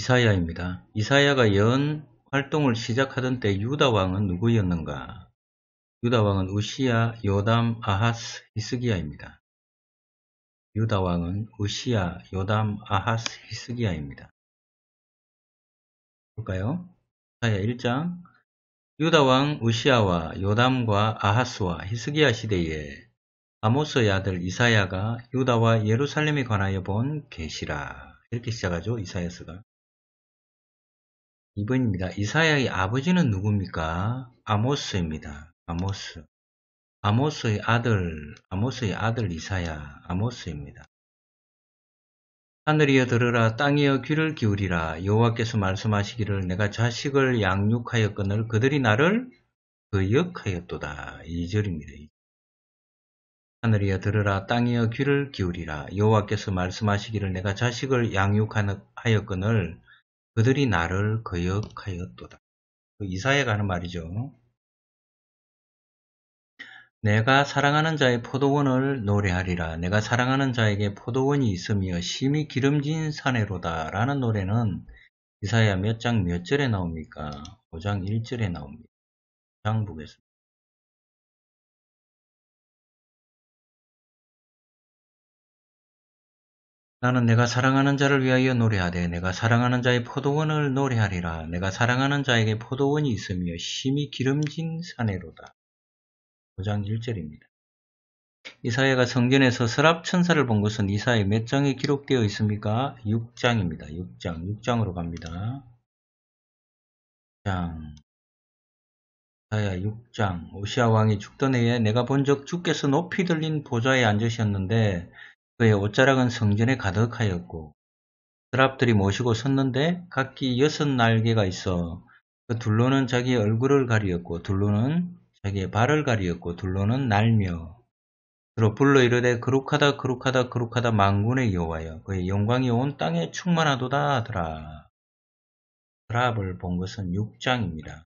이사야입니다. 이사야가 연 활동을 시작하던 때 유다 왕은 누구였는가? 유다 왕은 우시야, 요담, 아하스, 히스기야입니다. 유다 왕은 우시야, 요담, 아하스, 히스기야입니다. 볼까요? 이사야 1장 유다 왕 우시야와 요담과 아하스와 히스기야 시대에 아모스의 아들 이사야가 유다와 예루살렘에 관하여 본 계시라 이렇게 시작하죠 이사야스가 2번입니다. 이사야의 아버지는 누굽니까? 아모스입니다. 아모스. 아모스의 아들, 아모스의 아들 이사야, 아모스입니다. 하늘이여 들으라 땅이여 귀를 기울이라 여호와께서 말씀하시기를 내가 자식을 양육하였거늘 그들이 나를 거역하였도다. 2절입니다. 하늘이여 들으라 땅이여 귀를 기울이라 여호와께서 말씀하시기를 내가 자식을 양육하였거늘 그들이 나를 거역하였도다. 그 이사야가 는 말이죠. 내가 사랑하는 자의 포도원을 노래하리라. 내가 사랑하는 자에게 포도원이 있으며 심히 기름진 사내로다. 라는 노래는 이사야 몇 장 몇 절에 나옵니까? 5장 1절에 나옵니다. 장 보겠습니다. 나는 내가 사랑하는 자를 위하여 노래하되 내가 사랑하는 자의 포도원을 노래하리라. 내가 사랑하는 자에게 포도원이 있으며 심히 기름진 사내로다. 5장 1절입니다. 이사야가 성전에서 서랍 천사를 본 것은 이사야 몇 장에 기록되어 있습니까? 6장입니다. 6장, 6장으로 갑니다. 6장. 이사야 6장. 오시아 왕이 죽던 해에 내가 본 적 주께서 높이 들린 보좌에 앉으셨는데 그의 옷자락은 성전에 가득하였고 드랍들이 모시고 섰는데 각기 여섯 날개가 있어 그 둘로는 자기 얼굴을 가리었고 둘로는 자기의 발을 가리었고 둘로는 날며 그로 불러 이르되 그룩하다 그룩하다 그룩하다 망군의 여호와여 그의 영광이 온 땅에 충만하도다 하더라. 드랍을 본 것은 6장입니다.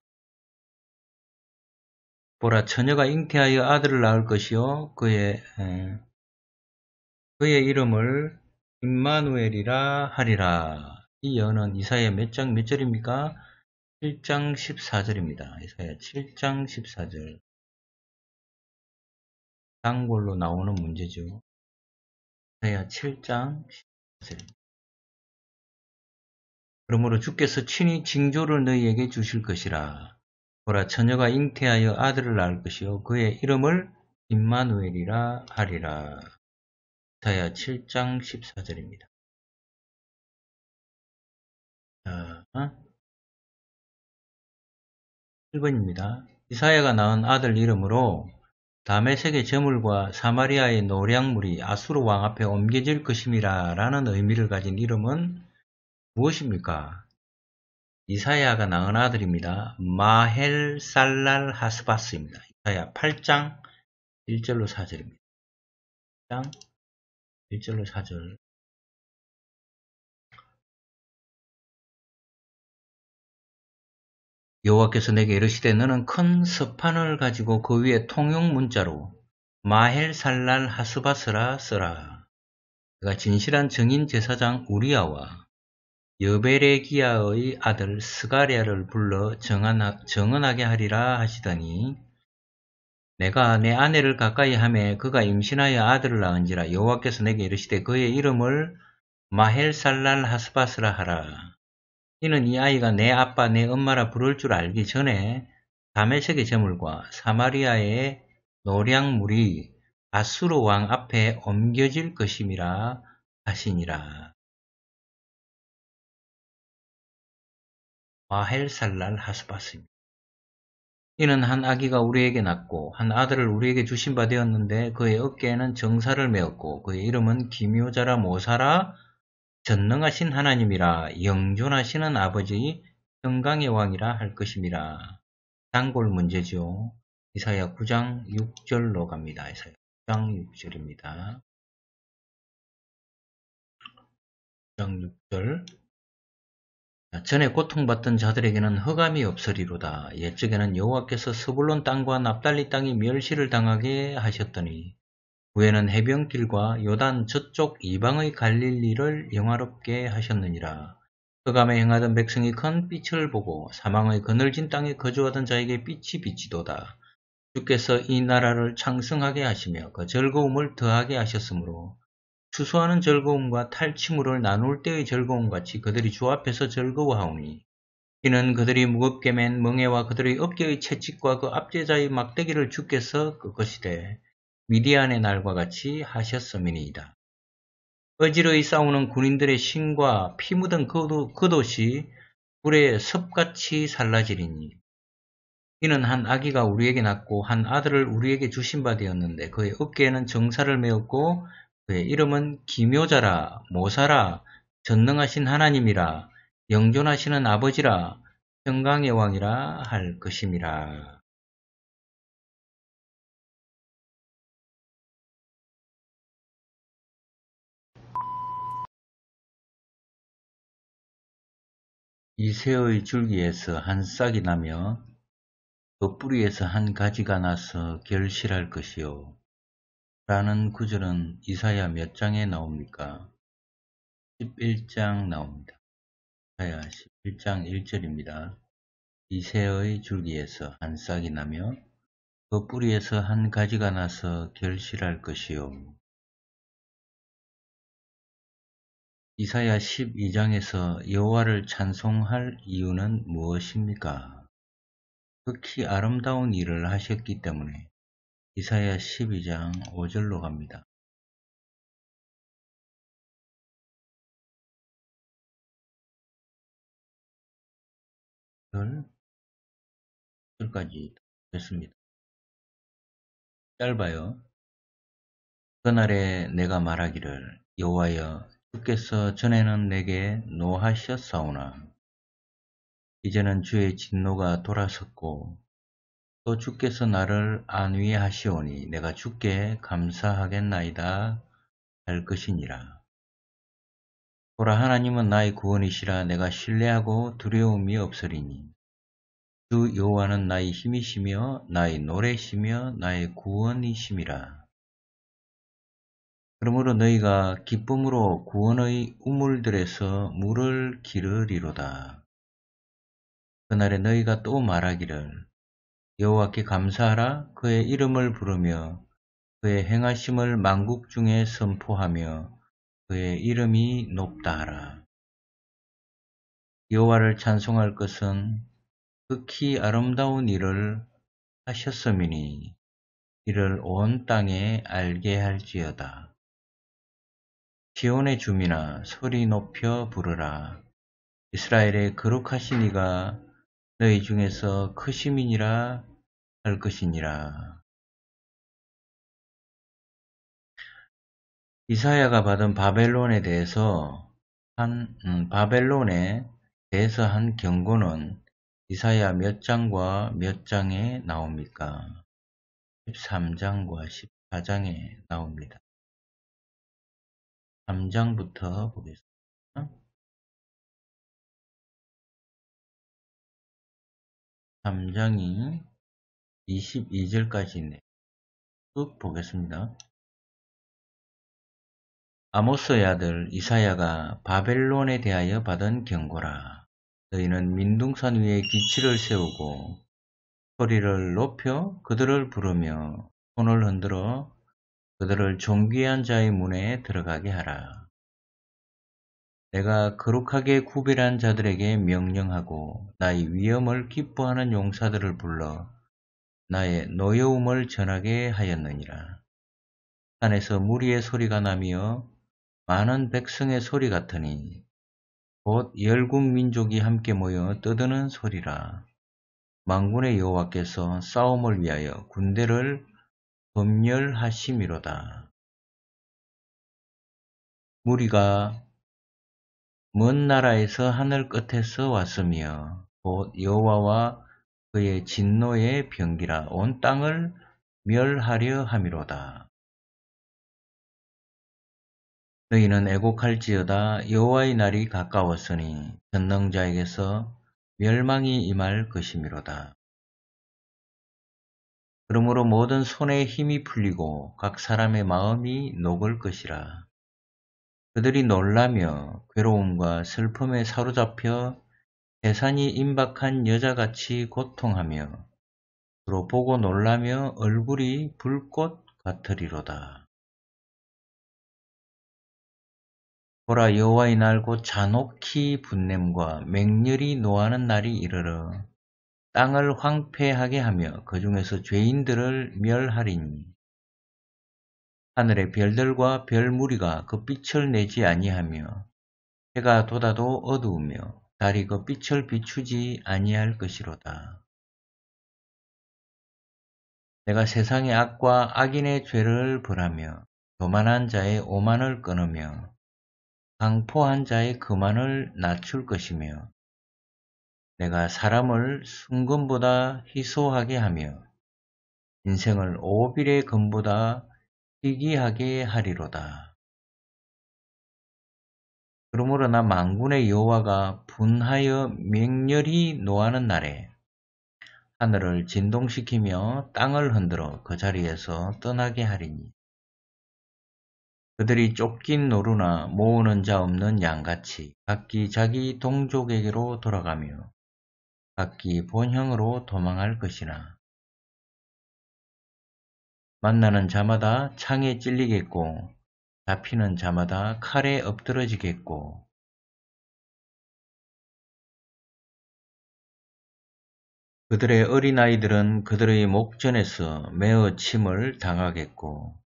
보라 처녀가 잉태하여 아들을 낳을 것이요 그의 에, 그의 이름을 임마누엘이라 하리라. 이예은 이사야 몇 장 몇 절입니까? 7장 14절입니다. 이사야 7장 14절. 단골로 나오는 문제죠. 이사야 7장 14절. 그러므로 주께서 친히 징조를 너희에게 주실 것이라. 보라 처녀가 잉태하여 아들을 낳을 것이요 그의 이름을 임마누엘이라 하리라. 이사야 7장 14절입니다. 자, 1번입니다. 어? 이사야가 낳은 아들 이름으로 다메색의 저물과 사마리아의 노량물이 아수르 왕 앞에 옮겨질 것임이라 라는 의미를 가진 이름은 무엇입니까? 이사야가 낳은 아들입니다. 마헬 살랄 하스바스입니다. 이사야 8장 1절로 4절입니다. 8장 1절로 4절 여호와께서 내게 이르시되 너는 큰 서판을 가지고 그 위에 통용 문자로 마헬살랄 하스바스라 쓰라. 그가 진실한 증인 제사장 우리아와 여베레기아의 아들 스가리아를 불러 정언하게 하리라 하시더니 내가 내 아내를 가까이 하매 그가 임신하여 아들을 낳은지라 여호와께서 내게 이르시되 그의 이름을 마헬살랄 하스바스라 하라. 이는 이 아이가 내 아빠 내 엄마라 부를 줄 알기 전에 다메섹의 제물과 사마리아의 노량물이 아수르 왕 앞에 옮겨질 것임이라 하시니라. 마헬살랄 하스바스입니다. 이는 한 아기가 우리에게 낳고 한 아들을 우리에게 주신 바 되었는데 그의 어깨에는 정사를 메었고 그의 이름은 기묘자라 모사라 전능하신 하나님이라 영존하시는 아버지 영광의 왕이라 할것임니라 단골 문제죠. 이사야 9장 6절로 갑니다. 이사야 9장 6절입니다. 9장 6절 전에 고통받던 자들에게는 허감이 없으리로다. 옛적에는 여호와께서 서불론 땅과 납달리 땅이 멸시를 당하게 하셨더니 후에는 해변길과 요단 저쪽 이방의 갈릴리를 영화롭게 하셨느니라. 허감에 행하던 백성이 큰 빛을 보고 사망의 그늘진 땅에 거주하던 자에게 빛이 비치도다. 주께서 이 나라를 창성하게 하시며 그 즐거움을 더하게 하셨으므로 수수하는 즐거움과 탈취물을 나눌 때의 즐거움 같이 그들이 주 앞에서 즐거워하오니 이는 그들이 무겁게 맨 멍에와 그들의 어깨의 채찍과 그 압제자의 막대기를 주께서 그것이되 미디안의 날과 같이 하셨음이니이다. 어지러이 싸우는 군인들의 신과 피 묻은 그옷이 그 불에 섭같이 살라지리니 이는 한 아기가 우리에게 낳고 한 아들을 우리에게 주신 바 되었는데 그의 어깨에는 정사를 메었고 그의 네, 이름은 기묘자라 모사라 전능하신 하나님이라 영존하시는 아버지라 평강의 왕이라 할것입니다이 새의 줄기에서 한 싹이 나며 그 뿌리에서 한 가지가 나서 결실할 것이요 라는 구절은 이사야 몇 장에 나옵니까? 11장 나옵니다. 이사야 11장 1절입니다. 이새의 줄기에서 한 싹이 나며 그 뿌리에서 한 가지가 나서 결실할 것이요. 이사야 12장에서 여호와를 찬송할 이유는 무엇입니까? 극히 아름다운 일을 하셨기 때문에 이사야 12장 5절로 갑니다. 절까지 됐습니다. 짧아요. 그날에 내가 말하기를 여호와여 주께서 전에는 내게 노하셨사오나 이제는 주의 진노가 돌아섰고 또 주께서 나를 안위하시오니 내가 주께 감사하겠나이다 할 것이니라. 보라 하나님은 나의 구원이시라 내가 신뢰하고 두려움이 없으리니 주 여호와는 나의 힘이시며 나의 노래시며 나의 구원이심이라. 그러므로 너희가 기쁨으로 구원의 우물들에서 물을 기르리로다. 그날에 너희가 또 말하기를 여호와께 감사하라 그의 이름을 부르며 그의 행하심을 만국 중에 선포하며 그의 이름이 높다 하라. 여호와를 찬송할 것은 극히 아름다운 일을 하셨음이니 이를 온 땅에 알게 할지어다. 시온의 주민아 소리 높여 부르라. 이스라엘의 거룩하신 이가 너희 중에서 크시민이라 그 할 것이니라. 이사야가 받은 바벨론에 대해서 한 음, 바벨론에 대해서 한 경고는 이사야 몇 장과 몇 장에 나옵니까? 13장과 14장에 나옵니다. 3장부터 보겠습니다. 3장이 22절까지 있네요. 쭉 보겠습니다. 아모스의 아들 이사야가 바벨론에 대하여 받은 경고라. 너희는 민둥산 위에 기치를 세우고 소리를 높여 그들을 부르며 손을 흔들어 그들을 존귀한 자의 문에 들어가게 하라. 내가 거룩하게 구별한 자들에게 명령하고 나의 위엄을 기뻐하는 용사들을 불러 나의 노여움을 전하게 하였느니라. 산에서 무리의 소리가 나며 많은 백성의 소리 같으니 곧 열국 민족이 함께 모여 떠드는 소리라. 망군의 여호와께서 싸움을 위하여 군대를 검열하심이로다. 무리가 먼 나라에서 하늘 끝에서 왔으며 곧 여호와와 그의 진노의 병기라 온 땅을 멸하려 함이로다. 너희는 애곡할지어다 여호와의 날이 가까웠으니 전능자에게서 멸망이 임할 것이미로다. 그러므로 모든 손에 힘이 풀리고 각 사람의 마음이 녹을 것이라. 그들이 놀라며 괴로움과 슬픔에 사로잡혀 계산이 임박한 여자같이 고통하며 그로 보고 놀라며 얼굴이 불꽃 같으리로다. 보라 여호와의 날고 잔혹히 분냄과 맹렬히 노하는 날이 이르러 땅을 황폐하게 하며 그 중에서 죄인들을 멸하리니 하늘의 별들과 별 무리가 그 빛을 내지 아니하며 해가 돋아도 어두우며 달이 그 빛을 비추지 아니할 것이로다. 내가 세상의 악과 악인의 죄를 벌하며 교만한 자의 오만을 끊으며 강포한 자의 그만을 낮출 것이며 내가 사람을 순금보다 희소하게 하며 인생을 오빌의 금보다 희귀하게 하리로다. 그러므로 나만군의 여호와가 분하여 맹렬히 노하는 날에 하늘을 진동시키며 땅을 흔들어 그 자리에서 떠나게 하리니 그들이 쫓긴 노루나 모으는 자 없는 양같이 각기 자기 동족에게로 돌아가며 각기 본형으로 도망할 것이나 만나는 자마다 창에 찔리겠고 잡히는 자마다 칼에 엎드러지겠고 그들의 어린아이들은 그들의 목전에서 매어 침을 당하겠고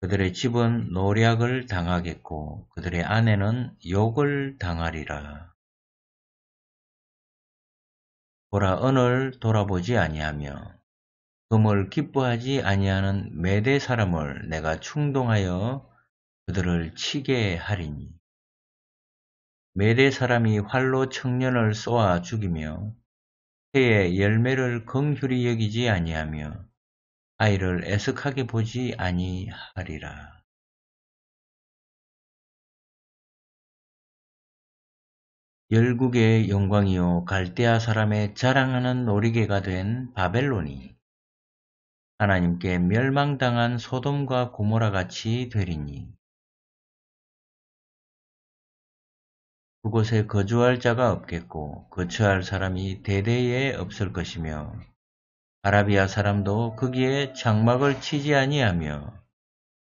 그들의 집은 노략을 당하겠고 그들의 아내는 욕을 당하리라. 보라 은을 돌아보지 아니하며 금을 기뻐하지 아니하는 매대 사람을 내가 충동하여 그들을 치게 하리니 매대 사람이 활로 청년을 쏘아 죽이며 해의 열매를 긍휼히 여기지 아니하며 아이를 애석하게 보지 아니하리라. 열국의 영광이요 갈대아 사람의 자랑하는 놀이개가 된 바벨론이 하나님께 멸망당한 소돔과 고모라 같이 되리니 그곳에 거주할 자가 없겠고 거처할 사람이 대대에 없을 것이며 아라비아 사람도 거기에 장막을 치지 아니하며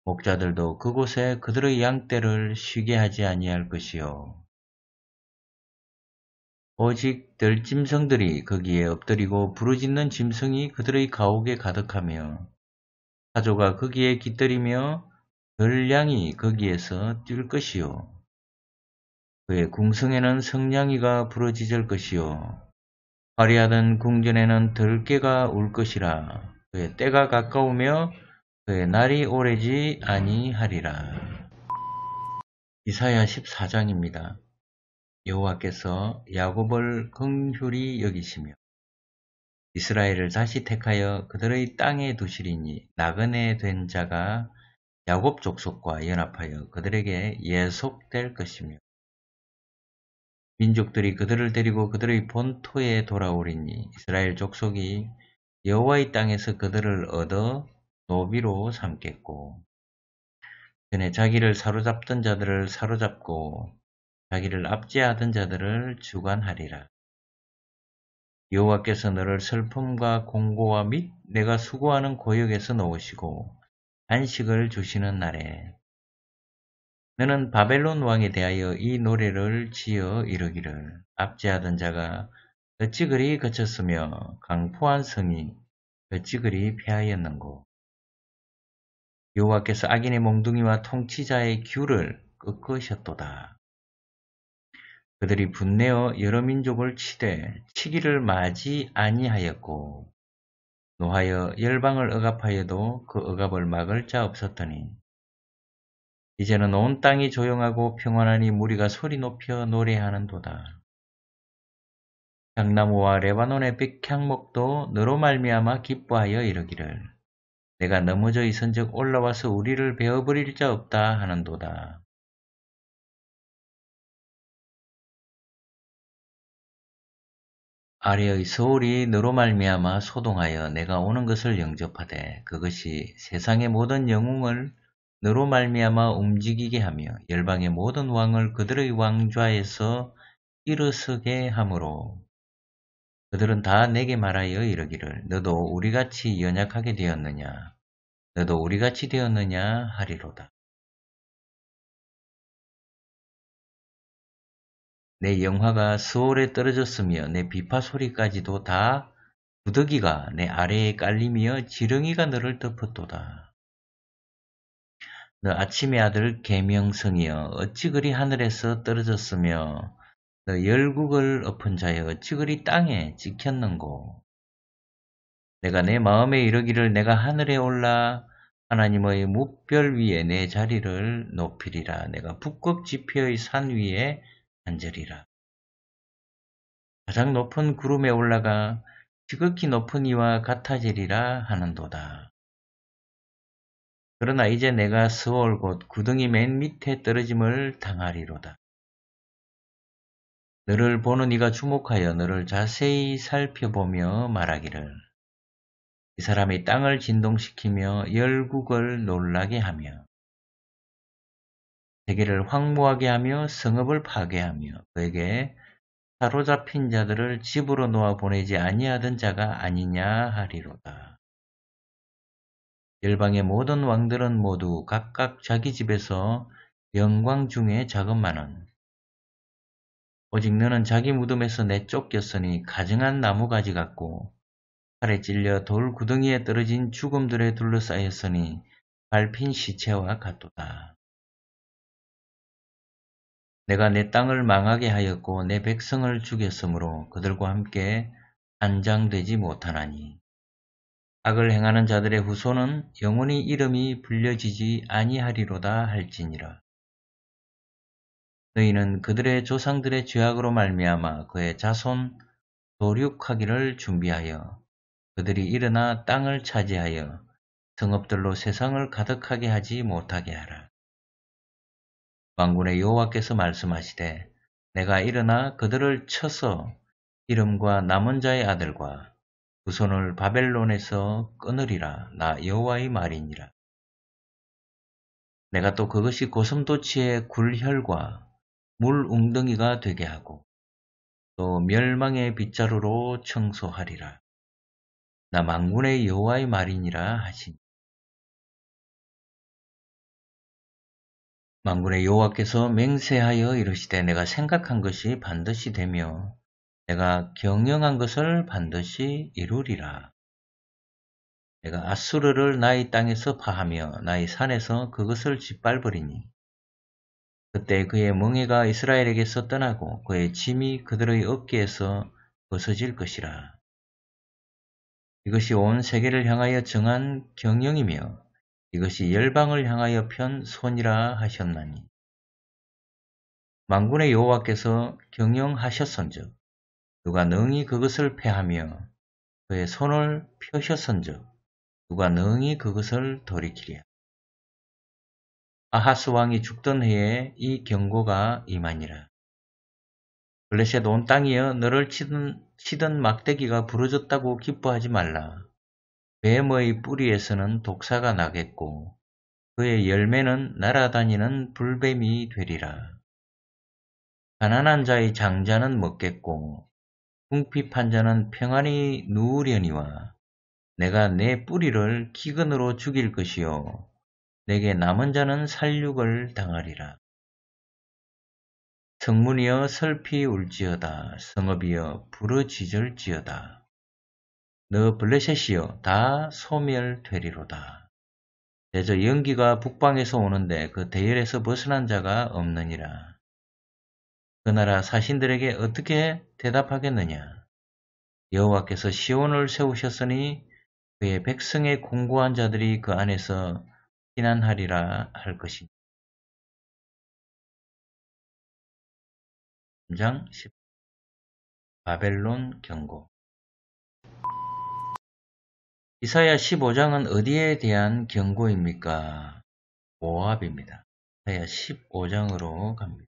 목자들도 그곳에 그들의 양떼를 쉬게 하지 아니할 것이요 오직 들짐승들이 거기에 엎드리고 부르짖는 짐승이 그들의 가옥에 가득하며 사조가 거기에 깃들이며 들량이 거기에서 뛸 것이요 그의 궁성에는 성냥이가 부러짖을 것이요 화려하던 궁전에는 들깨가 울 것이라 그의 때가 가까우며 그의 날이 오래지 아니하리라 이사야 14장입니다. 여호와께서 야곱을 긍휼히 여기시며 이스라엘을 다시 택하여 그들의 땅에 두시리니 나그네 된 자가 야곱 족속과 연합하여 그들에게 예속될 것이며 민족들이 그들을 데리고 그들의 본토에 돌아오리니 이스라엘 족속이 여호와의 땅에서 그들을 얻어 노비로 삼겠고 전에 자기를 사로잡던 자들을 사로잡고 자기를 압제하던 자들을 주관하리라. 여호와께서 너를 슬픔과 공고와 및 내가 수고하는 고역에서 놓으시고 안식을 주시는 날에 너는 바벨론 왕에 대하여 이 노래를 지어 이르기를 압제하던 자가 어찌 그리 거쳤으며 강포한 성이 어찌 그리 패하였는고 여호와께서 악인의 몽둥이와 통치자의 규를 꺾으셨도다. 그들이 분내어 여러 민족을 치되 치기를 맞이 아니하였고 노하여 열방을 억압하여도 그 억압을 막을 자 없었더니 이제는 온 땅이 조용하고 평안하니 무리가 소리 높여 노래하는도다. 향나무와 레바논의 백향목도 너로 말미암아 기뻐하여 이르기를 내가 넘어져 있은 즉 올라와서 우리를 베어버릴 자 없다 하는도다. 아래의 서울이 너로 말미암아 소동하여 내가 오는 것을 영접하되 그것이 세상의 모든 영웅을 너로 말미암아 움직이게 하며 열방의 모든 왕을 그들의 왕좌에서 일어서게 하므로 그들은 다 내게 말하여 이르기를 너도 우리같이 연약하게 되었느냐 너도 우리같이 되었느냐 하리로다. 내 영화가 서울에 떨어졌으며 내 비파 소리까지도 다 구더기가 내 아래에 깔리며 지렁이가 너를 덮었도다. 너 아침의 아들 계명성이여 어찌 그리 하늘에서 떨어졌으며 너 열국을 엎은 자여 어찌 그리 땅에 찍혔는고. 내가 내 마음에 이르기를 내가 하늘에 올라 하나님의 무별 위에 내 자리를 높이리라. 내가 북극 지표의 산 위에 앉으리라. 가장 높은 구름에 올라가 지극히 높은 이와 같아지리라 하는도다. 그러나 이제 내가 스월 곧 구덩이 맨 밑에 떨어짐을 당하리로다. 너를 보는 이가 주목하여 너를 자세히 살펴보며 말하기를 이 사람이 땅을 진동시키며 열국을 놀라게 하며 세계를 황무하게 하며 성읍을 파괴하며 그에게 사로잡힌 자들을 집으로 놓아 보내지 아니하던 자가 아니냐 하리로다. 열방의 모든 왕들은 모두 각각 자기 집에서 영광 중에 작은만은 오직 너는 자기 무덤에서 내쫓겼으니 가증한 나무가지 같고 팔에 찔려 돌 구덩이에 떨어진 죽음들에 둘러싸였으니 밟힌 시체와 같도다. 내가 내 땅을 망하게 하였고 내 백성을 죽였으므로 그들과 함께 안장되지 못하나니 악을 행하는 자들의 후손은 영원히 이름이 불려지지 아니하리로다 할지니라 너희는 그들의 조상들의 죄악으로 말미암아 그의 자손 도륙하기를 준비하여 그들이 일어나 땅을 차지하여 등업들로 세상을 가득하게 하지 못하게 하라. 망군의 여호와께서 말씀하시되 내가 일어나 그들을 쳐서 이름과 남은 자의 아들과 후손을 바벨론에서 끊으리라 나 여호와의 말이니라. 내가 또 그것이 고슴도치의 굴혈과 물 웅덩이가 되게 하고 또 멸망의 빗자루로 청소하리라. 나 망군의 여호와의 말이니라 하시니 만군의 여호와께서 맹세하여 이르시되 내가 생각한 것이 반드시 되며 내가 경영한 것을 반드시 이루리라. 내가 아수르를 나의 땅에서 파하며 나의 산에서 그것을 짓밟으리니 그때 그의 멍해가 이스라엘에게서 떠나고 그의 짐이 그들의 어깨에서 벗어질 것이라. 이것이 온 세계를 향하여 정한 경영이며 이것이 열방을 향하여 편 손이라 하셨나니 만군의 여호와께서 경영하셨선즉 누가 능히 그것을 패하며 그의 손을 펴셨선즉 누가 능히 그것을 돌이키랴 아하스 왕이 죽던 해에 이 경고가 임하니라 블레셋 온 땅이여 너를 치던, 치던 막대기가 부러졌다고 기뻐하지 말라 뱀의 뿌리에서는 독사가 나겠고 그의 열매는 날아다니는 불뱀이 되리라. 가난한 자의 장자는 먹겠고 궁핍한 자는 평안히 누우려니와 내가 내 뿌리를 기근으로 죽일 것이요 내게 남은 자는 살육을 당하리라. 성문이여 슬피 울지어다 성읍이여 부르짖을지어다 너 블레셋이여 다 소멸되리로다. 대저 연기가 북방에서 오는데 그 대열에서 벗어난 자가 없느니라. 그 나라 사신들에게 어떻게 대답하겠느냐? 여호와께서 시온을 세우셨으니 그의 백성의 공고한 자들이 그 안에서 피난하리라 할 것이니. 3장 10 바벨론 경고 이사야 15장은 어디에 대한 경고입니까? 모압입니다. 이사야 15장으로 갑니다.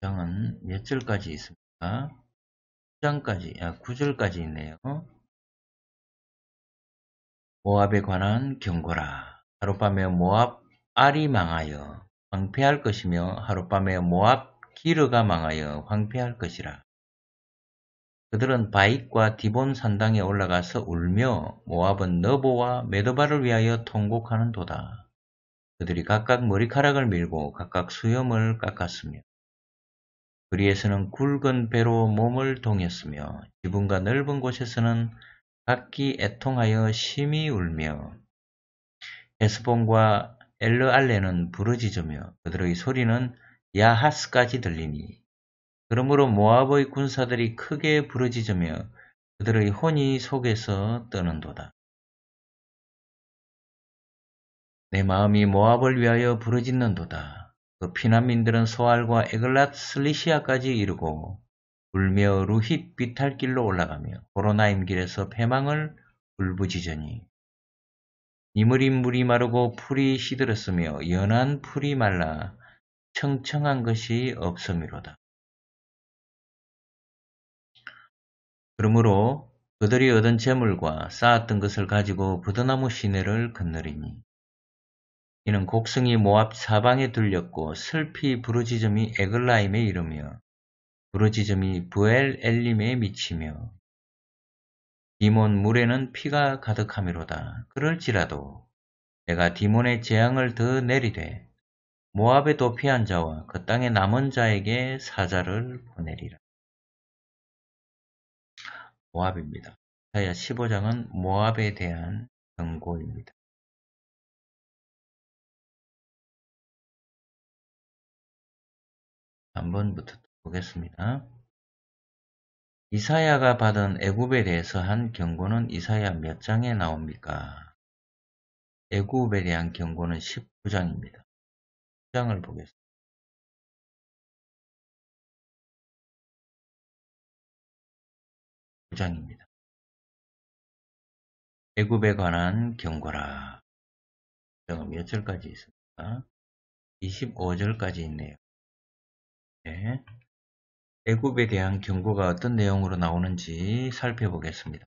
장은 몇 절까지 있습니까? 9장까지, 아, 9절까지 있네요. 모압에 관한 경고라. 하룻밤에 모압 알이 망하여 방패할 것이며 하룻밤에 모압 기르가 망하여 황폐할 것이라. 그들은 바익과 디본 산당에 올라가서 울며 모압은 너보와 메도바를 위하여 통곡하는 도다. 그들이 각각 머리카락을 밀고 각각 수염을 깎았으며 그리에서는 굵은 배로 몸을 동였으며 지붕과 넓은 곳에서는 각기 애통하여 심히 울며 에스본과 엘르알레는 부르짖으며 그들의 소리는 야하스까지 들리니 그러므로 모압의 군사들이 크게 부르짖으며 그들의 혼이 속에서 떠는도다. 내 마음이 모압을 위하여 부르짖는도다. 그 피난민들은 소알과 에글랏 라 슬리시아까지 이르고 울며 루힛 비탈길로 올라가며 코로나임 길에서 패망을 울부짖으니 이물인 물이 마르고 풀이 시들었으며 연한 풀이 말라 청청한 것이 없음이로다. 그러므로 그들이 얻은 재물과 쌓았던 것을 가지고 부드나무 시내를 건너리니 이는 곡성이 모압 사방에 들렸고 슬피 부르짖음이 에글라임에 이르며 부르짖음이 부엘 엘림에 미치며 디몬 물에는 피가 가득함이로다. 그럴지라도 내가 디몬의 재앙을 더 내리되 모압에 도피한 자와 그 땅에 남은 자에게 사자를 보내리라. 모압입니다. 사야 15장은 모압에 대한 경고입니다. 한번부터 보겠습니다. 이사야가 받은 애굽에 대해서 한 경고는 이사야 몇 장에 나옵니까? 애굽에 대한 경고는 19장입니다. 보겠습니다 장입니다 애굽에 관한 경고라. 몇 절까지 있습니까? 25절까지 있네요. 네. 애굽에 대한 경고가 어떤 내용으로 나오는지 살펴보겠습니다.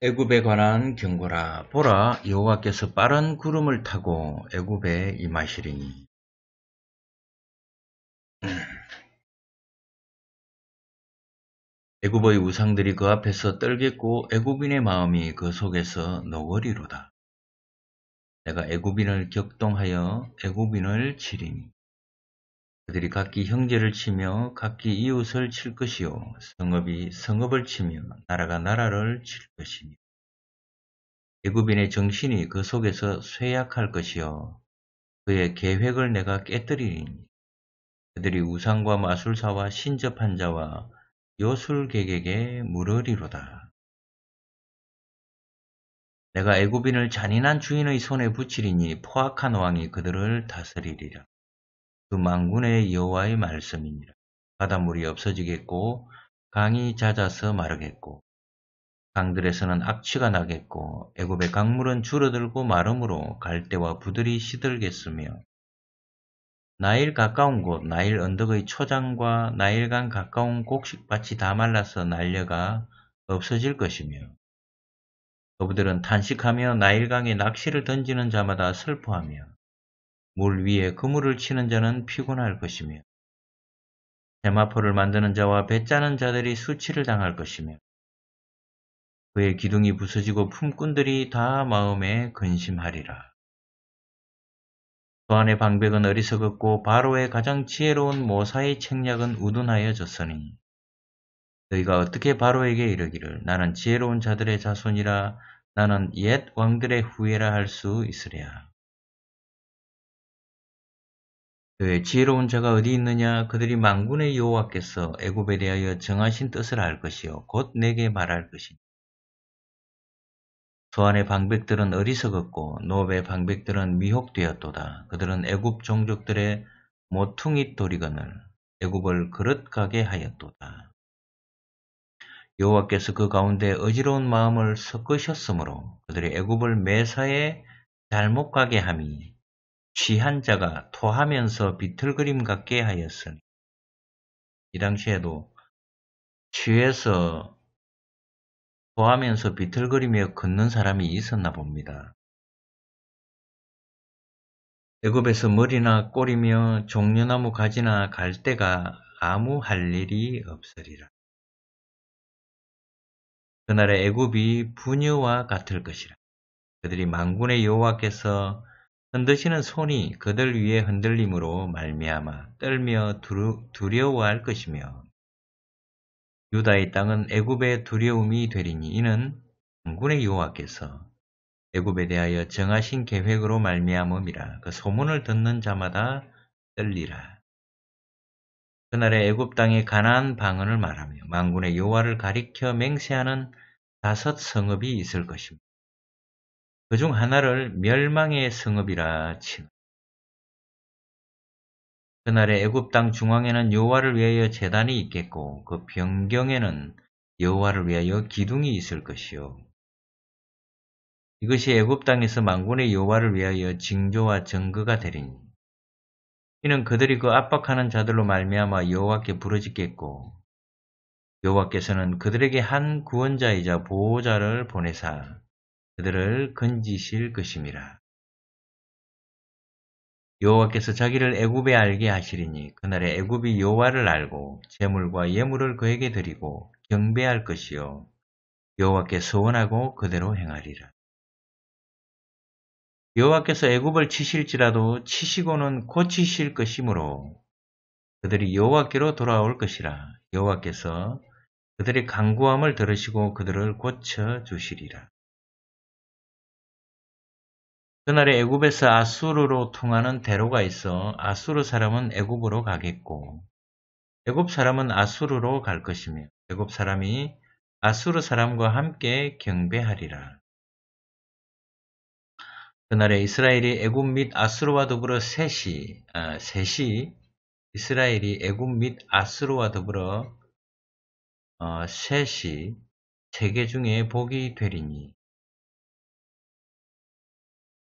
애굽에 관한 경고라 보라 여호와께서 빠른 구름을 타고 애굽에 임하시리니 음. 애굽의 우상들이 그 앞에서 떨겠고 애굽인의 마음이 그 속에서 너거리로다 내가 애굽인을 격동하여 애굽인을 치리니 그들이 각기 형제를 치며 각기 이웃을 칠 것이요 성읍이 성읍을 치며 나라가 나라를 칠 것이니 애굽인의 정신이 그 속에서 쇠약할 것이요 그의 계획을 내가 깨뜨리니 그들이 우상과 마술사와 신접한 자와 요술객에게 물으리로다. 내가 애굽인을 잔인한 주인의 손에 붙이리니 포악한 왕이 그들을 다스리리라. 그만군의 여호와의 말씀이니라. 바닷물이 없어지겠고 강이 잦아서 마르겠고 강들에서는 악취가 나겠고 애굽의 강물은 줄어들고 마름으로 갈대와 부들이 시들겠으며 나일 가까운 곳 나일 언덕의 초장과 나일강 가까운 곡식밭이 다 말라서 날려가 없어질 것이며 어부들은 탄식하며 나일강에 낚시를 던지는 자마다 슬퍼하며 물 위에 그물을 치는 자는 피곤할 것이며 대마포를 만드는 자와 배 짜는 자들이 수치를 당할 것이며 그의 기둥이 부서지고 품꾼들이 다 마음에 근심하리라. 또안의 그 방백은 어리석었고 바로의 가장 지혜로운 모사의 책략은 우둔하여 졌으니 너희가 어떻게 바로에게 이르기를 나는 지혜로운 자들의 자손이라 나는 옛 왕들의 후예라 할 수 있으랴. 왜 그 지혜로운 자가 어디 있느냐 그들이 만군의 여호와께서 애굽에 대하여 정하신 뜻을 알 것이요 곧 내게 말할 것이니 소안의 방백들은 어리석었고 노업의 방백들은 미혹되었도다 그들은 애굽 종족들의 모퉁이 도리건을 애굽을 그릇가게 하였도다 여호와께서 그 가운데 어지러운 마음을 섞으셨으므로 그들이 애굽을 매사에 잘못 가게 함이 취한 자가 토하면서 비틀그림 같게 하였으니 이 당시에도 취해서 토하면서 비틀거리며 걷는 사람이 있었나 봅니다. 애굽에서 머리나 꼬리며 종려나무 가지나 갈때가 아무 할 일이 없으리라. 그날의 애굽이 부녀와 같을 것이라. 그들이 만군의 여호와께서 흔드시는 손이 그들 위에 흔들림으로 말미암아 떨며 두려워할 것이며 유다의 땅은 애굽의 두려움이 되리니 이는 군의 여호와께서 애굽에 대하여 정하신 계획으로 말미암음이라 그 소문을 듣는 자마다 떨리라. 그날에 애굽 땅의 가난안 방언을 말하며 망군의 여호와를 가리켜 맹세하는 다섯 성읍이 있을 것입니다. 그중 하나를 멸망의 성읍이라 칭. 그날에 애굽 땅 중앙에는 여호와를 위하여 재단이 있겠고 그 변경에는 여호와를 위하여 기둥이 있을 것이요 이것이 애굽 땅에서 만군의 여호와를 위하여 징조와 증거가 되리니 이는 그들이 그 압박하는 자들로 말미암아 여호와께 부르짖겠고 여호와께서는 그들에게 한 구원자이자 보호자를 보내사 그들을 건지실 것임이라. 여호와께서 자기를 애굽에 알게 하시리니 그날에 애굽이 여호와를 알고 재물과 예물을 그에게 드리고 경배할 것이요 여호와께 소원하고 그대로 행하리라. 여호와께서 애굽을 치실지라도 치시고는 고치실 것이므로 그들이 여호와께로 돌아올 것이라 여호와께서 그들의 간구함을 들으시고 그들을 고쳐 주시리라. 그날에 애굽에서 아수르로 통하는 대로가 있어 아수르 사람은 애굽으로 가겠고 애굽 사람은 아수르로 갈 것이며 애굽 사람이 아수르 사람과 함께 경배하리라. 그날에 이스라엘이 애굽 및 아수르와 더불어 셋이 아, 셋이 이스라엘이 애굽 및 아수르와 더불어 어, 셋이 세계 중에 복이 되리니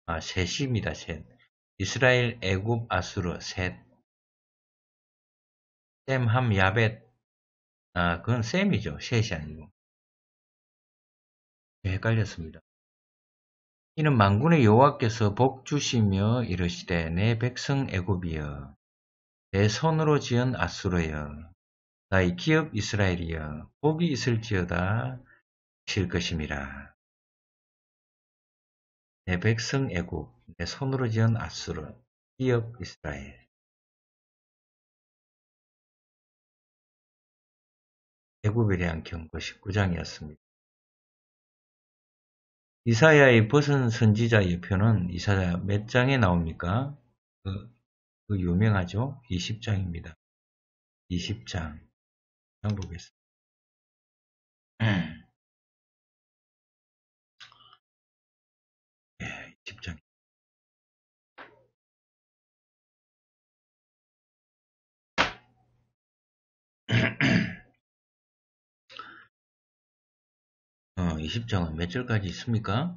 아, 셋입니다. 셋. 이스라엘 애굽 아수르 셋. 셈, 함, 야벳. 아, 그건 셈이죠. 셋이 아니고. 네, 헷갈렸습니다. 이는 만군의 여호와께서 복 주시며 이르시되 내 백성 애굽이여 내 손으로 지은 아수르여 나의 기업 이스라엘이여 복이 있을지어다 실 것임이라 내 백성 애국, 내 손으로 지은 아수르, 기업 이스라엘. 애국에 대한 경고 19장이었습니다. 이사야의 벗은 선지자 예표는 이사야 몇 장에 나옵니까? 그, 그 유명하죠? 20장입니다. 20장. 한번 보겠습니다. 네. 20장은 몇 절까지 있습니까?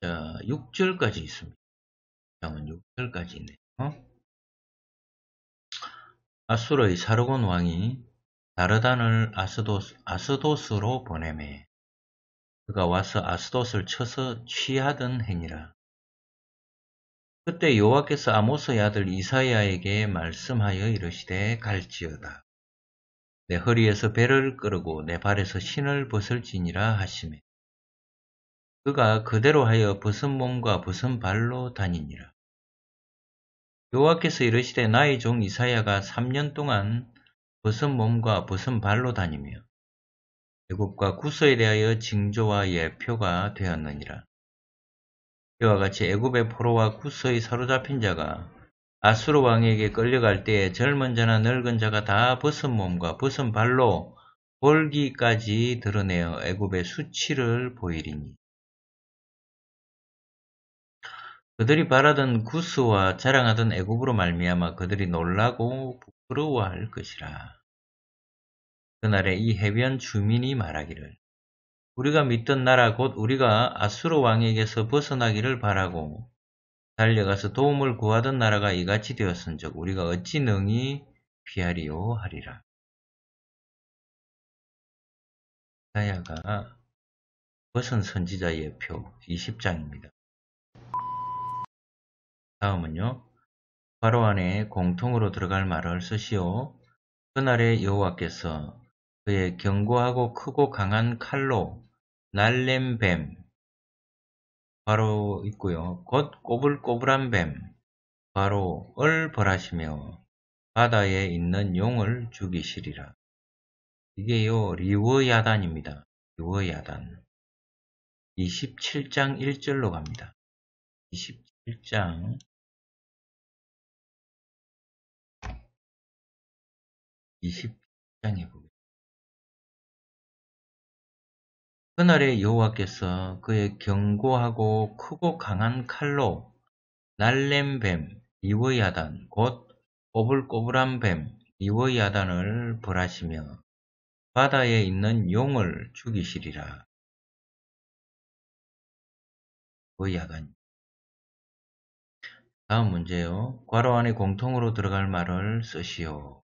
자, 6절까지 있습니다. 장은 6절까지 있네요. 어? 아수르의 사르곤 왕이 다르단을 아스도스, 아스도스로 보내매 그가 와서 아스도스를 쳐서 취하던 행이라. 그때 여호와께서 아모스의 아들 이사야에게 말씀하여 이르시되 갈지어다. 내 허리에서 배를 끌고 내 발에서 신을 벗을지니라 하시며 그가 그대로 하여 벗은 몸과 벗은 발로 다니니라. 여호와께서 이르시되 나의 종 이사야가 3년 동안 벗은 몸과 벗은 발로 다니며 애굽과 구서에 대하여 징조와 예표가 되었느니라. 이와 같이 애굽의 포로와 구서의 사로잡힌 자가 아수르 왕에게 끌려갈 때에 젊은 자나 늙은 자가 다 벗은 몸과 벗은 발로 볼기까지 드러내어 애굽의 수치를 보이리니 그들이 바라던 구스와 자랑하던 애굽으로 말미암아 그들이 놀라고 부끄러워할 것이라. 그날에 이 해변 주민이 말하기를 우리가 믿던 나라 곧 우리가 아수르 왕에게서 벗어나기를 바라고 달려가서 도움을 구하던 나라가 이같이 되었은적 우리가 어찌 능히 피하리오 하리라. 이사야가 벗은 선지자 예표 20장입니다. 다음은요. 바로 안에 공통으로 들어갈 말을 쓰시오. 그날의 여호와께서 그의 견고하고 크고 강한 칼로 날렘 뱀 바로 있고요. 곧 꼬불꼬불한 뱀 바로 을 벌하시며 바다에 있는 용을 죽이시리라. 이게요. 리워야단입니다. 리워야단. 27장 1절로 갑니다. 1장 20장에 보겠습니다. 그날에 여호와께서 그의 견고하고 크고 강한 칼로 날렘 뱀 이워야단 곧 꼬불꼬불한 뱀 이워야단을 벌하시며 바다에 있는 용을 죽이시리라. 이워야단 다음 문제요. 괄호 안에 공통으로 들어갈 말을 쓰시오.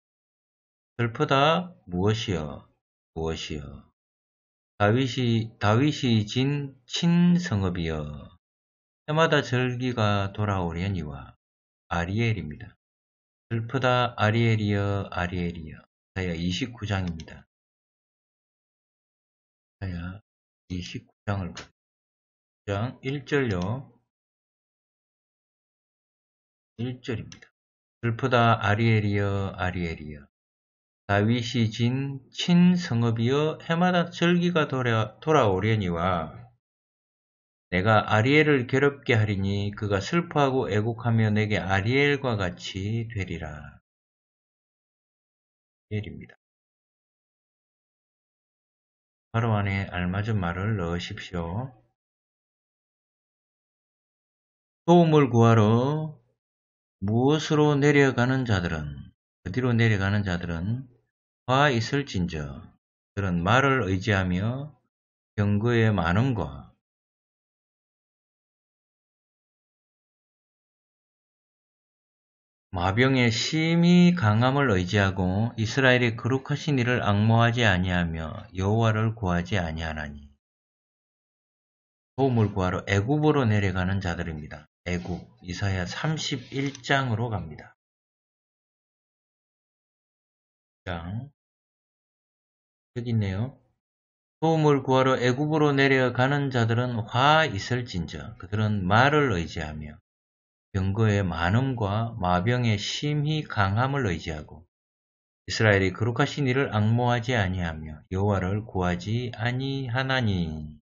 슬프다 무엇이여 무엇이여 다윗이 다윗이 진 친성읍이여 해마다 절기가 돌아오려니와 아리엘입니다. 슬프다 아리엘이여 아리엘이여 사야 29장입니다. 사야 29장을 9장 1절요. 1절입니다. 슬프다 아리엘이여 아리엘이여 다윗이 진 친성읍이여 해마다 절기가 돌아, 돌아오려니와 내가 아리엘을 괴롭게 하리니 그가 슬퍼하고 애국하며 내게 아리엘과 같이 되리라. 예리입니다 바로 안에 알맞은 말을 넣으십시오. 도움을 구하러 무엇으로 내려가는 자들은 어디로 내려가는 자들은 화 있을진저 그런 말을 의지하며 경고의 많음과 마병의 심히 강함을 의지하고 이스라엘이그룩하신 이를 악모하지 아니하며 여호와를 구하지 아니하나니 도움을 구하러 애굽으로 내려가는 자들입니다. 애국 이사야 31장으로 갑니다. 장 여기 있네요. 도움을 구하러 애굽으로 내려가는 자들은 화 있을진저 그들은 말을 의지하며 병거의 많음과 마병의 심히 강함을 의지하고 이스라엘이 그룩하신 이를 악모하지 아니하며 여호와를 구하지 아니하나니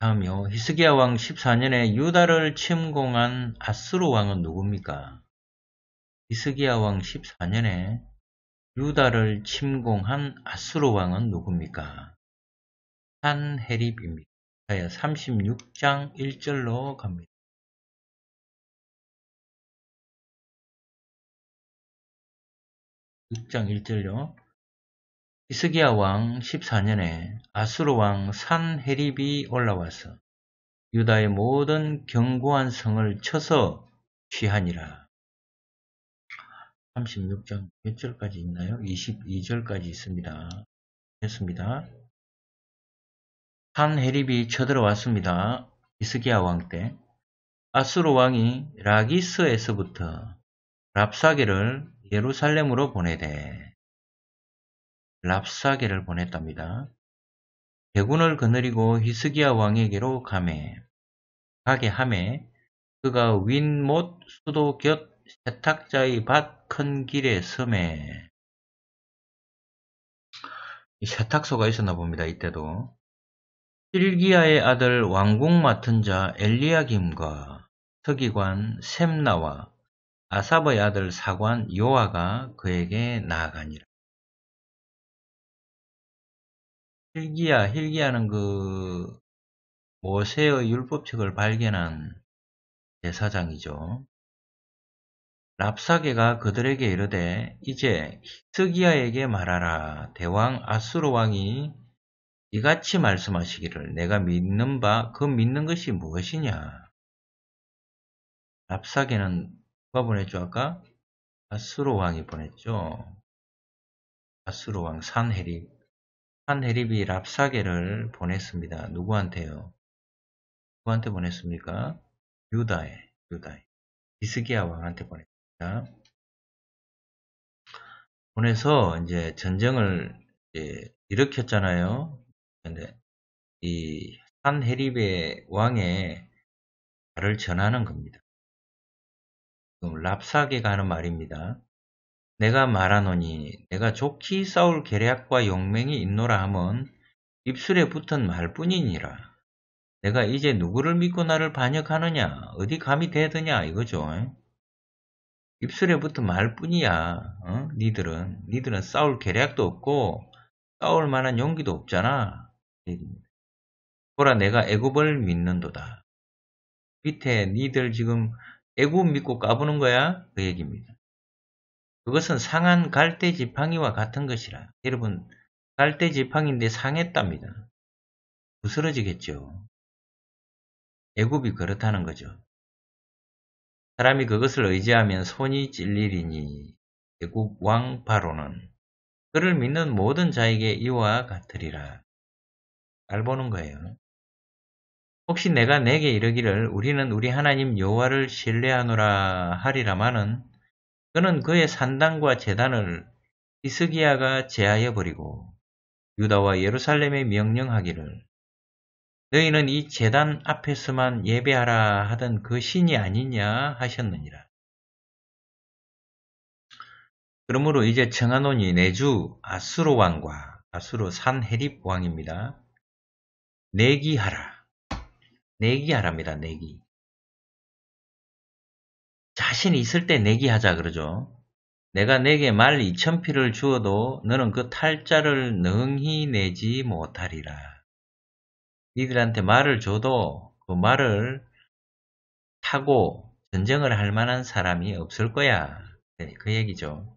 다음요. 히스기야 왕 14년에 유다를 침공한 아스로 왕은 누굽니까? 히스기야 왕 14년에 유다를 침공한 아스로 왕은 누굽니까? 산해립입니다. 36장 1절로 갑니다. 6장 1절요. 이스기야왕 14년에 아수르 왕 산헤립이 올라와서 유다의 모든 견고한 성을 쳐서 취하니라. 36장 몇 절까지 있나요? 22절까지 있습니다. 했습니다. 산헤립이 쳐들어왔습니다. 이스기야왕 때. 아수르 왕이 라기스에서부터 랍사기를 예루살렘으로 보내되 랍사게를 보냈답니다. 대군을 거느리고 히스기야 왕에게로 가매 가게 하매 그가 윈못 수도 곁 세탁자의 밭 큰 길에 섬에 세탁소가 있었나 봅니다. 이때도 실기야의 아들 왕궁 맡은 자 엘리야김과 서기관 샘나와 아삽의 사 아들 사관 요아가 그에게 나아가니라. 힐기야, 힐기야는 그 모세의 율법책을 발견한 대사장이죠 랍사게가 그들에게 이르되 이제 히스기야에게 말하라 대왕 아수르 왕이 이같이 말씀하시기를 내가 믿는 바 그 믿는 것이 무엇이냐 랍사게는 누가 보냈죠 아까 아수르 왕이 보냈죠 아수르 왕 산헤립 한해립이 랍사계를 보냈습니다. 누구한테요? 누구한테 보냈습니까? 유다에, 유다에. 이스기야 왕한테 보냈습니다. 보내서 이제 전쟁을 이제 일으켰잖아요. 근데 이 산해립의 왕의 말을 전하는 겁니다. 랍사계가 하는 말입니다. 내가 말하노니 내가 좋기 싸울 계략과 용맹이 있노라 하은 입술에 붙은 말뿐이니라. 내가 이제 누구를 믿고 나를 반역하느냐 어디 감이되드냐 이거죠. 입술에 붙은 말뿐이야. 어? 니들은 니들은 싸울 계략도 없고 싸울 만한 용기도 없잖아. 보라 내가 애굽을 믿는도다. 밑에 니들 지금 애굽 믿고 까부는 거야? 그 얘기입니다. 그것은 상한 갈대지팡이와 같은 것이라. 여러분 갈대지팡인데 상했답니다. 부스러지겠죠. 애굽이 그렇다는 거죠. 사람이 그것을 의지하면 손이 찔리리니 애굽 왕 바로는 그를 믿는 모든 자에게 이와 같으리라. 알보는 거예요. 혹시 내가 내게 이르기를 우리는 우리 하나님 여호와를 신뢰하노라 하리라마는 그는 그의 산당과 재단을 히스기야가 제하여 버리고 유다와 예루살렘에 명령하기를 너희는 이 재단 앞에서만 예배하라 하던 그 신이 아니냐 하셨느니라. 그러므로 이제 청하노니 내주 아수로 왕과 아수로 산헤립 왕입니다. 내기하라. 내기하랍니다. 내기. 자신이 있을 때 내기 하자 그러죠. 내가 내게 말 2천피를 주어도 너는 그 탈자를 능히 내지 못하리라. 니들한테 말을 줘도 그 말을 타고 전쟁을 할 만한 사람이 없을 거야. 네, 그 얘기죠.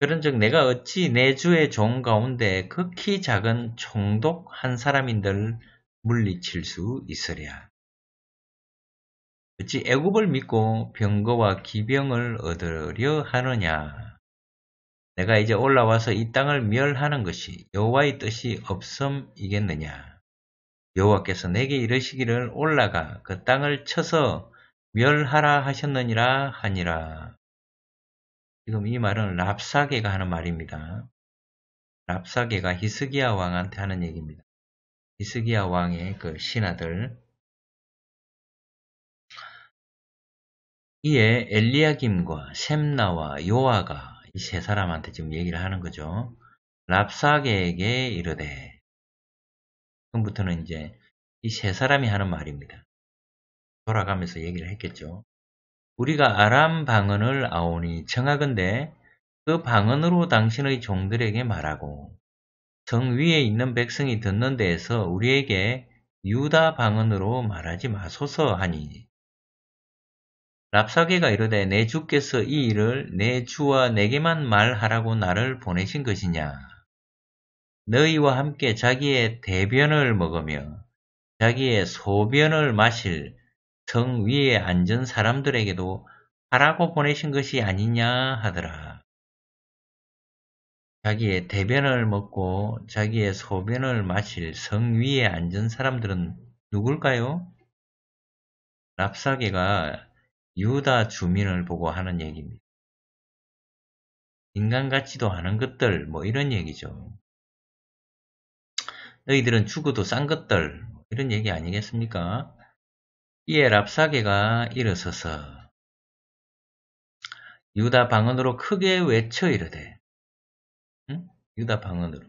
그런즉 내가 어찌 내 주의 종 가운데 극히 작은 총독 한 사람인들 물리칠 수 있으랴. 어찌 애굽을 믿고 병거와 기병을 얻으려 하느냐 내가 이제 올라와서 이 땅을 멸하는 것이 여호와의 뜻이 없음이겠느냐 여호와께서 내게 이르시기를 올라가 그 땅을 쳐서 멸하라 하셨느니라 하니라 지금 이 말은 랍사게가 하는 말입니다. 랍사게가 히스기야 왕한테 하는 얘기입니다. 히스기야 왕의 그 신하들 이에 엘리야김과 셈나와 요아가 이 세 사람한테 지금 얘기를 하는 거죠. 랍사게에게 이르되 지금부터는 이제 이 세 사람이 하는 말입니다. 돌아가면서 얘기를 했겠죠. 우리가 아람 방언을 아오니 청하건대 그 방언으로 당신의 종들에게 말하고 정 위에 있는 백성이 듣는 데에서 우리에게 유다 방언으로 말하지 마소서 하니 랍사게가 이르되 내 주께서 이 일을 내 주와 내게만 말하라고 나를 보내신 것이냐. 너희와 함께 자기의 대변을 먹으며 자기의 소변을 마실 성 위에 앉은 사람들에게도 하라고 보내신 것이 아니냐 하더라. 자기의 대변을 먹고 자기의 소변을 마실 성 위에 앉은 사람들은 누굴까요? 랍사게가 유다 주민을 보고 하는 얘기입니다. 인간같지도 않은 것들 뭐 이런 얘기죠. 너희들은 죽어도 싼 것들 뭐 이런 얘기 아니겠습니까? 이에 랍사게가 일어서서 유다 방언으로 크게 외쳐 이르되 응? 유다 방언으로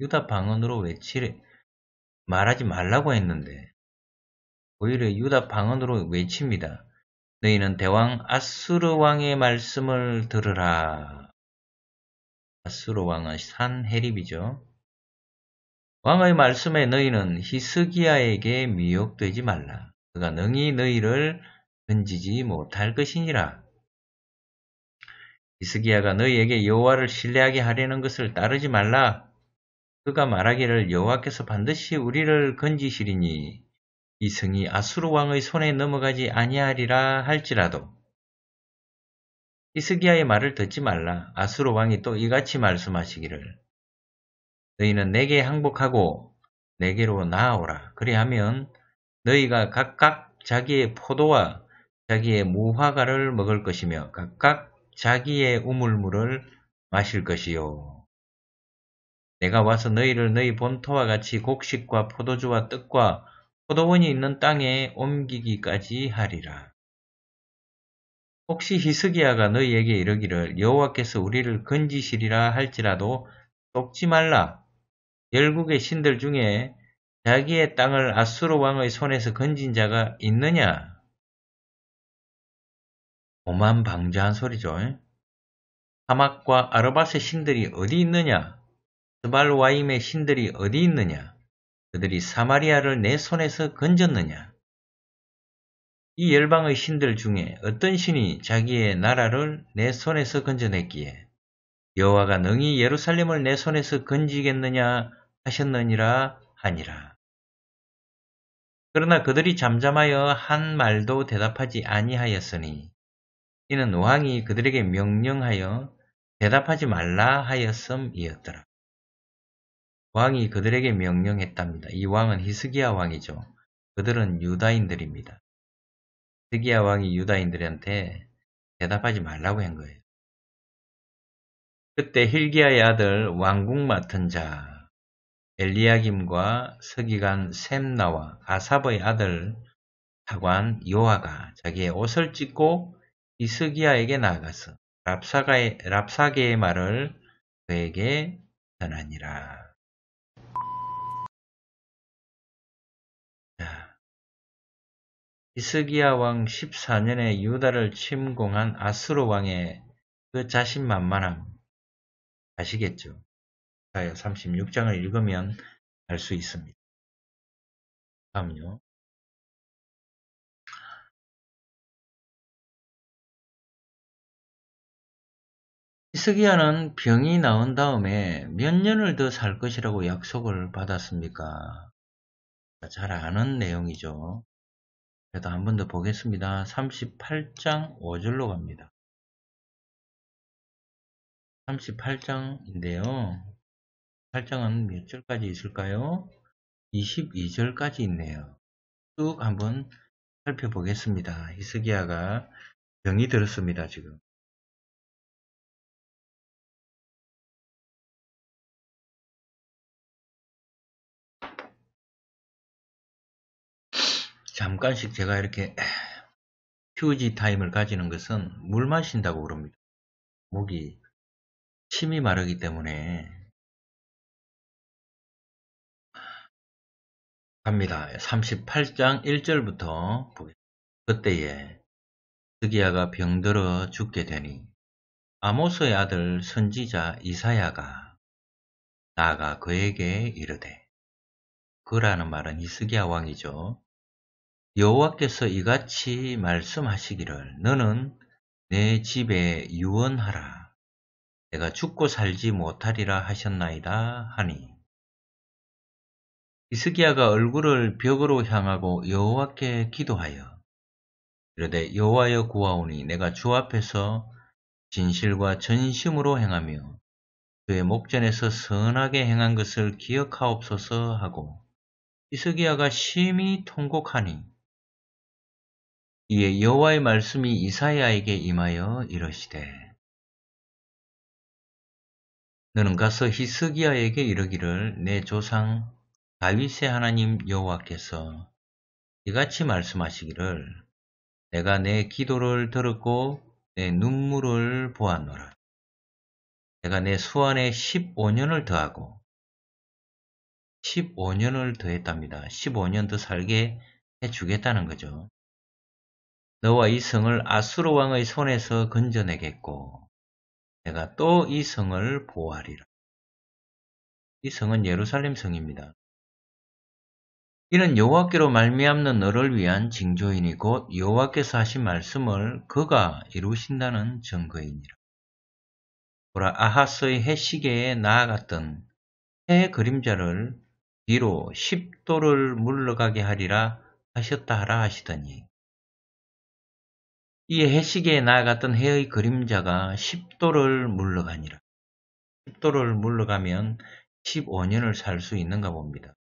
유다 방언으로 외치래 말하지 말라고 했는데 오히려 유다 방언으로 외칩니다. 너희는 대왕 아수르 왕의 말씀을 들으라. 아수르 왕은 산헤립이죠. 왕의 말씀에 너희는 히스기야에게 미혹되지 말라. 그가 능히 너희를 건지지 못할 것이니라. 히스기야가 너희에게 여호와를 신뢰하게 하려는 것을 따르지 말라. 그가 말하기를 여호와께서 반드시 우리를 건지시리니 이승이 아수르 왕의 손에 넘어가지 아니하리라 할지라도 이스기야의 말을 듣지 말라. 아수르 왕이 또 이같이 말씀하시기를 너희는 내게 항복하고 내게로 나아오라. 그리하면 너희가 각각 자기의 포도와 자기의 무화과를 먹을 것이며 각각 자기의 우물물을 마실 것이요. 내가 와서 너희를 너희 본토와 같이 곡식과 포도주와 떡과 포도원이 있는 땅에 옮기기까지 하리라. 혹시 히스기야가 너희에게 이르기를 여호와께서 우리를 건지시리라 할지라도 속지 말라. 열국의 신들 중에 자기의 땅을 아수르 왕의 손에서 건진 자가 있느냐? 오만방자한 소리죠. 하막과 아르바스 신들이 어디 있느냐? 스발와임의 신들이 어디 있느냐? 그들이 사마리아를 내 손에서 건졌느냐? 이 열방의 신들 중에 어떤 신이 자기의 나라를 내 손에서 건져냈기에 여호와가 능히 예루살렘을 내 손에서 건지겠느냐 하셨느니라 하니라. 그러나 그들이 잠잠하여 한 말도 대답하지 아니하였으니 이는 왕이 그들에게 명령하여 대답하지 말라 하였음이었더라. 왕이 그들에게 명령했답니다. 이 왕은 히스기야 왕이죠. 그들은 유다인들입니다. 히스기야 왕이 유다인들한테 대답하지 말라고 한 거예요. 그때 힐기야의 아들 왕궁 맡은 자 엘리야김과 서기관 샘나와 아삽의 아들 사관 요아가 자기의 옷을 찢고 히스기야에게 나아가서 랍사가의, 랍사게의 말을 그에게 전하니라. 이스기야왕 14년에 유다를 침공한 아스로 왕의 그 자신만만함 아시겠죠? 36장을 읽으면 알 수 있습니다. 다음요. 이스기야는 병이 나온 다음에 몇 년을 더 살 것이라고 약속을 받았습니까? 잘 아는 내용이죠. 그래도 한번 더 보겠습니다. 38장 5절로 갑니다. 38장인데요. 8장은 몇 절까지 있을까요? 22절까지 있네요. 쭉 한번 살펴보겠습니다. 히스기야가 병이 들었습니다. 지금 잠깐씩 제가 이렇게 휴지 타임을 가지는 것은 물 마신다고 그럽니다. 목이 침이 마르기 때문에 갑니다. 38장 1절부터 보겠습니다. 그때에 스기야가 병들어 죽게 되니 아모스의 아들 선지자 이사야가 나가 그에게 이르되 그라는 말은 이스기야 왕이죠. 여호와께서 이같이 말씀하시기를 너는 내 집에 유언하라 내가 죽고 살지 못하리라 하셨나이다 하니 이스기야가 얼굴을 벽으로 향하고 여호와께 기도하여 이르되 여호와여 구하오니 내가 주 앞에서 진실과 전심으로 행하며 그의 목전에서 선하게 행한 것을 기억하옵소서 하고 이스기야가 심히 통곡하니 이에 여호와의 말씀이 이사야에게 임하여 이러시되 너는 가서 히스기야에게 이르기를 내 조상 다윗의 하나님 여호와께서 이같이 말씀하시기를 내가 내 기도를 들었고 내 눈물을 보았노라. 내가 내수안에 15년을 더하고 15년을 더했답니다. 15년 더 살게 해주겠다는 거죠. 너와 이 성을 아수르 왕의 손에서 건져내겠고 내가 또 이 성을 보호하리라. 이 성은 예루살렘 성입니다. 이는 여호와께로 말미암는 너를 위한 징조이니 곧 여호와께서 하신 말씀을 그가 이루신다는 증거이니라. 보라 아하스의 해시계에 나아갔던 해 그림자를 뒤로 10도를 물러가게 하리라 하셨다 하라 하시더니 이 해시계에 나아갔던 해의 그림자가 10도를 물러가니라. 10도를 물러가면 15년을 살 수 있는가 봅니다.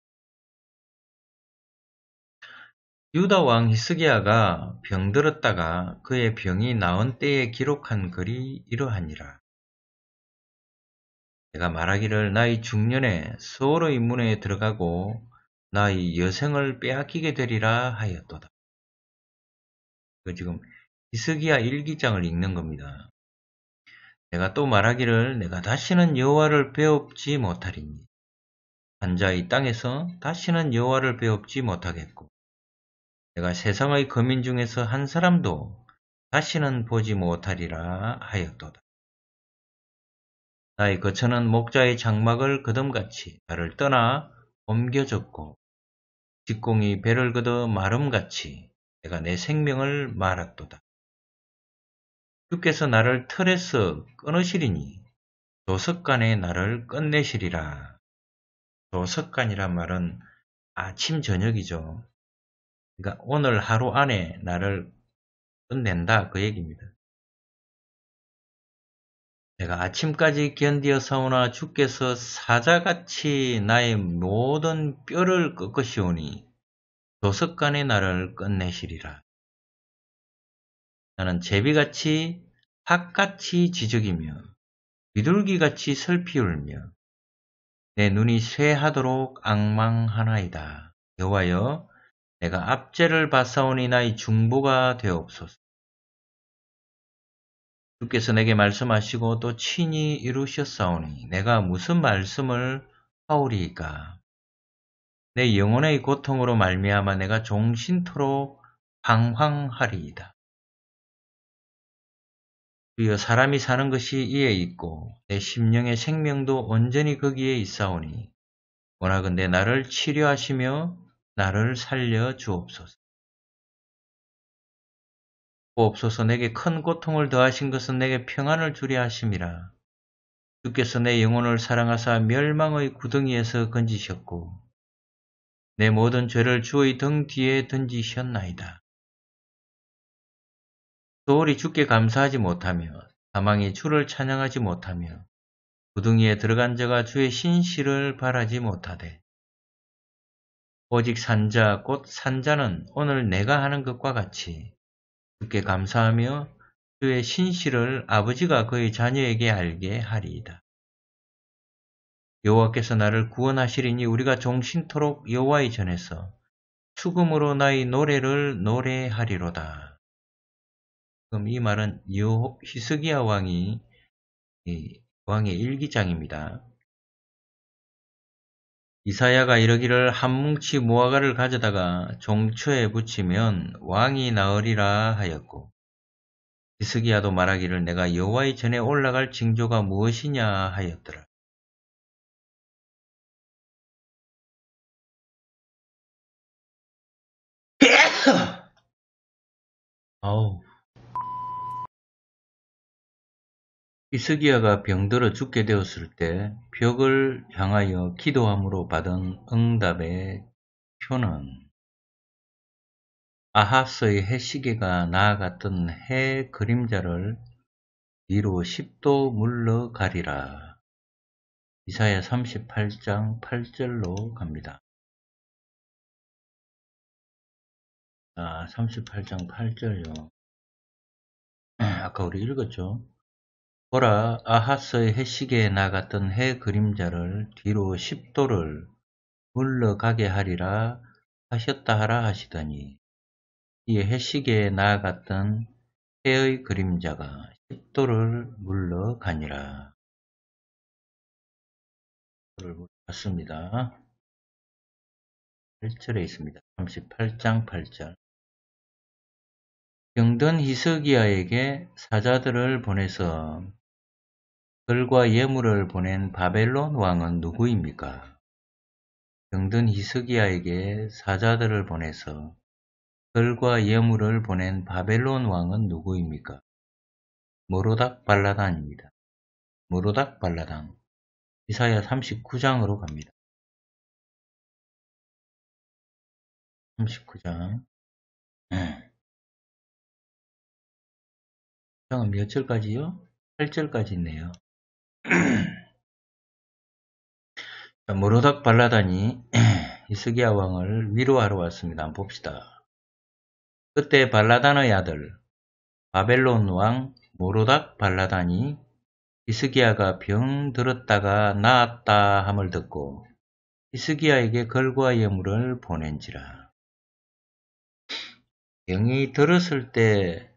유다 왕 히스기야가 병들었다가 그의 병이 나은 때에 기록한 글이 이러하니라. 내가 말하기를 나의 중년에 서울의 문에 들어가고 나의 여생을 빼앗기게 되리라 하였도다. 그 지금 이스기야 일기장을 읽는 겁니다. 내가 또 말하기를 내가 다시는 여호와를 배웁지 못하리니 환자 이 땅에서 다시는 여호와를 배웁지 못하겠고 내가 세상의 거민 중에서 한 사람도 다시는 보지 못하리라 하였도다. 나의 거처는 목자의 장막을 거듭같이 나를 떠나 옮겨졌고 직공이 배를 거둬 마름같이 내가 내 생명을 말았도다. 주께서 나를 털에서 끊으시리니 도석간에 나를 끝내시리라. 도석간이란 말은 아침 저녁이죠. 그러니까 오늘 하루 안에 나를 끝낸다 그 얘기입니다. 내가 아침까지 견디어 사오나 주께서 사자같이 나의 모든 뼈를 꺾으시오니 도석간에 나를 끝내시리라. 나는 제비같이 학같이 지적이며 비둘기같이 슬피울며내 눈이 쇠하도록 악망하나이다. 여호와여 내가 압제를 받사오니 나의 중보가 되옵소서. 주께서 내게 말씀하시고 또 친히 이루셨사오니 내가 무슨 말씀을 하오리이까. 내 영혼의 고통으로 말미암아 내가 종신토록 방황하리이다. 그여 사람이 사는 것이 이에 있고 내 심령의 생명도 온전히 거기에 있사오니 원하건대 나를 치료하시며 나를 살려 주옵소서. 주옵소서 내게 큰 고통을 더하신 것은 내게 평안을 주려 하심이라. 주께서 내 영혼을 사랑하사 멸망의 구덩이에서 건지셨고 내 모든 죄를 주의 등 뒤에 던지셨나이다. 소홀히 주께 감사하지 못하며 사망의 주를 찬양하지 못하며 구둥이에 들어간 자가 주의 신실을 바라지 못하되 오직 산자 곧 산자는 오늘 내가 하는 것과 같이 주께 감사하며 주의 신실을 아버지가 그의 자녀에게 알게 하리이다. 여호와께서 나를 구원하시리니 우리가 종신토록 여호와의 전에서 수금으로 나의 노래를 노래하리로다. 그럼 이 말은 히스기야 왕이 왕의 일기장입니다. 이사야가 이러기를 한 뭉치 무화과를 가져다가 종초에 붙이면 왕이 나으리라 하였고 히스기야도 말하기를 내가 여호와의 전에 올라갈 징조가 무엇이냐 하였더라. 아우 이스기야가 병들어 죽게 되었을 때 벽을 향하여 기도함으로 받은 응답의 표는 아하스의 해시계가 나아갔던 해 그림자를 뒤로 10도 물러가리라. 이사야 38장 8절로 갑니다. 아, 38장 8절요. 아까 우리 읽었죠? 보라 아하스의 해시계에 나갔던 해 그림자를 뒤로 10도를 물러가게 하리라 하셨다 하라 하시더니 이 해시계에 나아갔던 해의 그림자가 10도를 물러가니라. 봤습니다. 8절에 있습니다. 38장 8절 병든 히스기야에게 사자들을 보내서 글과 예물을 보낸 바벨론 왕은 누구입니까? 병든 히스기야에게 사자들을 보내서 글과 예물을 보낸 바벨론 왕은 누구입니까? 모로닥 발라단입니다. 모로닥 발라단 이사야 39장으로 갑니다. 39장 네. 장은 몇 절까지요? 8절까지 있네요. 무르닥 발라단이 히스기야 왕을 위로하러 왔습니다. 한번 봅시다. 그때 발라단의 아들 바벨론 왕모르닥 발라단이 히스기야가 병 들었다가 나았다 함을 듣고 이스기야에게 걸과 예물을 보낸지라. 병이 들었을 때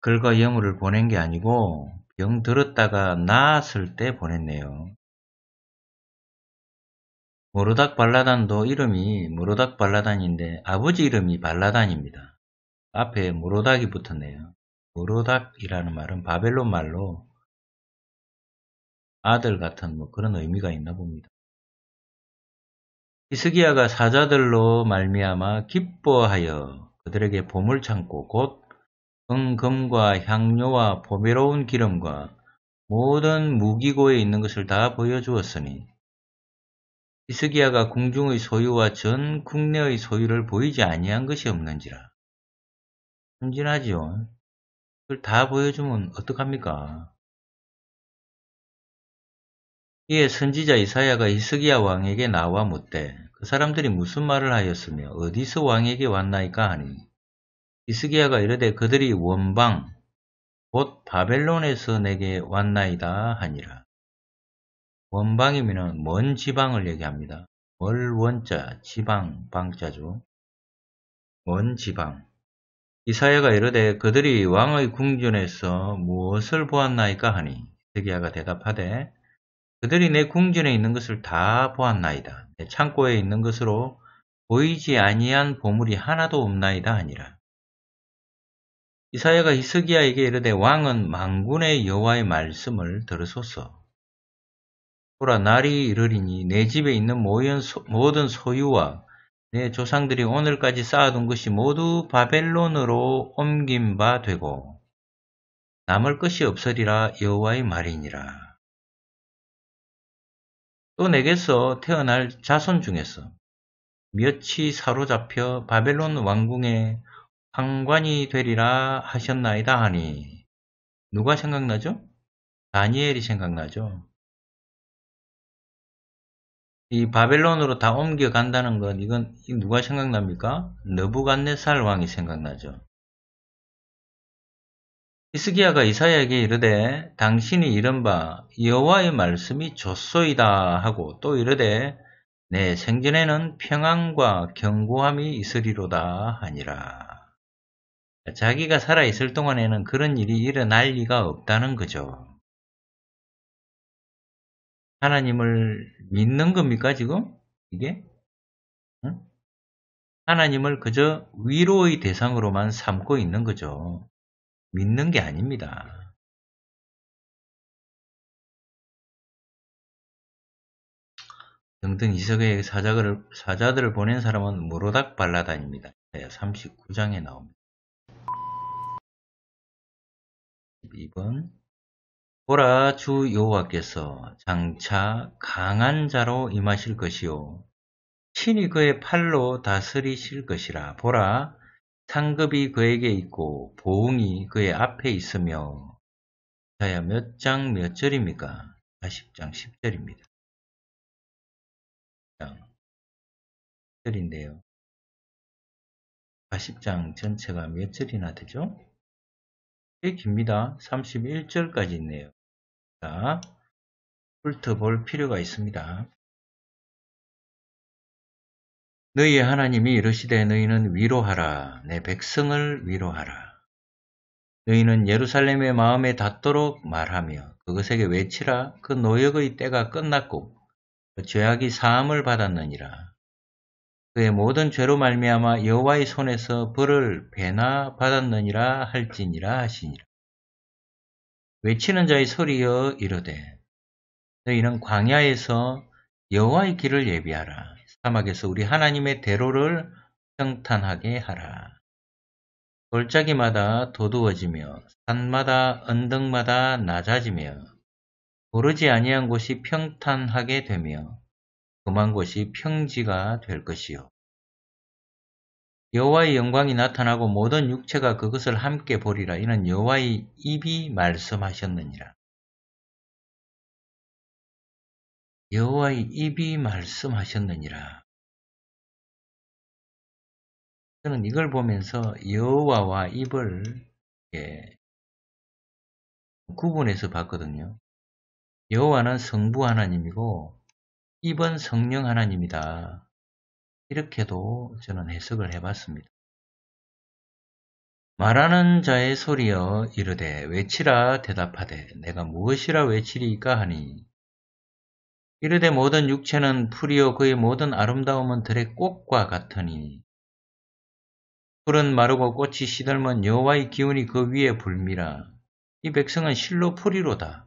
걸과 예물을 보낸 게 아니고 영 들었다가 나았을 때 보냈네요. 모르닥 발라단도 이름이 모르닥 발라단인데 아버지 이름이 발라단입니다. 앞에 모르닥이 붙었네요. 모르닥이라는 말은 바벨론 말로 아들 같은 뭐 그런 의미가 있나 봅니다. 히스기야가 사자들로 말미암아 기뻐하여 그들에게 보물 창고 곧 정금과 향료와 보배로운 기름과 모든 무기고에 있는 것을 다 보여주었으니 이스기야가 궁중의 소유와 전 국내의 소유를 보이지 아니한 것이 없는지라. 순진하지요. 그걸 다 보여주면 어떡합니까? 이에 선지자 이사야가 이스기야 왕에게 나와 묻되 그 사람들이 무슨 말을 하였으며 어디서 왕에게 왔나이까 하니 이스기야가 이르되 그들이 원방 곧 바벨론에서 내게 왔나이다 하니라. 원방이면 먼 지방을 얘기합니다. 멀 원자 지방 방자죠. 먼 지방. 이사야가 이르되 그들이 왕의 궁전에서 무엇을 보았나이까 하니 이스기야가 대답하되 그들이 내 궁전에 있는 것을 다 보았나이다. 내 창고에 있는 것으로 보이지 아니한 보물이 하나도 없나이다 하니라. 이사야가 히스기야에게 이르되 왕은 망군의 여호와의 말씀을 들으소서. 보라 날이 이르리니 내 집에 있는 모든 소유와 내 조상들이 오늘까지 쌓아둔 것이 모두 바벨론으로 옮긴 바 되고 남을 것이 없으리라 여호와의 말이니라. 또 내게서 태어날 자손 중에서 몇이 사로잡혀 바벨론 왕궁에 방관이 되리라 하셨나이다 하니 누가 생각나죠? 다니엘이 생각나죠. 이 바벨론으로 다 옮겨간다는 건 이건 누가 생각납니까? 느부갓네살 왕이 생각나죠. 히스기야가 이사야에게 이르되 당신이 이른바 여호와의 말씀이 좋소이다 하고 또 이르되 내 생전에는 평안과 견고함이 있으리로다 하니라. 자기가 살아있을 동안에는 그런 일이 일어날 리가 없다는 거죠. 하나님을 믿는 겁니까, 지금? 이게? 응? 하나님을 그저 위로의 대상으로만 삼고 있는 거죠. 믿는 게 아닙니다. 등등 이석의 사자들을, 사자들을 보낸 사람은 무로닥 발라다닙니다. 39장에 나옵니다. 2번 보라 주 여호와께서 장차 강한 자로 임하실 것이요 신이 그의 팔로 다스리실 것이라 보라 상급이 그에게 있고 보응이 그의 앞에 있으며 자야 몇 장 몇 절입니까? 40장 10절입니다. 10장 10절인데요. 40장 전체가 몇 절이나 되죠? 꽤 깁니다. 31절까지 있네요. 자, 훑어볼 필요가 있습니다. 너희의 하나님이 이르시되 너희는 위로하라. 내 백성을 위로하라. 너희는 예루살렘의 마음에 닿도록 말하며 그것에게 외치라. 그 노역의 때가 끝났고 그 죄악이 사함을 받았느니라. 그의 모든 죄로 말미암아 여호와의 손에서 벌을 배나 받았느니라 할지니라 하시니라. 외치는 자의 소리여 이르되 너희는 광야에서 여호와의 길을 예비하라. 사막에서 우리 하나님의 대로를 평탄하게 하라. 골짜기마다 도두어지며 산마다 언덕마다 낮아지며 오르지 아니한 곳이 평탄하게 되며 금한 곳이 평지가 될 것이요. 여호와의 영광이 나타나고 모든 육체가 그것을 함께 보리라. 이는 여호와의 입이 말씀하셨느니라. 여호와의 입이 말씀하셨느니라. 저는 이걸 보면서 여호와와 입을 예, 구분해서 봤거든요. 여호와는 성부 하나님이고 이번 성령 하나님이다. 이렇게도 저는 해석을 해봤습니다. 말하는 자의 소리여 이르되 외치라 대답하되 내가 무엇이라 외치리까 하니 이르되 모든 육체는 풀이요 그의 모든 아름다움은 들의 꽃과 같으니 풀은 마르고 꽃이 시들면 여호와의 기운이 그 위에 불미라 이 백성은 실로 풀이로다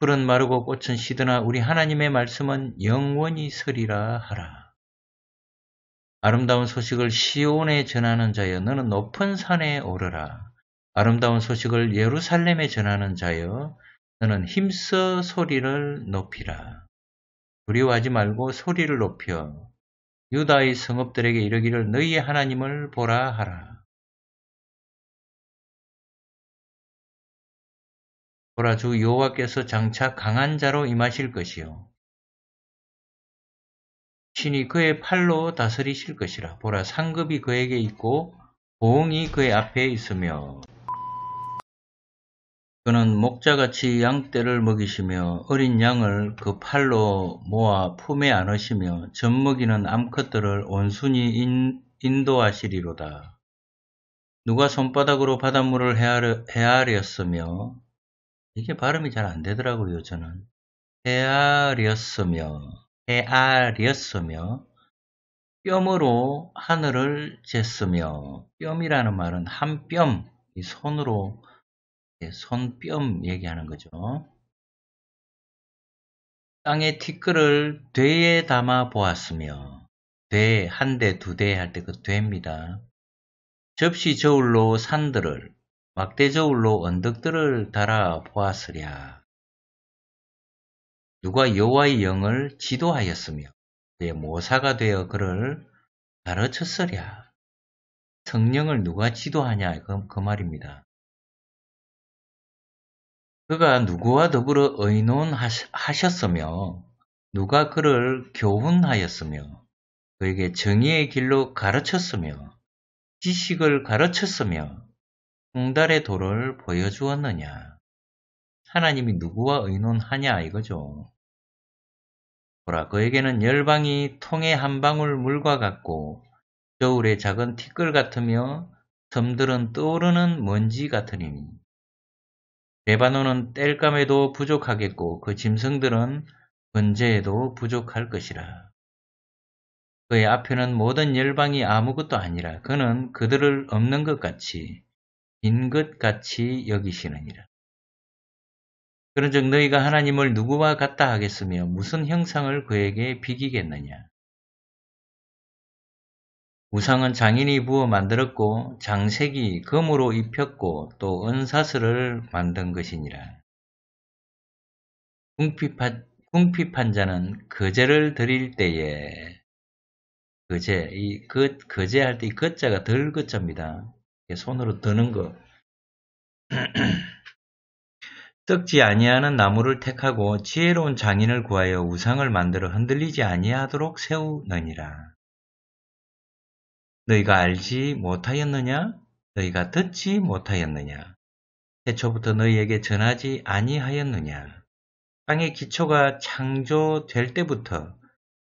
뿔은 마르고 꽃은 시드나 우리 하나님의 말씀은 영원히 서리라 하라. 아름다운 소식을 시온에 전하는 자여 너는 높은 산에 오르라. 아름다운 소식을 예루살렘에 전하는 자여 너는 힘써 소리를 높이라. 두려워하지 말고 소리를 높여 유다의 성읍들에게 이르기를 너희의 하나님을 보라 하라. 보라 주 여호와께서 장차 강한 자로 임하실 것이요 신이 그의 팔로 다스리실 것이라 보라 상급이 그에게 있고 보응이 그의 앞에 있으며 그는 목자같이 양떼를 먹이시며 어린 양을 그 팔로 모아 품에 안으시며 젖먹이는 암컷들을 온순히 인, 도하시리로다 누가 손바닥으로 바닷물을 헤아려, 헤아렸으며 이게 발음이 잘 안 되더라고요, 저는. 헤아었으며헤아었으며 뼘으로 하늘을 쟀으며, 뼘이라는 말은 한 뼘, 이 손으로, 예, 손뼘 얘기하는 거죠. 땅의 티끌을 되에 담아 보았으며, 되, 한 대, 두 대 할 때그 되입니다. 접시 저울로 산들을, 막대저울로 언덕들을 달아 보았으랴. 누가 여호와의 영을 지도하였으며 그의 모사가 되어 그를 가르쳤으랴. 성령을 누가 지도하냐 그, 그 말입니다. 그가 누구와 더불어 의논하셨으며 누가 그를 교훈하였으며 그에게 정의의 길로 가르쳤으며 지식을 가르쳤으며 응달의 도를 보여주었느냐? 하나님이 누구와 의논하냐 이거죠. 보라 그에게는 열방이 통의 한 방울 물과 같고 겨울의 작은 티끌 같으며 섬들은 떠오르는 먼지 같으니 레바노는 뗄감에도 부족하겠고 그 짐승들은 번제에도 부족할 것이라. 그의 앞에는 모든 열방이 아무것도 아니라 그는 그들을 없는 것 같이 인것 같이 여기시느니라. 그런즉 너희가 하나님을 누구와 같다 하겠으며 무슨 형상을 그에게 비기겠느냐? 우상은 장인이 부어 만들었고 장색이 금으로 입혔고 또 은사슬을 만든 것이니라. 궁핍한, 궁핍한 자는 거제를 드릴 때에 거제, 이 거, 거제할 때 이 거자가 덜 거자입니다. 손으로 드는 거. 썩지 아니하는 나무를 택하고 지혜로운 장인을 구하여 우상을 만들어 흔들리지 아니하도록 세우느니라. 너희가 알지 못하였느냐? 너희가 듣지 못하였느냐? 태초부터 너희에게 전하지 아니하였느냐? 땅의 기초가 창조될 때부터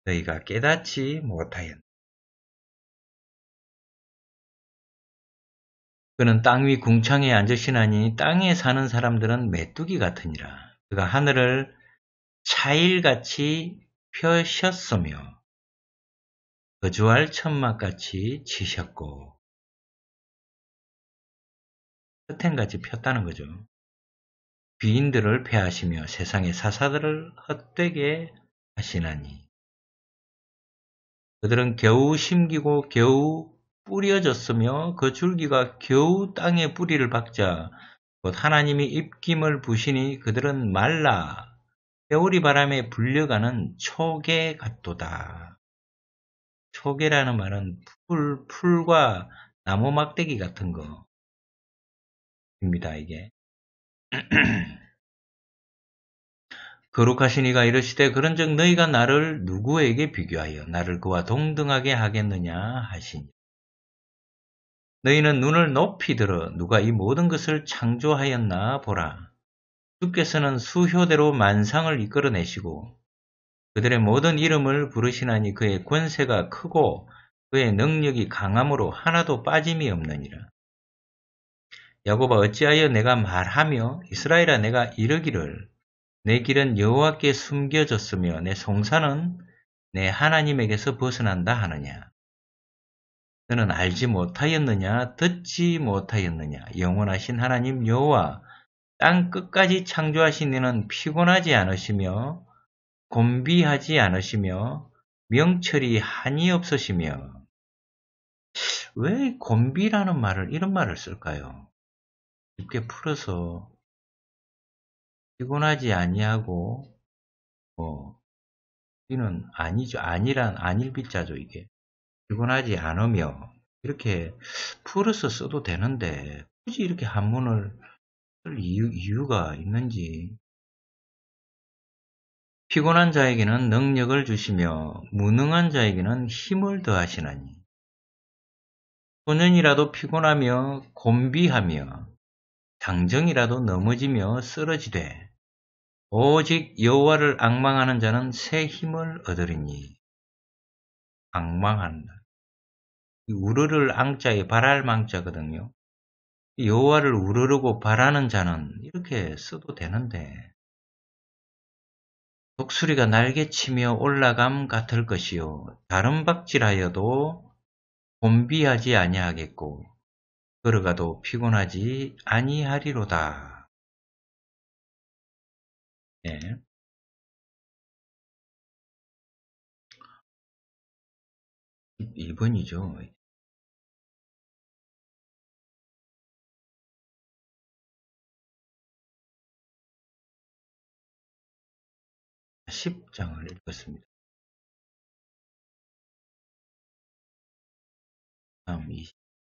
너희가 깨닫지 못하였느냐? 그는 땅 위 궁창에 앉으시나니 땅에 사는 사람들은 메뚜기 같으니라. 그가 하늘을 차일같이 펴셨으며 거주할 그 천막같이 치셨고 끝엔같이 폈다는 거죠. 귀인들을 패하시며 세상의 사사들을 헛되게 하시나니 그들은 겨우 심기고 겨우 뿌려졌으며 그 줄기가 겨우 땅에 뿌리를 박자 곧 하나님이 입김을 부시니 그들은 말라 세월이 바람에 불려가는 초계 같도다. 초계라는 말은 풀, 풀과 나무 막대기 같은 거입니다. 이게 거룩하신 이가 이르시되 그런즉 너희가 나를 누구에게 비교하여 나를 그와 동등하게 하겠느냐 하시니 너희는 눈을 높이 들어 누가 이 모든 것을 창조하였나 보라. 주께서는 수효대로 만상을 이끌어내시고 그들의 모든 이름을 부르시나니 그의 권세가 크고 그의 능력이 강함으로 하나도 빠짐이 없느니라. 야곱아 어찌하여 내가 말하며 이스라엘아 내가 이르기를 내 길은 여호와께 숨겨졌으며 내 송사는 내 하나님에게서 벗어난다 하느냐. 너는 알지 못하였느냐 듣지 못하였느냐 영원하신 하나님 여호와 땅 끝까지 창조하신 이는 피곤하지 않으시며 곤비하지 않으시며 명철이 한이 없으시며 왜 곤비라는 말을 이런 말을 쓸까요? 깊게 풀어서 피곤하지 아니하고 뭐 이는 아니죠 아니란 아닐비자죠 이게 피곤하지 않으며 이렇게 풀어서 써도 되는데 굳이 이렇게 한문을 쓸 이유, 이유가 있는지 피곤한 자에게는 능력을 주시며 무능한 자에게는 힘을 더하시나니 소년이라도 피곤하며 곤비하며 당정이라도 넘어지며 쓰러지되 오직 여호와를 악망하는 자는 새 힘을 얻으리니 악망한다. 우르를 앙자에 바랄 망자거든요. 여호와를 우르르고 바라는 자는 이렇게 써도 되는데 독수리가 날개치며 올라감 같을 것이요 다른 박질하여도 곤비하지 아니하겠고 걸어가도 피곤하지 아니하리로다. 네. 1번이죠 1 0장을 읽었습니다. 다음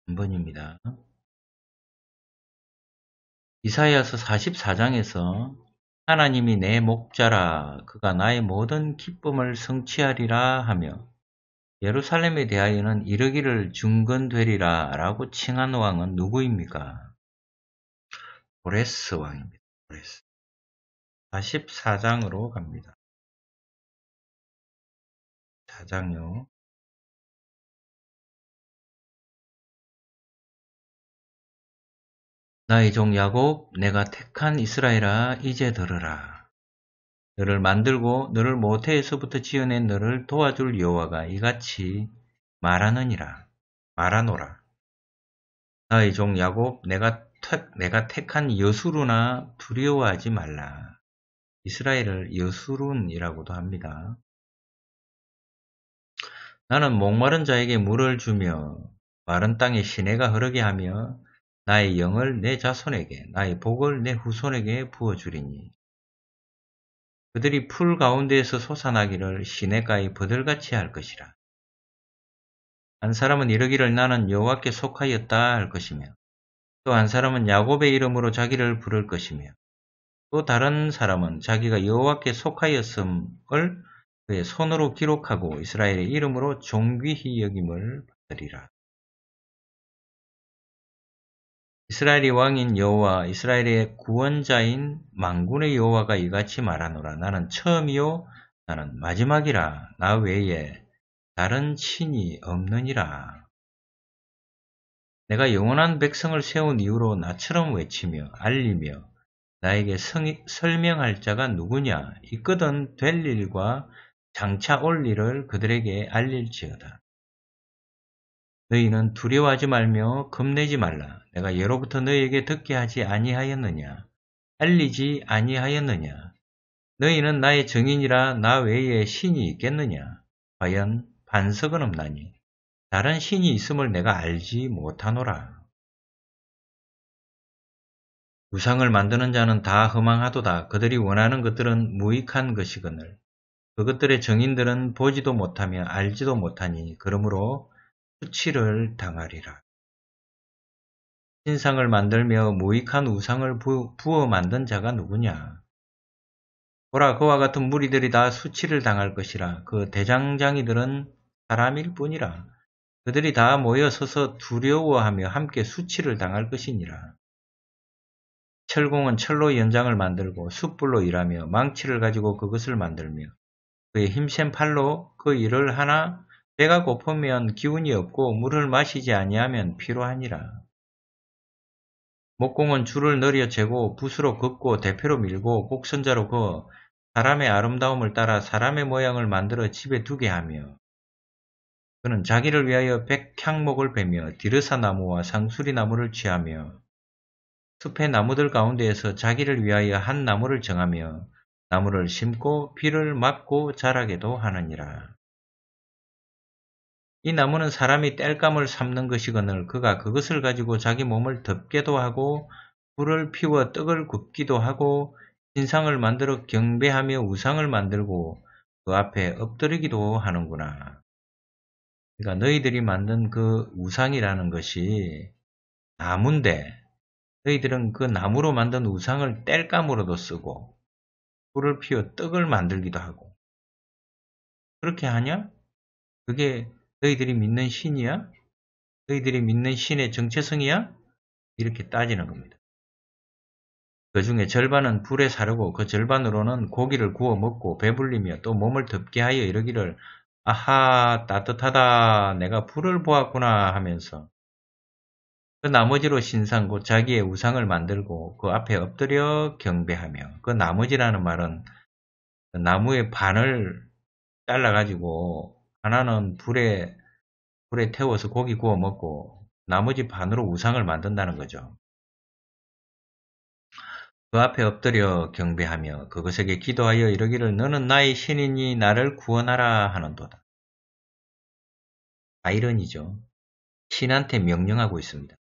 23번입니다. 이사야서 44장에서 하나님이 내 목자라 그가 나의 모든 기쁨을 성취하리라 하며 예루살렘에 대하여는 이르기를 중건되리라 라고 칭한 왕은 누구입니까? 고레스 왕입니다. 고레스. 44장으로 갑니다. 4장요. 나의 종 야곱, 내가 택한 이스라엘아, 이제 들으라. 너를 만들고 너를 모태에서부터 지어낸 너를 도와줄 여호와가 이같이 말하느니라 말하노라 나의 종 야곱 내가 택 내가 택한 여수루나 두려워하지 말라 이스라엘을 여수룬이라고도 합니다. 나는 목마른 자에게 물을 주며 마른 땅에 시내가 흐르게 하며 나의 영을 내 자손에게 나의 복을 내 후손에게 부어주리니 그들이 풀 가운데에서 솟아나기를 시내가의 버들같이 할 것이라. 한 사람은 이러기를 나는 여호와께 속하였다 할 것이며 또 한 사람은 야곱의 이름으로 자기를 부를 것이며 또 다른 사람은 자기가 여호와께 속하였음을 그의 손으로 기록하고 이스라엘의 이름으로 종귀히 여김을 받으리라. 이스라엘의 왕인 여호와 이스라엘의 구원자인 망군의 여호와가 이같이 말하노라 나는 처음이요 나는 마지막이라 나 외에 다른 신이 없느니라 내가 영원한 백성을 세운 이후로 나처럼 외치며 알리며 나에게 성이, 설명할 자가 누구냐 있거든 될 일과 장차 올 일을 그들에게 알릴지어다 너희는 두려워하지 말며 겁내지 말라 내가 예로부터 너희에게 듣게 하지 아니하였느냐? 알리지 아니하였느냐? 너희는 나의 증인이라 나 외에 신이 있겠느냐? 과연 반석은 없나니 다른 신이 있음을 내가 알지 못하노라. 우상을 만드는 자는 다 허망하도다. 그들이 원하는 것들은 무익한 것이거늘. 그것들의 정인들은 보지도 못하며 알지도 못하니 그러므로 수치를 당하리라. 신상을 만들며 무익한 우상을 부어 만든 자가 누구냐? 보라 그와 같은 무리들이 다 수치를 당할 것이라 그 대장장이들은 사람일 뿐이라 그들이 다 모여 서서 두려워하며 함께 수치를 당할 것이니라. 철공은 철로 연장을 만들고 숯불로 일하며 망치를 가지고 그것을 만들며 그의 힘센 팔로 그 일을 하나 배가 고프면 기운이 없고 물을 마시지 아니하면 피로하니라. 목공은 줄을 늘여 재고 붓으로 긋고 대패로 밀고 곡선자로 그어 사람의 아름다움을 따라 사람의 모양을 만들어 집에 두게 하며 그는 자기를 위하여 백향목을 베며 디르사 나무와 상수리 나무를 취하며 숲의 나무들 가운데에서 자기를 위하여 한 나무를 정하며 나무를 심고 피를막고 자라게도 하느니라. 이 나무는 사람이 땔감을 삼는 것이거늘 그가 그것을 가지고 자기 몸을 덮게도 하고 불을 피워 떡을 굽기도 하고 신상을 만들어 경배하며 우상을 만들고 그 앞에 엎드리기도 하는구나. 그러니까 너희들이 만든 그 우상이라는 것이 나무인데 너희들은 그 나무로 만든 우상을 땔감으로도 쓰고 불을 피워 떡을 만들기도 하고 그렇게 하냐? 그게 너희들이 믿는 신이야? 너희들이 믿는 신의 정체성이야? 이렇게 따지는 겁니다. 그 중에 절반은 불에 사르고 그 절반으로는 고기를 구워 먹고 배불리며 또 몸을 덥게 하여 이러기를 아하 따뜻하다 내가 불을 보았구나 하면서 그 나머지로 신상 곧 자기의 우상을 만들고 그 앞에 엎드려 경배하며 그 나머지라는 말은 나무의 반을 잘라가지고 하나는 불에 불에 태워서 고기 구워 먹고 나머지 반으로 우상을 만든다는 거죠. 그 앞에 엎드려 경배하며 그것에게 기도하여 이러기를 너는 나의 신인이 나를 구원하라 하는도다. 아이러니죠. 신한테 명령하고 있습니다.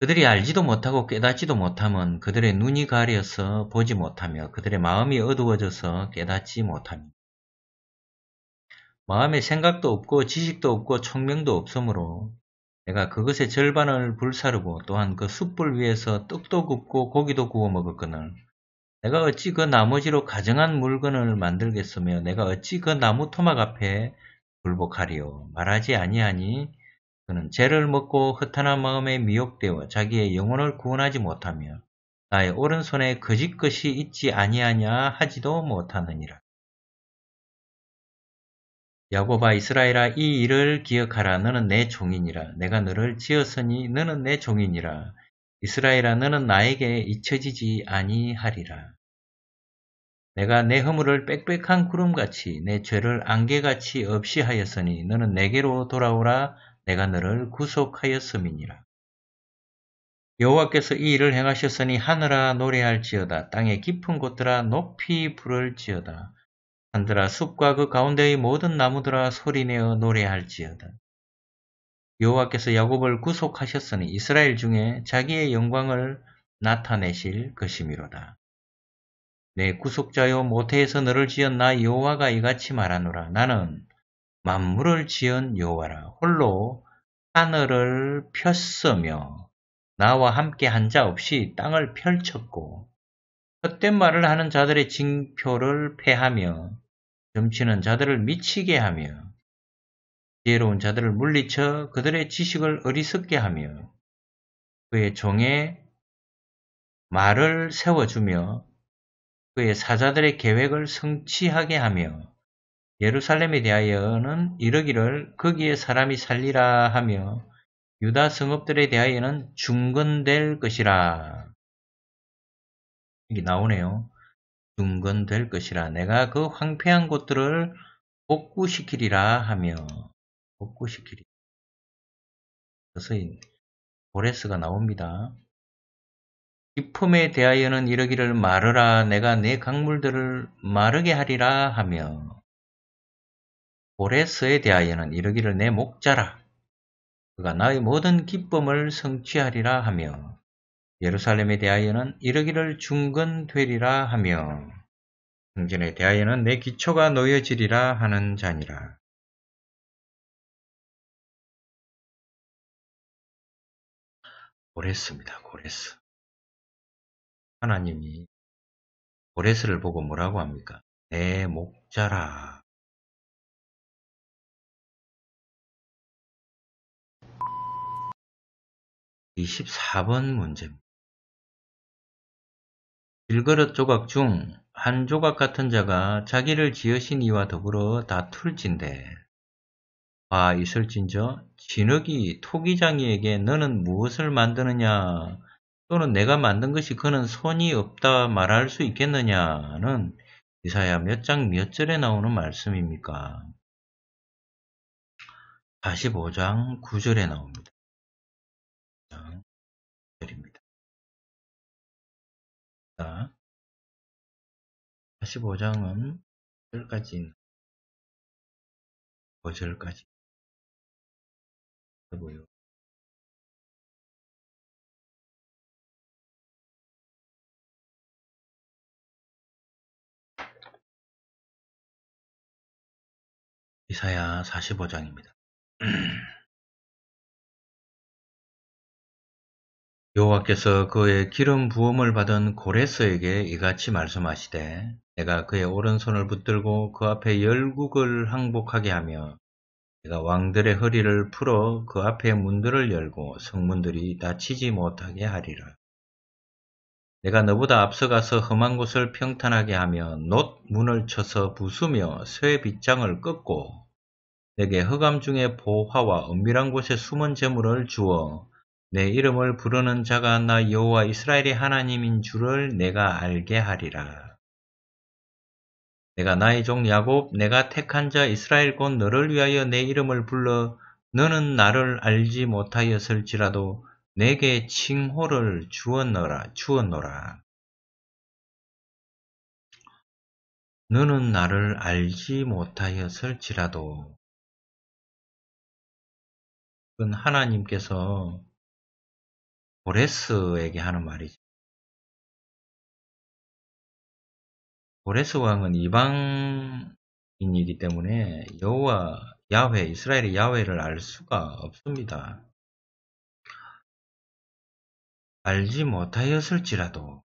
그들이 알지도 못하고 깨닫지도 못하면 그들의 눈이 가려서 보지 못하며 그들의 마음이 어두워져서 깨닫지 못합니다 마음에 생각도 없고 지식도 없고 총명도 없으므로 내가 그것의 절반을 불사르고 또한 그 숯불 위에서 떡도 굽고 고기도 구워 먹었거늘 내가 어찌 그 나머지로 가정한 물건을 만들겠으며 내가 어찌 그 나무 토막 앞에 불복하리요 말하지 아니하니 그는 죄를 먹고 허탄한 마음에 미혹되어 자기의 영혼을 구원하지 못하며 나의 오른손에 거짓 것이 있지 아니하냐 하지도 못하느니라 야곱아 이스라엘아 이 일을 기억하라 너는 내 종이니라 내가 너를 지었으니 너는 내 종이니라 이스라엘아 너는 나에게 잊혀지지 아니하리라 내가 내 허물을 빽빽한 구름같이 내 죄를 안개같이 없이 하였으니 너는 내게로 돌아오라 내가 너를 구속하였음이니라 여호와께서 이 일을 행하셨으니 하늘아 노래할지어다 땅의 깊은 곳들아 높이 부를지어다 한들아 숲과 그 가운데의 모든 나무들아 소리내어 노래할지어다. 여호와께서 야곱을 구속하셨으니 이스라엘 중에 자기의 영광을 나타내실 것이미로다. 내 구속자여 모태에서 너를 지은 나 여호와가 이같이 말하노라. 나는 만물을 지은 여호와라. 홀로 하늘을 폈으며 나와 함께 한 자 없이 땅을 펼쳤고 헛된 말을 하는 자들의 징표를 패하며 점치는 자들을 미치게 하며 지혜로운 자들을 물리쳐 그들의 지식을 어리석게 하며 그의 종의 말을 세워주며 그의 사자들의 계획을 성취하게 하며 예루살렘에 대하여는 이러기를 거기에 사람이 살리라 하며 유다 성읍들에 대하여는 중건될 것이라. 이게 나오네요. 둔건될 것이라 내가 그 황폐한 곳들을 복구시키리라 하며 복구시키리 그래서 보레스가 나옵니다. 기품에 대하여는 이러기를 마르라 내가 내 강물들을 마르게 하리라 하며 보레스에 대하여는 이러기를 내 목자라 그가 나의 모든 기쁨을 성취하리라 하며 예루살렘에 대하여는 이러기를 중건되리라 하며 성전에 대하여는 내 기초가 놓여지리라 하는 자니라. 고레스입니다. 고레스. 하나님이 고레스를 보고 뭐라고 합니까? 내 목자라. 2 4번 문제입니다. 밀그릇 조각 중 한 조각 같은 자가 자기를 지으신 이와 더불어 다툴진대. 아 있을진저 진흙이 토기장이에게 너는 무엇을 만드느냐 또는 내가 만든 것이 그는 손이 없다 말할 수 있겠느냐는 이사야 몇 장 몇 절에 나오는 말씀입니까? 45장 9절에 나옵니다. 9절입니다. 45장은 10절까지 있는 5절까지 뭐 고요 이사야 45장입니다. 여호와께서 그의 기름 부음을 받은 고레스에게 이같이 말씀하시되 내가 그의 오른손을 붙들고 그 앞에 열국을 항복하게 하며 내가 왕들의 허리를 풀어 그 앞에 문들을 열고 성문들이 닫히지 못하게 하리라. 내가 너보다 앞서가서 험한 곳을 평탄하게 하며 놋 문을 쳐서 부수며 쇠 빗장을 꺾고 내게 허감 중에 보화와 은밀한 곳에 숨은 재물을 주어 내 이름을 부르는 자가 나 여호와 이스라엘의 하나님인 줄을 내가 알게 하리라. 내가 나의 종 야곱, 내가 택한 자 이스라엘 곧 너를 위하여 내 이름을 불러 너는 나를 알지 못하였을지라도 내게 칭호를 주었노라, 주었노라. 너는 나를 알지 못하였을지라도 하나님께서 보레스에게 하는 말이죠. 보레스 왕은 이방인이기 때문에 여호와 야훼 이스라엘의 야훼를 알 수가 없습니다. 알지 못하였을지라도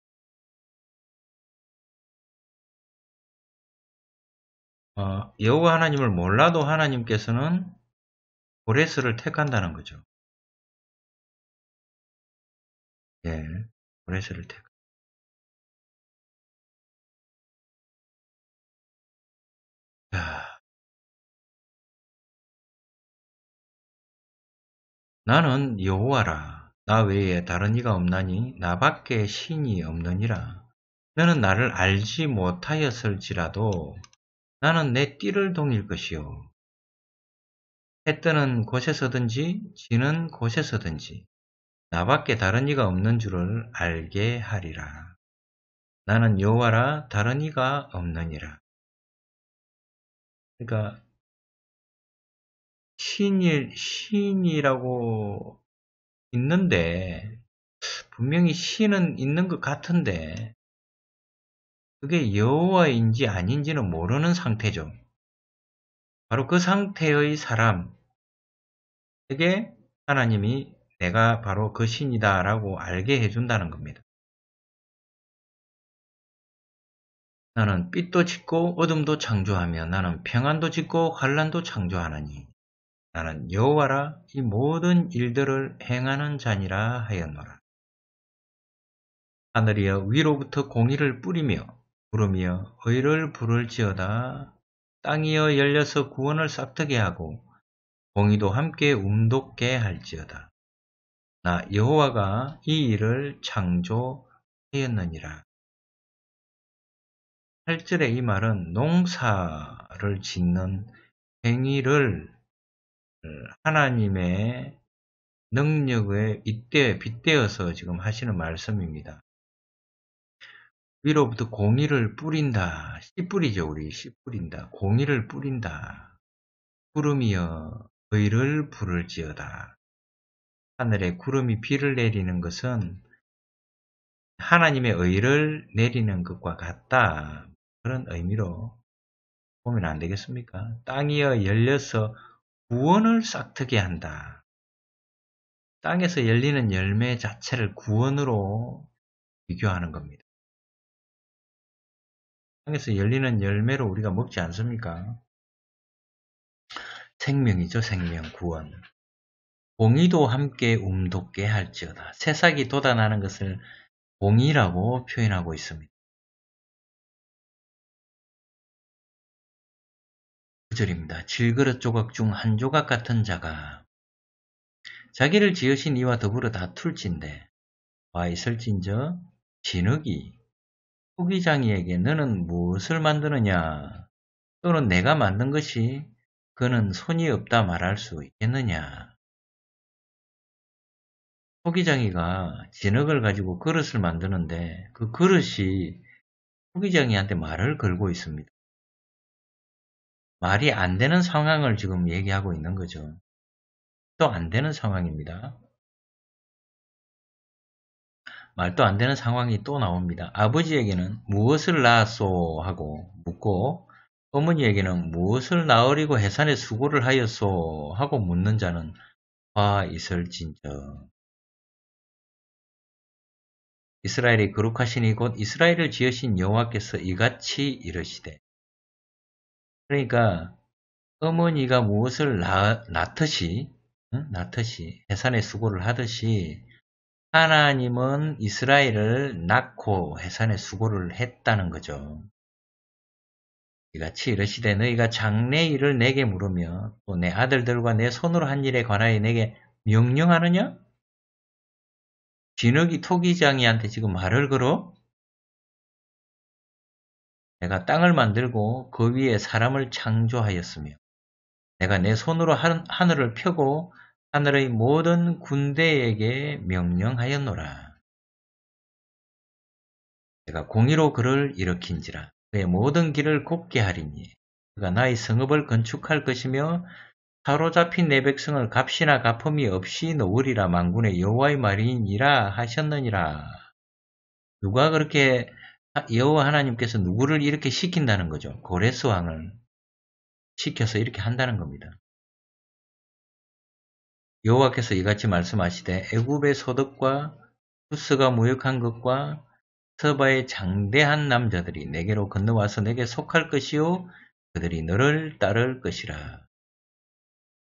어, 여호와 하나님을 몰라도 하나님께서는 보레스를 택한다는 거죠. 예, 보내실 테고. 야, 아. 나는 여호와라. 나 외에 다른 이가 없나니 나밖에 신이 없느니라. 너는 나를 알지 못하였을지라도 나는 내 띠를 동일 것이요. 해 뜨는 곳에서든지 지는 곳에서든지 나밖에 다른 이가 없는 줄을 알게 하리라. 나는 여호와라 다른 이가 없느니라. 그러니까 신일 신이라고 있는데 분명히 신은 있는 것 같은데 그게 여호와인지 아닌지는 모르는 상태죠. 바로 그 상태의 사람에게 하나님이 내가 바로 그 신이다 라고 알게 해준다는 겁니다. 나는 빛도 짓고 어둠도 창조하며 나는 평안도 짓고 환란도 창조하느니 나는 여호와라 이 모든 일들을 행하는 자니라 하였노라. 하늘이여 위로부터 공의를 뿌리며 구름이 의를 불을 지어다 땅이여 열려서 구원을 싹트게 하고 공의도 함께 움돋게 할지어다. 나 여호와가 이 일을 창조하였느니라. 8절의 이 말은 농사를 짓는 행위를 하나님의 능력에 빗대, 빗대어서 지금 하시는 말씀입니다. 위로부터 공의를 뿌린다. 씨 뿌리죠, 우리. 씨 뿌린다. 공의를 뿌린다. 구름이여, 의를 부를지어다. 하늘에 구름이 비를 내리는 것은 하나님의 의를 내리는 것과 같다. 그런 의미로 보면 안 되겠습니까? 땅이여 열려서 구원을 싹트게 한다. 땅에서 열리는 열매 자체를 구원으로 비교하는 겁니다. 땅에서 열리는 열매로 우리가 먹지 않습니까? 생명이죠, 생명, 구원. 공의도 함께 움돋게 할지어다. 새싹이 돋아나는 것을 공의라고 표현하고 있습니다. 9절입니다. 그 질그릇 조각 중 한 조각 같은 자가 자기를 지으신 이와 더불어 다툴진데 와 있을진저 진흙이 후기장이에게 너는 무엇을 만드느냐 또는 내가 만든 것이 그는 손이 없다 말할 수 있겠느냐 후기장이가 진흙을 가지고 그릇을 만드는데 그 그릇이 후기장이한테 말을 걸고 있습니다. 말이 안 되는 상황을 지금 얘기하고 있는 거죠. 또 안 되는 상황입니다. 말도 안 되는 상황이 또 나옵니다. 아버지에게는 무엇을 낳았소 하고 묻고 어머니에게는 무엇을 낳으리고 해산에 수고를 하였소 하고 묻는 자는 화있을진정 이스라엘이 거룩하시니 곧 이스라엘을 지으신 여호와께서 이같이 이르시되 그러니까 어머니가 무엇을 낳, 듯이 낳듯이 해산의 수고를 하듯이 하나님은 이스라엘을 낳고 해산의 수고를 했다는 거죠. 이같이 이르시되 너희가 장래 일을 내게 물으며 또 내 아들들과 내 손으로 한 일에 관하여 내게 명령하느냐? 진욱이 토기장이한테 지금 말을 걸어? 내가 땅을 만들고 그 위에 사람을 창조하였으며 내가 내 손으로 하늘을 펴고 하늘의 모든 군대에게 명령하였노라. 내가 공의로 그를 일으킨지라 그의 모든 길을 곱게 하리니 그가 나의 성읍을 건축할 것이며 사로잡힌 내백성을 값이나 갚품이 없이 노으리라 만군의 여호와의 말이니라 하셨느니라. 누가 그렇게 여호와 하나님께서 누구를 이렇게 시킨다는 거죠. 고레스 왕을 시켜서 이렇게 한다는 겁니다. 여호와께서 이같이 말씀하시되 애굽의 소득과 수스가 무역한 것과 서바의 장대한 남자들이 내게로 건너와서 내게 속할 것이요 그들이 너를 따를 것이라.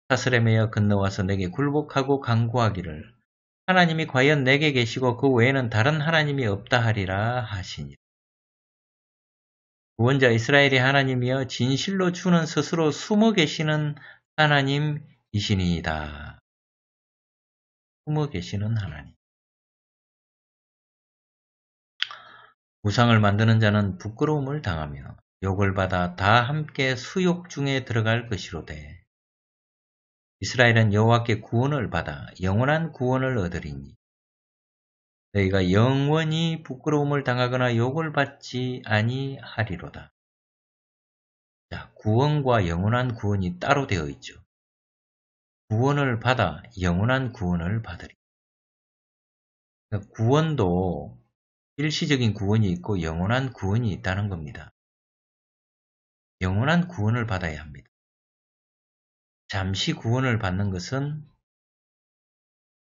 사을 헤매어 건너와서 내게 굴복하고 강구하기를 하나님이 과연 내게 계시고 그 외에는 다른 하나님이 없다 하리라 하시니 구원자 이스라엘의 하나님이여 진실로 주는 스스로 숨어 계시는 하나님이시니이다. 숨어 계시는 하나님. 우상을 만드는 자는 부끄러움을 당하며 욕을 받아 다 함께 수욕 중에 들어갈 것이로되 이스라엘은 여호와께 구원을 받아 영원한 구원을 얻으리니 너희가 영원히 부끄러움을 당하거나 욕을 받지 아니하리로다. 자, 구원과 영원한 구원이 따로 되어 있죠. 구원을 받아 영원한 구원을 받으리. 그러니까 구원도 일시적인 구원이 있고 영원한 구원이 있다는 겁니다. 영원한 구원을 받아야 합니다. 잠시 구원을 받는 것은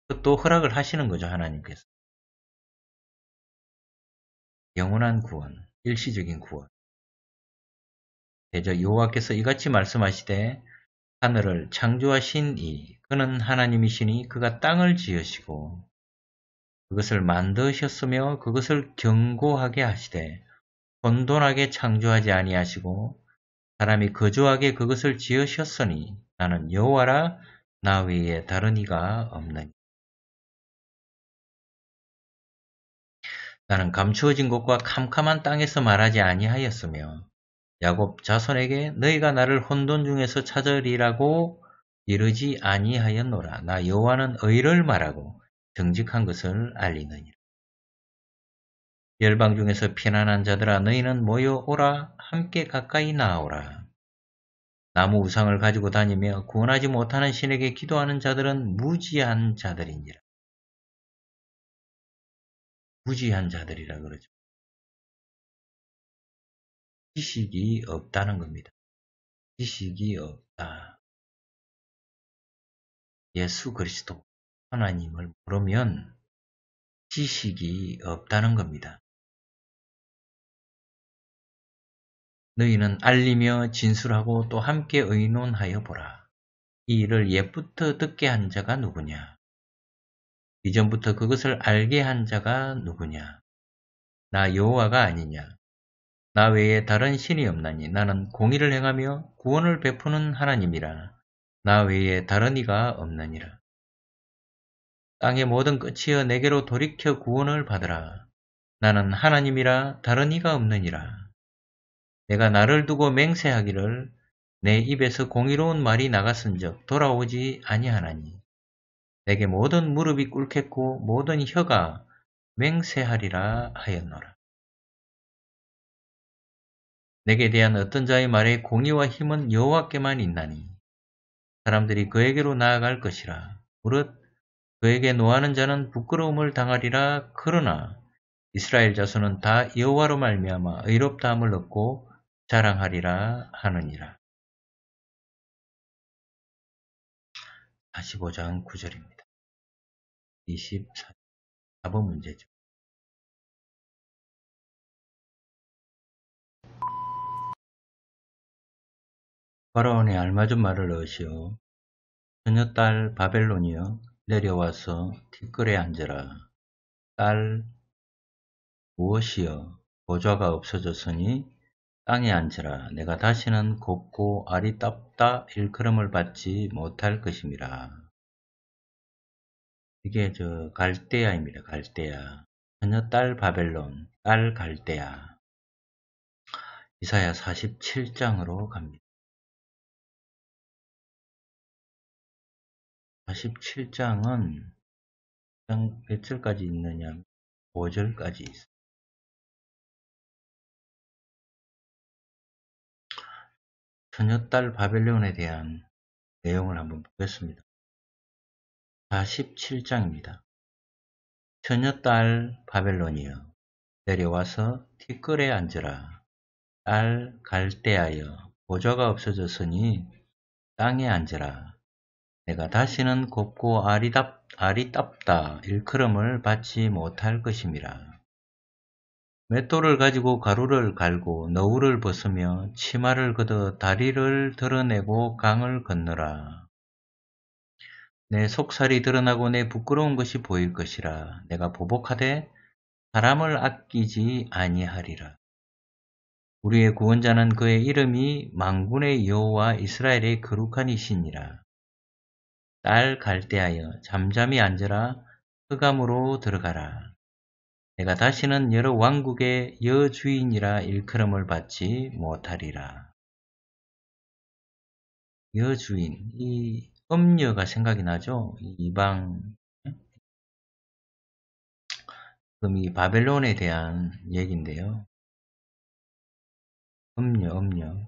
그것도 허락을 하시는 거죠, 하나님께서. 영원한 구원, 일시적인 구원. 대저 여호와께서 이같이 말씀하시되 하늘을 창조하신 이 그는 하나님이시니 그가 땅을 지으시고 그것을 만드셨으며 그것을 견고하게 하시되 혼돈하게 창조하지 아니하시고 사람이 거주하게 그것을 지으셨으니 나는 여호와라 나 외에 다른 이가 없는 나는 감추어진 곳과 캄캄한 땅에서 말하지 아니하였으며 야곱 자손에게 너희가 나를 혼돈 중에서 찾으리라고 이르지 아니하였노라 나 여호와는 의를 말하고 정직한 것을 알리느니라 열방 중에서 피난한 자들아 너희는 모여 오라 함께 가까이 나오라 나무 우상을 가지고 다니며 구원하지 못하는 신에게 기도하는 자들은 무지한 자들이니라. 무지한 자들이라 그러죠. 지식이 없다는 겁니다. 지식이 없다. 예수 그리스도 하나님을 모르면 지식이 없다는 겁니다. 너희는 알리며 진술하고 또 함께 의논하여 보라. 이 일을 옛부터 듣게 한 자가 누구냐? 이전부터 그것을 알게 한 자가 누구냐? 나 여호와가 아니냐? 나 외에 다른 신이 없나니 나는 공의를 행하며 구원을 베푸는 하나님이라. 나 외에 다른 이가 없나니라 땅의 모든 끝이여 내게로 돌이켜 구원을 받으라. 나는 하나님이라 다른 이가 없느니라. 내가 나를 두고 맹세하기를 내 입에서 공의로운 말이 나갔은즉 돌아오지 아니하나니 내게 모든 무릎이 꿇겠고 모든 혀가 맹세하리라 하였노라. 내게 대한 어떤 자의 말에 공의와 힘은 여호와께만 있나니 사람들이 그에게로 나아갈 것이라 무릇 그에게 노하는 자는 부끄러움을 당하리라 그러나 이스라엘 자손은 다 여호와로 말미암아 의롭다함을 얻고 자랑하리라 하느니라. 45장 9절입니다. 24번 문제죠. 바라온의 알맞은 말을 넣으시오. 그녀 딸 바벨론이여 내려와서 티끌에 앉으라. 딸 무엇이여 보좌가 없어졌으니 땅에 앉으라 내가 다시는 곱고 알이 따다 일컬음을 받지 못할 것입니다 이게 저 갈대야입니다. 갈대야. 그녀 딸 바벨론, 딸 갈대야. 이사야 47장으로 갑니다. 47장은 몇 절까지 있느냐? 5절까지 있어요. 처녀딸 바벨론에 대한 내용을 한번 보겠습니다. 47장입니다. 처녀딸 바벨론이여 내려와서 티끌에 앉으라 딸 갈대하여 보좌가 없어졌으니 땅에 앉으라 내가 다시는 곱고 아리답, 아리답다 일크음을 받지 못할 것임이라 맷돌을 가지고 가루를 갈고 너울을 벗으며 치마를 걷어 다리를 드러내고 강을 건너라. 내 속살이 드러나고 내 부끄러운 것이 보일 것이라 내가 보복하되 사람을 아끼지 아니하리라. 우리의 구원자는 그의 이름이 망군의 여호와 이스라엘의 거룩한 이신이라. 딸 갈대하여 잠잠히 앉으라 흑암으로 들어가라. 내가 다시는 여러 왕국의 여주인이라 일컬음을 받지 못하리라. 여주인, 이 음녀가 생각이 나죠? 이방, 그럼 이 바벨론에 대한 얘기인데요. 음녀, 음녀.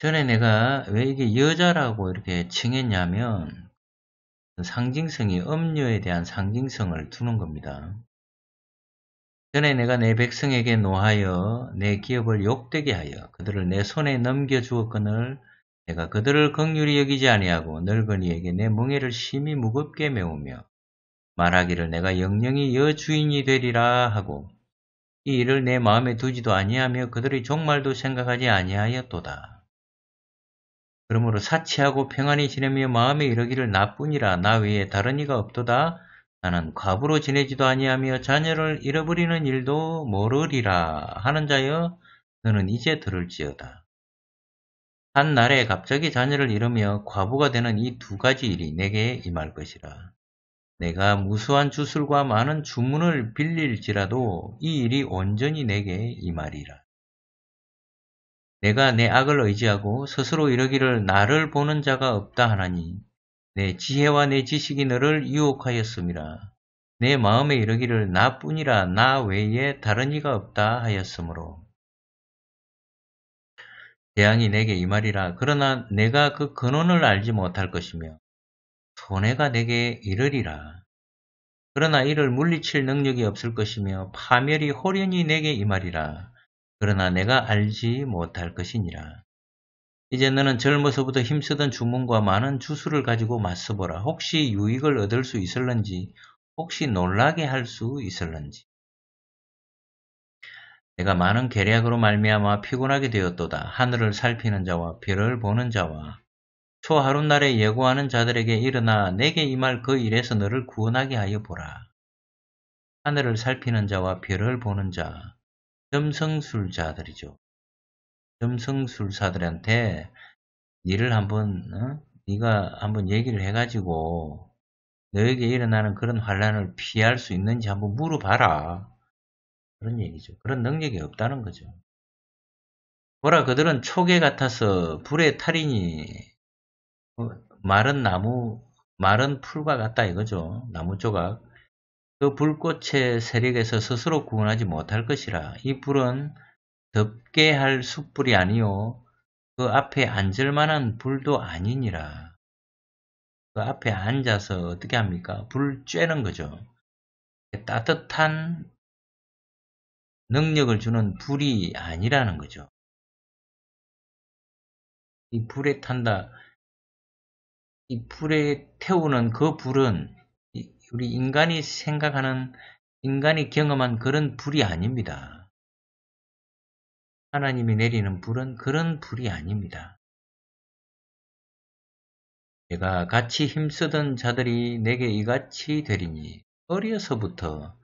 전에 내가 왜 이게 여자라고 이렇게 칭했냐면, 상징성이 음료에 대한 상징성을 두는 겁니다. 전에 내가 내 백성에게 노하여 내 기업을 욕되게 하여 그들을 내 손에 넘겨 주었거늘 내가 그들을 극률이 여기지 아니하고 늙은이에게 내 멍에를 심히 무겁게 메우며 말하기를 내가 영영이 여주인이 되리라 하고 이 일을 내 마음에 두지도 아니하며 그들의 종말도 생각하지 아니하였도다. 그러므로 사치하고 평안히 지내며 마음에 이르기를 나뿐이라 나 외에 다른 이가 없도다. 나는 과부로 지내지도 아니하며 자녀를 잃어버리는 일도 모르리라 하는 자여 너는 이제 들을지어다. 한 날에 갑자기 자녀를 잃으며 과부가 되는 이 두 가지 일이 내게 임할 것이라. 내가 무수한 주술과 많은 주문을 빌릴지라도 이 일이 온전히 내게 임하리라. 내가 내 악을 의지하고 스스로 이러기를 나를 보는 자가 없다 하나니 내 지혜와 내 지식이 너를 유혹하였음이라 내 마음에 이러기를 나뿐이라 나 외에 다른 이가 없다 하였으므로 재앙이 내게 이말이라 그러나 내가 그 근원을 알지 못할 것이며 손해가 내게 이르리라 그러나 이를 물리칠 능력이 없을 것이며 파멸이 호련히 내게 이말이라 그러나 내가 알지 못할 것이니라. 이제 너는 젊어서부터 힘쓰던 주문과 많은 주술을 가지고 맞서보라. 혹시 유익을 얻을 수 있을런지, 혹시 놀라게 할 수 있을런지. 내가 많은 계략으로 말미암아 피곤하게 되었도다. 하늘을 살피는 자와 별을 보는 자와 초하룻날에 예고하는 자들에게 일어나 내게 임할 그 일에서 너를 구원하게 하여 보라. 하늘을 살피는 자와 별을 보는 자, 점성술자들이죠. 점성술사들한테 일을 한번 어? 네가 한번 얘기를 해가지고 너에게 일어나는 그런 환란을 피할 수 있는지 한번 물어봐라. 그런 얘기죠. 그런 능력이 없다는 거죠. 보라 그들은 초계 같아서 불의 탈이니 어, 마른 나무, 마른 풀과 같다 이거죠. 나무 조각. 그 불꽃의 세력에서 스스로 구원하지 못할 것이라 이 불은 덥게 할 숯불이 아니요 그 앞에 앉을 만한 불도 아니니라 그 앞에 앉아서 어떻게 합니까? 불 쬐는 거죠 따뜻한 능력을 주는 불이 아니라는 거죠 이 불에 탄다 이 불에 태우는 그 불은 우리 인간이 생각하는 인간이 경험한 그런 불이 아닙니다. 하나님이 내리는 불은 그런 불이 아닙니다. 내가 같이 힘쓰던 자들이 내게 이같이 되리니 어려서부터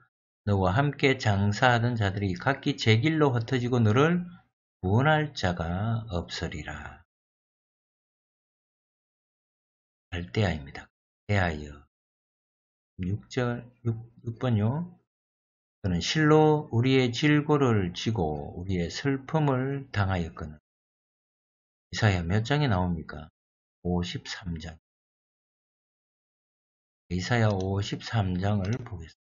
너와 함께 장사하던 자들이 각기 제 길로 흩어지고 너를 구원할 자가 없으리라. 갈대아입니다. 대하여 그 6절, 6, 번요 그는 실로 우리의 질고를 지고 우리의 슬픔을 당하였거늘. 이사야 몇 장에 나옵니까? 53장. 이사야 53장을 보겠습니다.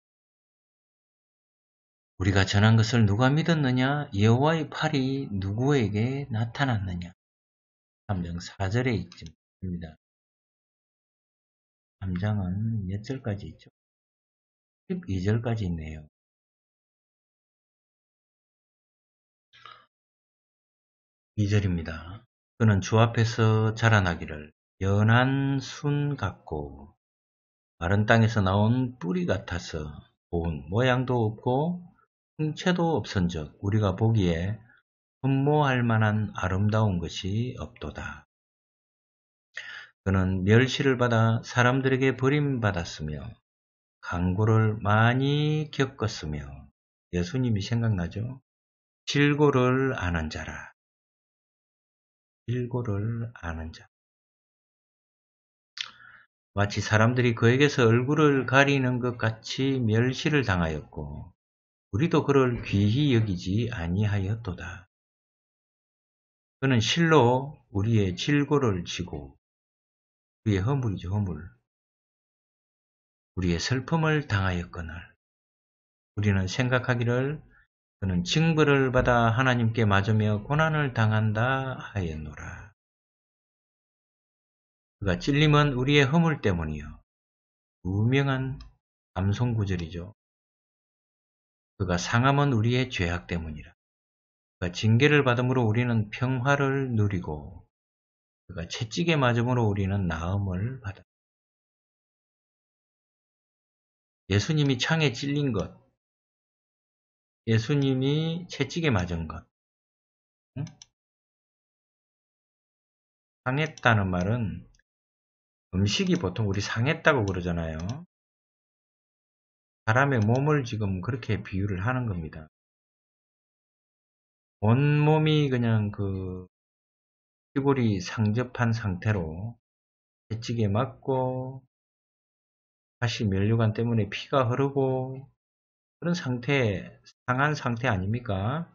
우리가 전한 것을 누가 믿었느냐? 여호와의 팔이 누구에게 나타났느냐? 3장 4절에 있습니다. 3장은 몇 절까지 있죠? 12절까지 있네요. 2절입니다 그는 주 앞에서 자라나기를 연한 순 같고 마른 땅에서 나온 뿌리 같아서 본 모양도 없고 형체도 없은적 우리가 보기에 흠모할 만한 아름다운 것이 없도다. 그는 멸시를 받아 사람들에게 버림받았으며 강고를 많이 겪었으며 예수님이 생각나죠? 질고를 아는 자라. 질고를 아는 자. 마치 사람들이 그에게서 얼굴을 가리는 것 같이 멸시를 당하였고 우리도 그를 귀히 여기지 아니하였도다. 그는 실로 우리의 질고를 지고 우리의 허물이죠, 허물. 우리의 슬픔을 당하였거늘. 우리는 생각하기를 그는 징벌을 받아 하나님께 맞으며 고난을 당한다 하였노라. 그가 찔림은 우리의 허물 때문이요. 무명한 감성구절이죠. 그가 상함은 우리의 죄악 때문이라. 그가 징계를 받음으로 우리는 평화를 누리고 그가 그러니까 채찍에 맞음으로 우리는 나음을 받아 예수님이 창에 찔린 것, 예수님이 채찍에 맞은 것, 응? 상했다는 말은 음식이 보통 우리 상했다고 그러잖아요. 사람의 몸을 지금 그렇게 비유를 하는 겁니다. 온 몸이 그냥 그 시골이 상접한 상태로 채찍에 맞고 다시 면류관 때문에 피가 흐르고 그런 상태, 상한 상태 아닙니까?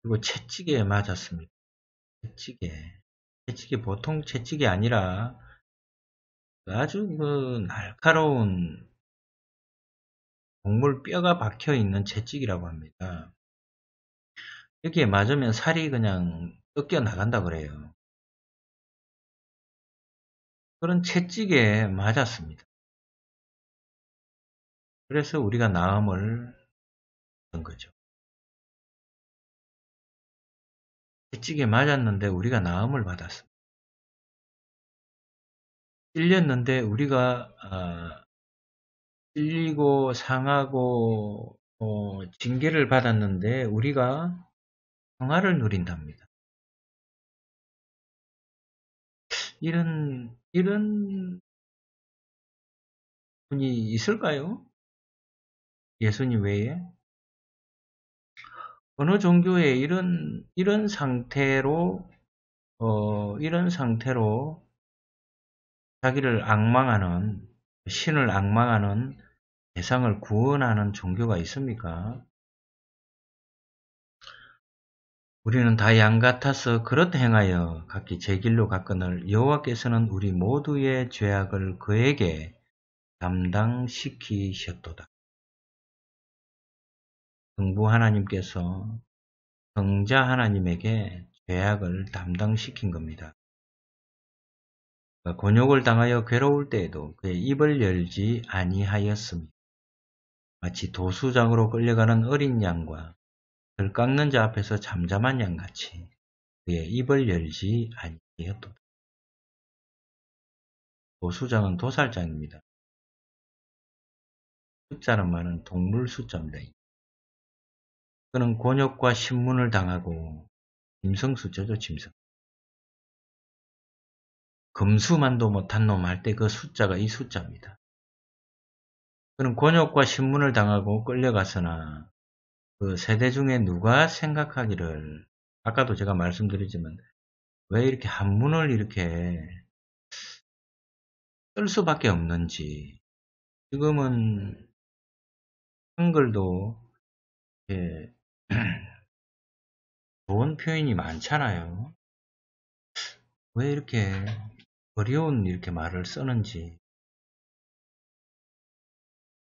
그리고 채찍에 맞았습니다. 채찍에. 채찍이 보통 채찍이 아니라 아주 그 날카로운 동물 뼈가 박혀 있는 채찍이라고 합니다. 여기에 맞으면 살이 그냥 꺾여 나간다 그래요. 그런 채찍에 맞았습니다. 그래서 우리가 나음을 한 거죠. 채찍에 맞았는데 우리가 나음을 받았습니다. 찔렸는데 우리가 아, 찔리고 상하고 어, 징계를 받았는데 우리가 평화를 누린답니다. 이런 이런 분이 있을까요? 예수님 외에 어느 종교에 이런 이런 상태로 어, 이런 상태로 자기를 악망하는 신을 악망하는 대상을 구원하는 종교가 있습니까? 우리는 다 양 같아서 그릇 행하여 각기 제 길로 갔거늘 여호와께서는 우리 모두의 죄악을 그에게 담당시키셨도다. 성부 하나님께서 성자 하나님에게 죄악을 담당시킨 겁니다. 곤욕을 당하여 괴로울 때에도 그의 입을 열지 아니하였습니다. 마치 도수장으로 끌려가는 어린 양과 들 깎는 자 앞에서 잠잠한 양같이 그의 입을 열지 아니하였도다. 수장은 도살장입니다. 숫자는 많은 동물 숫자입니다. 그는 곤욕과 신문을 당하고 짐승 숫자죠 짐승. 금수만도 못한 놈 할 때 그 숫자가 이 숫자입니다. 그는 곤욕과 신문을 당하고 끌려가서나 그 세대 중에 누가 생각하기를 아까도 제가 말씀드리지만 왜 이렇게 한문을 이렇게 쓸 수밖에 없는지 지금은 한글도 예, 좋은 표현이 많잖아요. 왜 이렇게 어려운 이렇게 말을 쓰는지.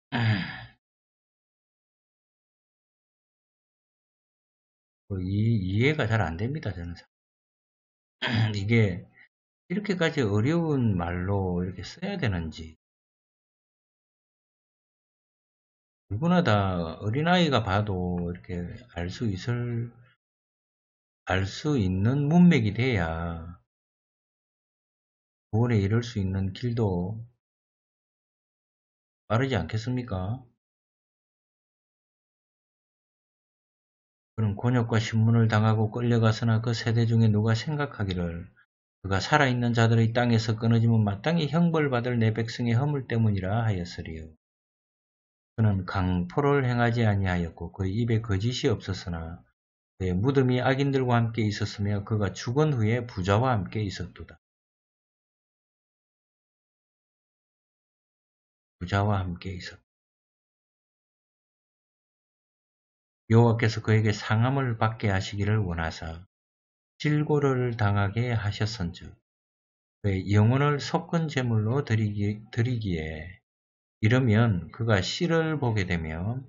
음. 뭐 이, 이해가 잘 안 됩니다, 저는. 이게 이렇게까지 어려운 말로 이렇게 써야 되는지. 누구나 다 어린아이가 봐도 이렇게 알 수 있을, 알 수 있는 문맥이 돼야 구원에 이를 수 있는 길도 빠르지 않겠습니까? 그는 곤욕과 신문을 당하고 끌려가서나 그 세대 중에 누가 생각하기를 그가 살아있는 자들의 땅에서 끊어지면 마땅히 형벌받을 내 백성의 허물 때문이라 하였으리요. 그는 강포를 행하지 아니하였고 그의 입에 거짓이 없었으나 그의 무덤이 악인들과 함께 있었으며 그가 죽은 후에 부자와 함께 있었도다. 부자와 함께 있었다. 여호와께서 그에게 상함을 받게 하시기를 원하사 질고를 당하게 하셨은즉 그의 영혼을 섞은 제물로 드리기, 드리기에 이러면 그가 씨를 보게 되며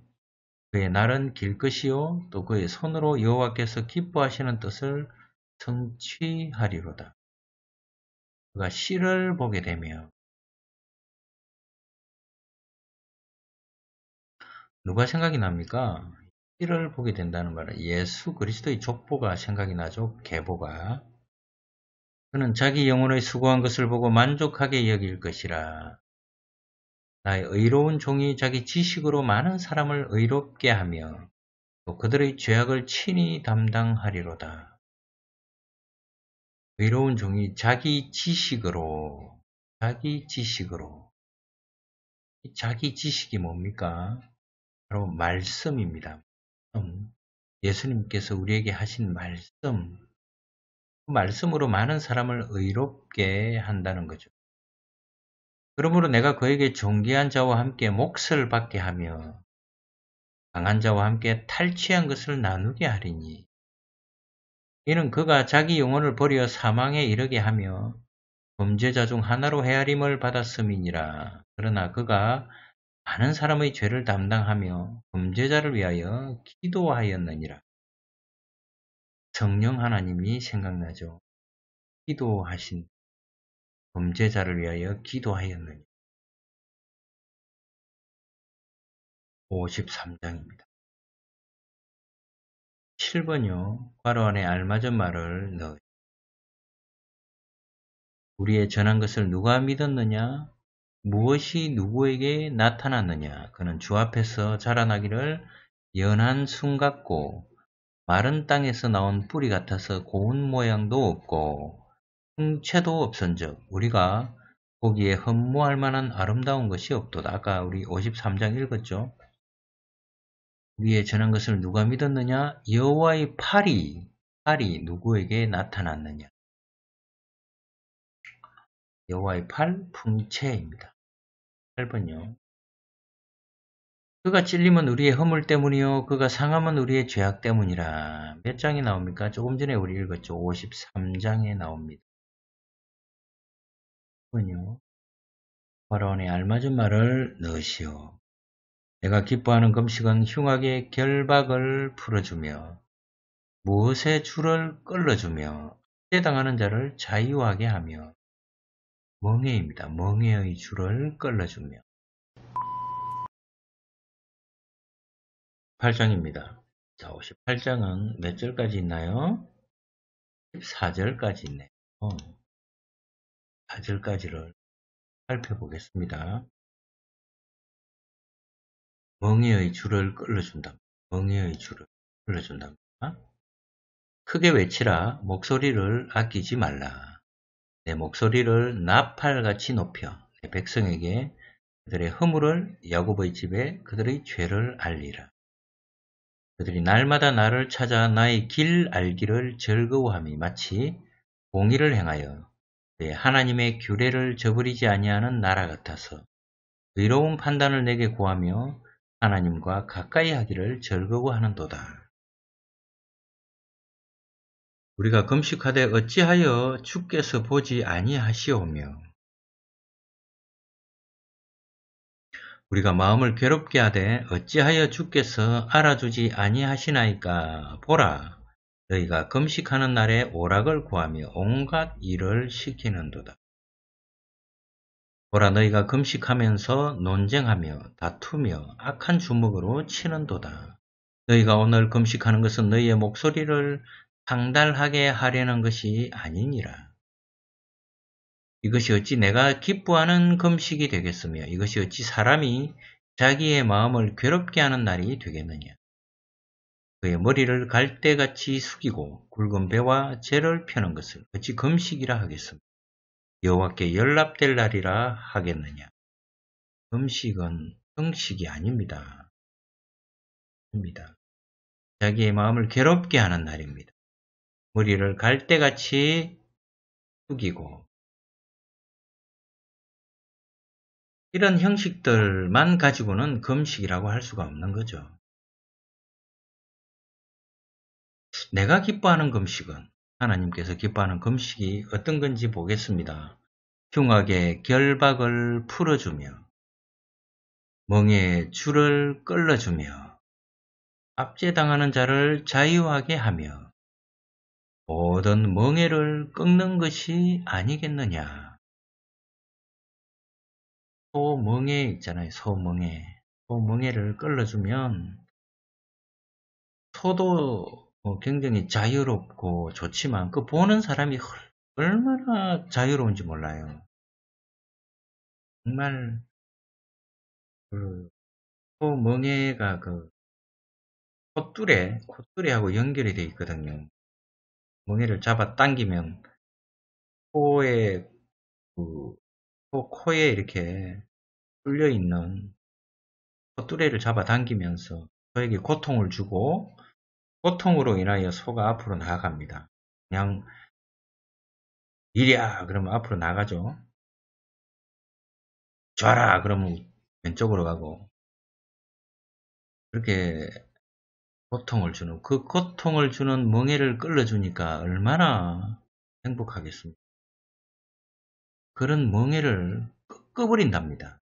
그의 날은 길 것이요 또 그의 손으로 여호와께서 기뻐하시는 뜻을 성취하리로다. 그가 씨를 보게 되며 누가 생각이 납니까? 이를 보게 된다는 말은 예수 그리스도의 족보가 생각이 나죠. 계보가. 그는 자기 영혼의 수고한 것을 보고 만족하게 여길 것이라. 나의 의로운 종이 자기 지식으로 많은 사람을 의롭게 하며 또 그들의 죄악을 친히 담당하리로다. 의로운 종이 자기 지식으로, 자기 지식으로. 자기 지식이 뭡니까? 바로 말씀입니다. 음, 예수님께서 우리에게 하신 말씀, 그 말씀으로 많은 사람을 의롭게 한다는 거죠. 그러므로 내가 그에게 존귀한 자와 함께 몫을 받게 하며 강한 자와 함께 탈취한 것을 나누게 하리니 이는 그가 자기 영혼을 버려 사망에 이르게 하며 범죄자 중 하나로 헤아림을 받았음이니라. 그러나 그가 많은 사람의 죄를 담당하며 범죄자를 위하여 기도하였느니라. 성령 하나님이 생각나죠. 기도하신 범죄자를 위하여 기도하였느니라. 53장입니다. 7번요. 과로 안에 알맞은 말을 넣으 우리의 전한 것을 누가 믿었느냐? 무엇이 누구에게 나타났느냐 그는 주 앞에서 자라나기를 연한 순 같고 마른 땅에서 나온 뿌리 같아서 고운 모양도 없고 풍채도 없은즉 우리가 보기에 흠모할 만한 아름다운 것이 없도다. 아까 우리 53장 읽었죠. 위에 전한 것을 누가 믿었느냐? 여호와의 팔이 팔이 누구에게 나타났느냐? 여호와의 팔 풍채입니다. 8번요. 그가 찔림은 우리의 허물 때문이요 그가 상함은 우리의 죄악 때문이라. 몇 장이 나옵니까? 조금 전에 우리 읽었죠. 53장에 나옵니다. 그요 바로온의 알맞은 말을 넣으시오. 내가 기뻐하는 금식은 흉악의 결박을 풀어주며 무엇의 줄을 끌어주며 때당하는 자를 자유하게 하며 멍해입니다. 멍해의 줄을 끌어주며 8장입니다 자, 58장은 몇 절까지 있나요? 14절까지 있네요. 4절까지를 살펴보겠습니다. 멍해의 줄을 끌어준다. 멍해의 줄을 끌어준다. 크게 외치라. 목소리를 아끼지 말라. 내 목소리를 나팔같이 높여 내 백성에게 그들의 허물을 야곱의 집에 그들의 죄를 알리라. 그들이 날마다 나를 찾아 나의 길 알기를 즐거워함이 마치 공의를 행하여 내 하나님의 규례를 저버리지 아니하는 나라 같아서 의로운 판단을 내게 구하며 하나님과 가까이 하기를 즐거워하는도다. 우리가 금식하되 어찌하여 주께서 보지 아니하시오며 우리가 마음을 괴롭게 하되 어찌하여 주께서 알아주지 아니하시나이까 보라 너희가 금식하는 날에 오락을 구하며 온갖 일을 시키는도다. 보라 너희가 금식하면서 논쟁하며 다투며 악한 주먹으로 치는도다. 너희가 오늘 금식하는 것은 너희의 목소리를 방달하게 하려는 것이 아니니라. 이것이 어찌 내가 기뻐하는 금식이 되겠으며 이것이 어찌 사람이 자기의 마음을 괴롭게 하는 날이 되겠느냐. 그의 머리를 갈대같이 숙이고 굵은 배와 재를 펴는 것을 어찌 금식이라 하겠습니까? 여호와께 연락될 날이라 하겠느냐. 금식은 형식이 아닙니다. 입니다. 자기의 마음을 괴롭게 하는 날입니다. 머리를 갈대같이 숙이고 이런 형식들만 가지고는 금식이라고 할 수가 없는 거죠. 내가 기뻐하는 금식은 하나님께서 기뻐하는 금식이 어떤 건지 보겠습니다. 흉악의 결박을 풀어주며 멍에 줄을 끌어주며 압제당하는 자를 자유하게 하며 모든 멍해를 꺾는 것이 아니겠느냐. 소멍해 있잖아요. 소멍해. 소멍해를 끌어주면 소도 뭐 굉장히 자유롭고 좋지만 그 보는 사람이 얼마나 자유로운지 몰라요. 정말 그 소멍해가 그 콧뚜레, 콧뚜레하고 연결이 되어 있거든요. 뭉이를 잡아당기면 코에 그, 코, 코에 이렇게 뚫려 있는 뚜레를 잡아당기면서 저에게 고통을 주고 고통으로 인하여 소가 앞으로 나아갑니다. 그냥 이랴 그러면 앞으로 나가죠. 좌라 그러면 왼쪽으로 가고 그렇게 고통을 주는 그 고통을 주는 멍해를 끌어주니까 얼마나 행복하겠습니까? 그런 멍해를 꺾어버린답니다.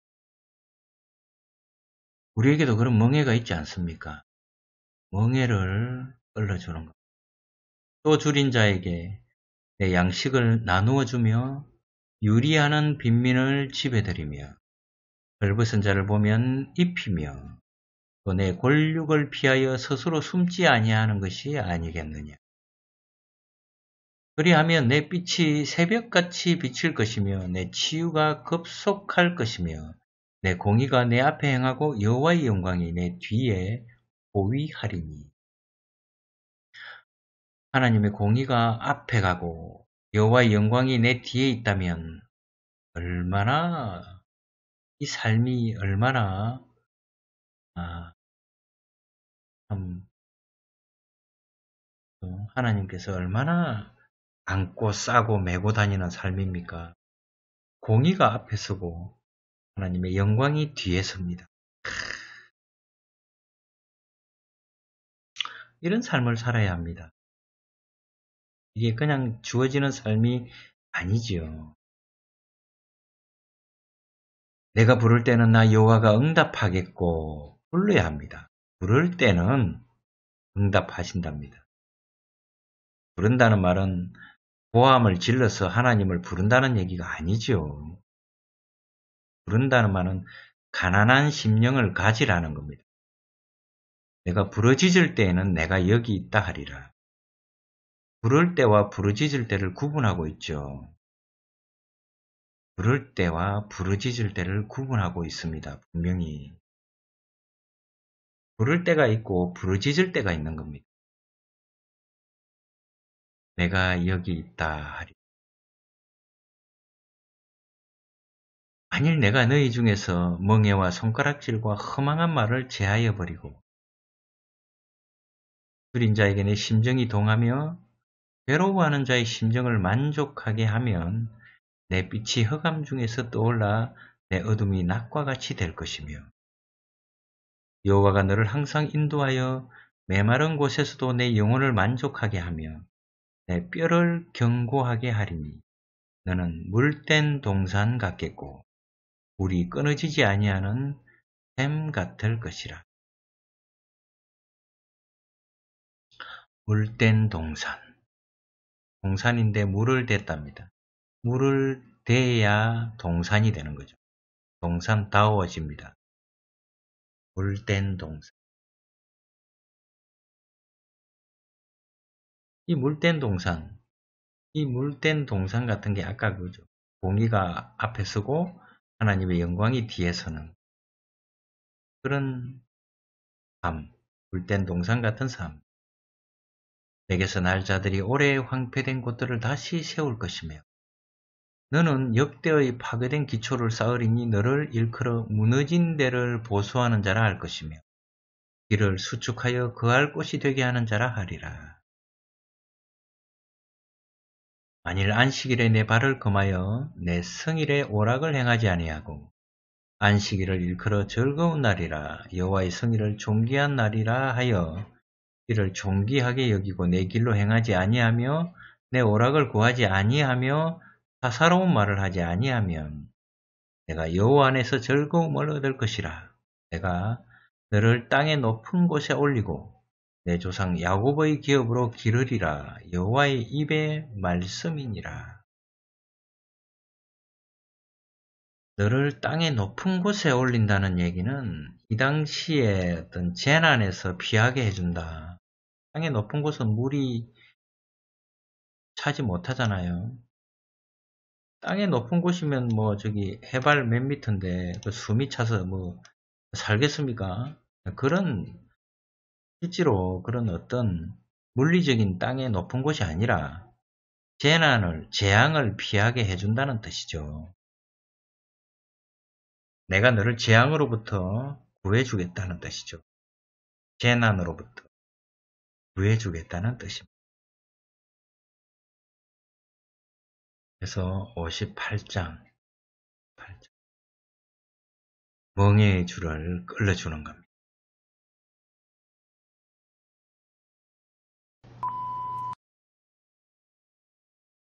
우리에게도 그런 멍해가 있지 않습니까? 멍해를 끌어주는 것. 또 줄인 자에게 내 양식을 나누어 주며 유리하는 빈민을 지배드리며 벌벗은 자를 보면 입히며 돈의 권력을 피하여 스스로 숨지 아니하는 것이 아니겠느냐. 그리하면 내 빛이 새벽같이 비칠 것이며 내 치유가 급속할 것이며 내 공의가 내 앞에 행하고 여호와의 영광이 내 뒤에 보위하리니 하나님의 공의가 앞에 가고 여호와의 영광이 내 뒤에 있다면 얼마나 이 삶이 얼마나 아, 참 음. 어, 하나님께서 얼마나 안고 싸고 메고 다니는 삶입니까? 공의가 앞에 서고 하나님의 영광이 뒤에 섭니다. 이런 삶을 살아야 합니다. 이게 그냥 주어지는 삶이 아니지요. 내가 부를 때는 나 여호와가 응답하겠고 불러야 합니다. 부를 때는 응답하신답니다. 부른다는 말은 고함을 질러서 하나님을 부른다는 얘기가 아니지 부른다는 말은 가난한 심령을 가지라는 겁니다. 내가 부러짖을 때에는 내가 여기 있다 하리라. 부를 때와 부르짖을 때를 구분하고 있죠. 부를 때와 부르짖을 때를 구분하고 있습니다. 분명히. 부를 때가 있고 부르짖을 때가 있는 겁니다. 내가 여기 있다 하리. 만일 내가 너희 중에서 멍에와 손가락질과 허망한 말을 제하여 버리고 그린자에게는 심정이 동하며 괴로워하는 자의 심정을 만족하게 하면 내 빛이 허감 중에서 떠올라 내 어둠이 낮과 같이 될 것이며 여호와가 너를 항상 인도하여 메마른 곳에서도 내 영혼을 만족하게 하며 내 뼈를 견고하게 하리니 너는 물된 동산 같겠고 물이 끊어지지 아니하는 샘 같을 것이라. 물된 동산. 동산인데 물을 댔답니다. 물을 대야 동산이 되는 거죠. 동산다워집니다. 물된 동사 이 물된 동상 이 물된 동상 같은 게 아까 그죠 공의가 앞에 서고 하나님의 영광이 뒤에 서는 그런 삶 물된 동상 같은 삶 내게서 날 자들이 오래 황폐된 곳들을 다시 세울 것이며 너는 역대의 파괴된 기초를 쌓으리니 너를 일컬어 무너진 데를 보수하는 자라 할 것이며 길을 수축하여 그할 곳이 되게 하는 자라 하리라. 만일 안식일에 내 발을 금하여 내 성일에 오락을 행하지 아니하고 안식일을 일컬어 즐거운 날이라 여호와의 성일을 존귀한 날이라 하여 이를 존귀하게 여기고 내 길로 행하지 아니하며 내 오락을 구하지 아니하며 사사로운 말을 하지 아니하면 내가 여호와 안에서 즐거움을 얻을 것이라 내가 너를 땅의 높은 곳에 올리고 내 조상 야곱의 기업으로 기르리라 여호와의 입의 말씀이니라 너를 땅의 높은 곳에 올린다는 얘기는 이 당시에 어떤 재난에서 피하게 해준다. 땅의 높은 곳은 물이 차지 못하잖아요. 땅에 높은 곳이면 뭐 저기 해발 몇 미터인데 그 숨이 차서 뭐 살겠습니까? 그런 실제로 그런 어떤 물리적인 땅의 높은 곳이 아니라 재난을 재앙을 피하게 해준다는 뜻이죠. 내가 너를 재앙으로부터 구해주겠다는 뜻이죠. 재난으로부터 구해주겠다는 뜻입니다. 그래서 58장, 8장. 멍에의 줄을 끌어주는 겁니다.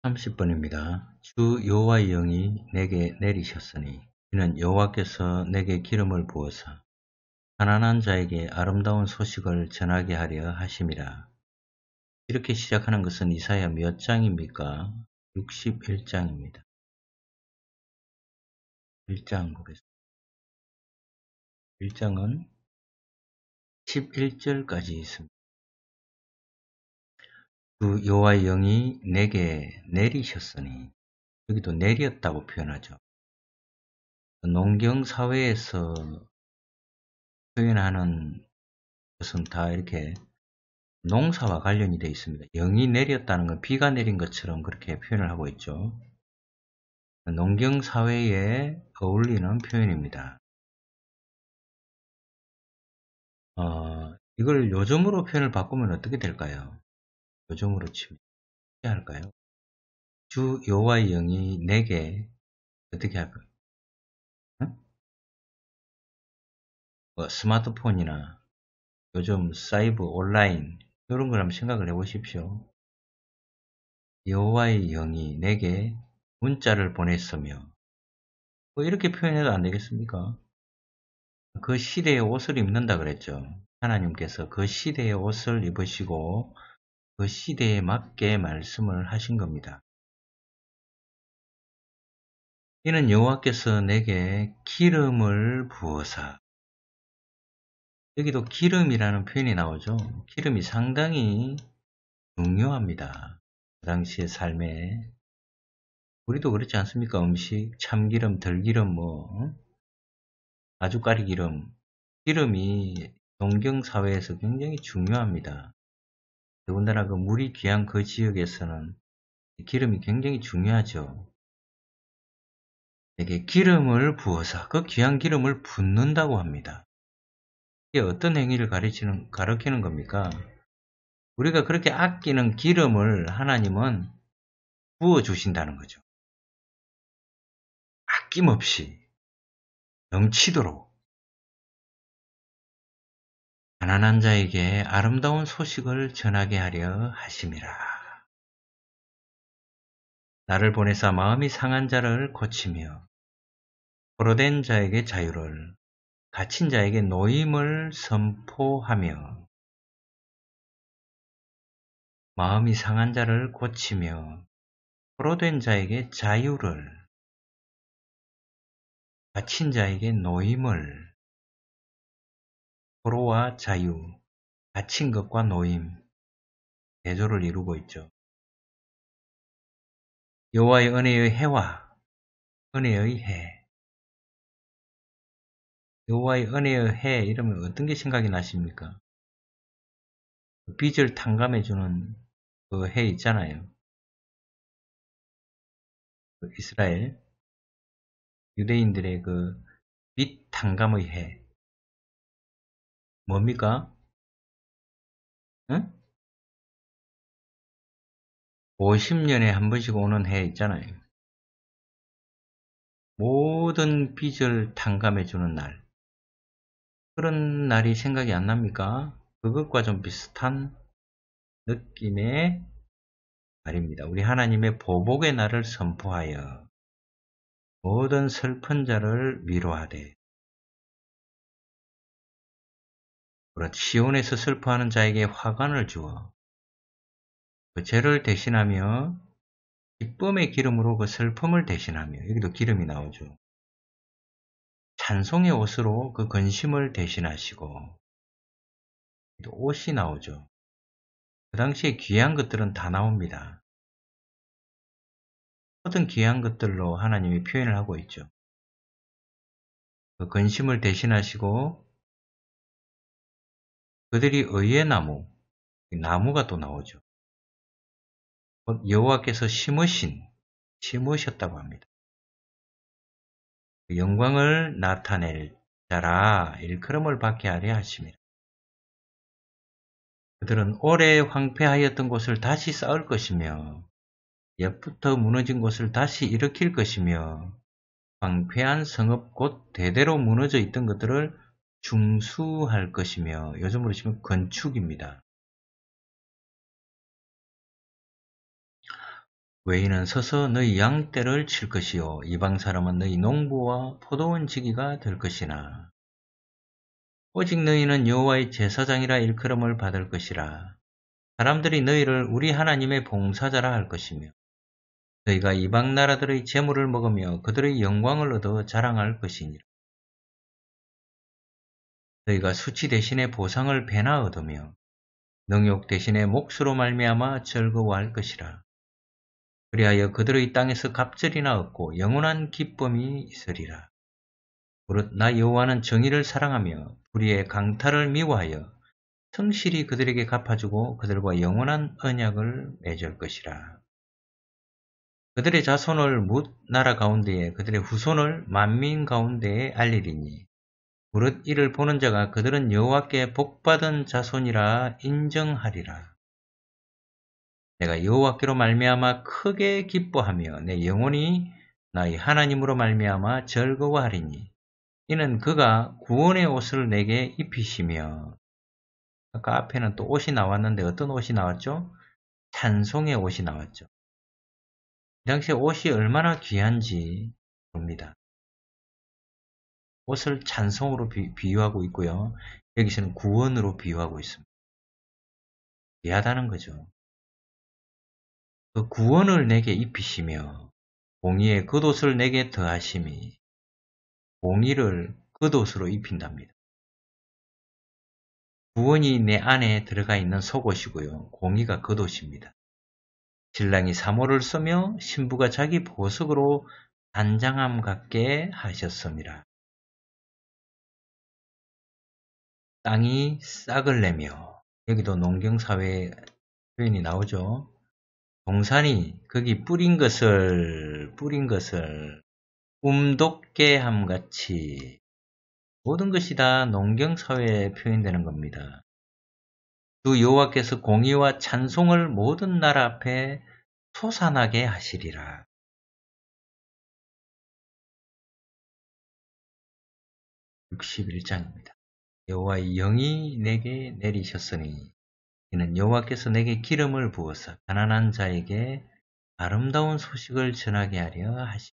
3 0 번입니다주 여호와의 영이 내게 내리셨으니 이는 여호와께서 내게 기름을 부어서 가난한 자에게 아름다운 소식을 전하게 하려 하심이라. 이렇게 시작하는 것은 이사야 몇 장입니까? 61장입니다. 1장 보겠습니다. 1장은 11절까지 있습니다. 그 여호와의 영이 내게 내리셨으니 여기도 내렸다고 표현하죠. 농경 사회에서 표현하는 것은 다 이렇게 농사와 관련이 되어 있습니다. 영이 내렸다는 건 비가 내린 것처럼 그렇게 표현을 하고 있죠. 농경사회에 어울리는 표현입니다. 어, 이걸 요즘으로 표현을 바꾸면 어떻게 될까요? 요즘으로 치면 어떻게 할까요? 주요와의 영이 내게 어떻게 할까요? 뭐 스마트폰이나 요즘 사이버 온라인 이런 걸 한번 생각을 해보십시오. 여호와의 영이 내게 문자를 보냈으며 뭐 이렇게 표현해도 안 되겠습니까? 그 시대의 옷을 입는다 그랬죠. 하나님께서 그 시대의 옷을 입으시고 그 시대에 맞게 말씀을 하신 겁니다. 이는 여호와께서 내게 기름을 부어사 여기도 기름이라는 표현이 나오죠. 기름이 상당히 중요합니다. 그 당시의 삶에. 우리도 그렇지 않습니까? 음식, 참기름, 들기름, 뭐, 어? 아주까리 기름. 기름이 동경사회에서 굉장히 중요합니다. 더군다나 그 물이 귀한 그 지역에서는 기름이 굉장히 중요하죠. 이게 기름을 부어서 그 귀한 기름을 붓는다고 합니다. 이게 어떤 행위를 가르치는, 가르치는 겁니까? 우리가 그렇게 아끼는 기름을 하나님은 부어주신다는 거죠. 아낌없이 넘치도록 가난한 자에게 아름다운 소식을 전하게 하려 하심이라. 나를 보내사 마음이 상한 자를 고치며 포로된 자에게 자유를 갇힌 자에게 노임을 선포하며 마음이 상한 자를 고치며 포로된 자에게 자유를 갇힌 자에게 노임을 포로와 자유 갇힌 것과 노임 대조를 이루고 있죠. 여호와의 은혜의 해와 은혜의 해 여호와의 은혜의 해 이러면 어떤 게 생각이 나십니까? 그 빚을 탕감해주는 그 해 있잖아요. 그 이스라엘 유대인들의 그 빚 탕감의 해 뭡니까? 응? 50년에 한 번씩 오는 해 있잖아요. 모든 빚을 탕감해주는 날. 그런 날이 생각이 안 납니까? 그것과 좀 비슷한 느낌의 말입니다. 우리 하나님의 보복의 날을 선포하여 모든 슬픈 자를 위로하되 그렇 시온에서 슬퍼하는 자에게 화관을 주어 그 죄를 대신하며 기쁨의 기름으로 그 슬픔을 대신하며 여기도 기름이 나오죠. 한 송의 옷으로 그 근심을 대신하시고 옷이 나오죠. 그 당시에 귀한 것들은 다 나옵니다. 모든 귀한 것들로 하나님이 표현을 하고 있죠. 그 근심을 대신하시고 그들이 의의 나무, 나무가 또 나오죠. 여호와께서 심으신, 심으셨다고 합니다. 그 영광을 나타낼 자라 일컬음을 받게 하려 하심이라. 그들은 오래 황폐하였던 곳을 다시 쌓을 것이며 옛부터 무너진 곳을 다시 일으킬 것이며 황폐한 성읍 곧 대대로 무너져 있던 것들을 중수할 것이며 요즘으로 치면 건축입니다. 외인은 서서 너희 양떼를 칠 것이요 이방 사람은 너희 농부와 포도원 지기가 될 것이나 오직 너희는 여호와의 제사장이라 일컬음을 받을 것이라 사람들이 너희를 우리 하나님의 봉사자라 할 것이며 너희가 이방 나라들의 재물을 먹으며 그들의 영광을 얻어 자랑할 것이니라 너희가 수치 대신에 보상을 배나 얻으며 능욕 대신에 몫으로 말미암아 즐거워할 것이라 그리하여 그들의 땅에서 갑절이나 없고 영원한 기쁨이 있으리라. 무릇 나 여호와는 정의를 사랑하며 불의의 강탈을 미워하여 성실히 그들에게 갚아주고 그들과 영원한 언약을 맺을 것이라. 그들의 자손을 묻 나라 가운데에 그들의 후손을 만민 가운데에 알리리니 무릇 이를 보는 자가 그들은 여호와께 복받은 자손이라 인정하리라. 내가 여호와께로 말미암아 크게 기뻐하며 내 영혼이 나의 하나님으로 말미암아 즐거워하리니 이는 그가 구원의 옷을 내게 입히시며 아까 앞에는 또 옷이 나왔는데 어떤 옷이 나왔죠? 찬송의 옷이 나왔죠. 당시에 옷이 얼마나 귀한지 봅니다. 옷을 찬송으로 비, 비유하고 있고요. 여기서는 구원으로 비유하고 있습니다. 귀하다는 거죠. 그 구원을 내게 입히시며 공의의 겉옷을 내게 더하심이 공의를 겉옷으로 입힌답니다. 구원이 내 안에 들어가 있는 속옷이고요. 공의가 겉옷입니다. 신랑이 사모를 쓰며 신부가 자기 보석으로 단장함 같게 하셨습니다. 땅이 싹을 내며 여기도 농경사회 표현이 나오죠. 동산이 거기 뿌린 것을 뿌린 것을 꿈독게함 같이 모든 것이 다 농경 사회에 표현되는 겁니다. 주 여호와께서 공의와 찬송을 모든 나라 앞에 소산하게 하시리라. (61장입니다) 여호와의 영이 내게 내리셨으니 이는 여호와께서 내게 기름을 부어서 가난한 자에게 아름다운 소식을 전하게 하려 하시.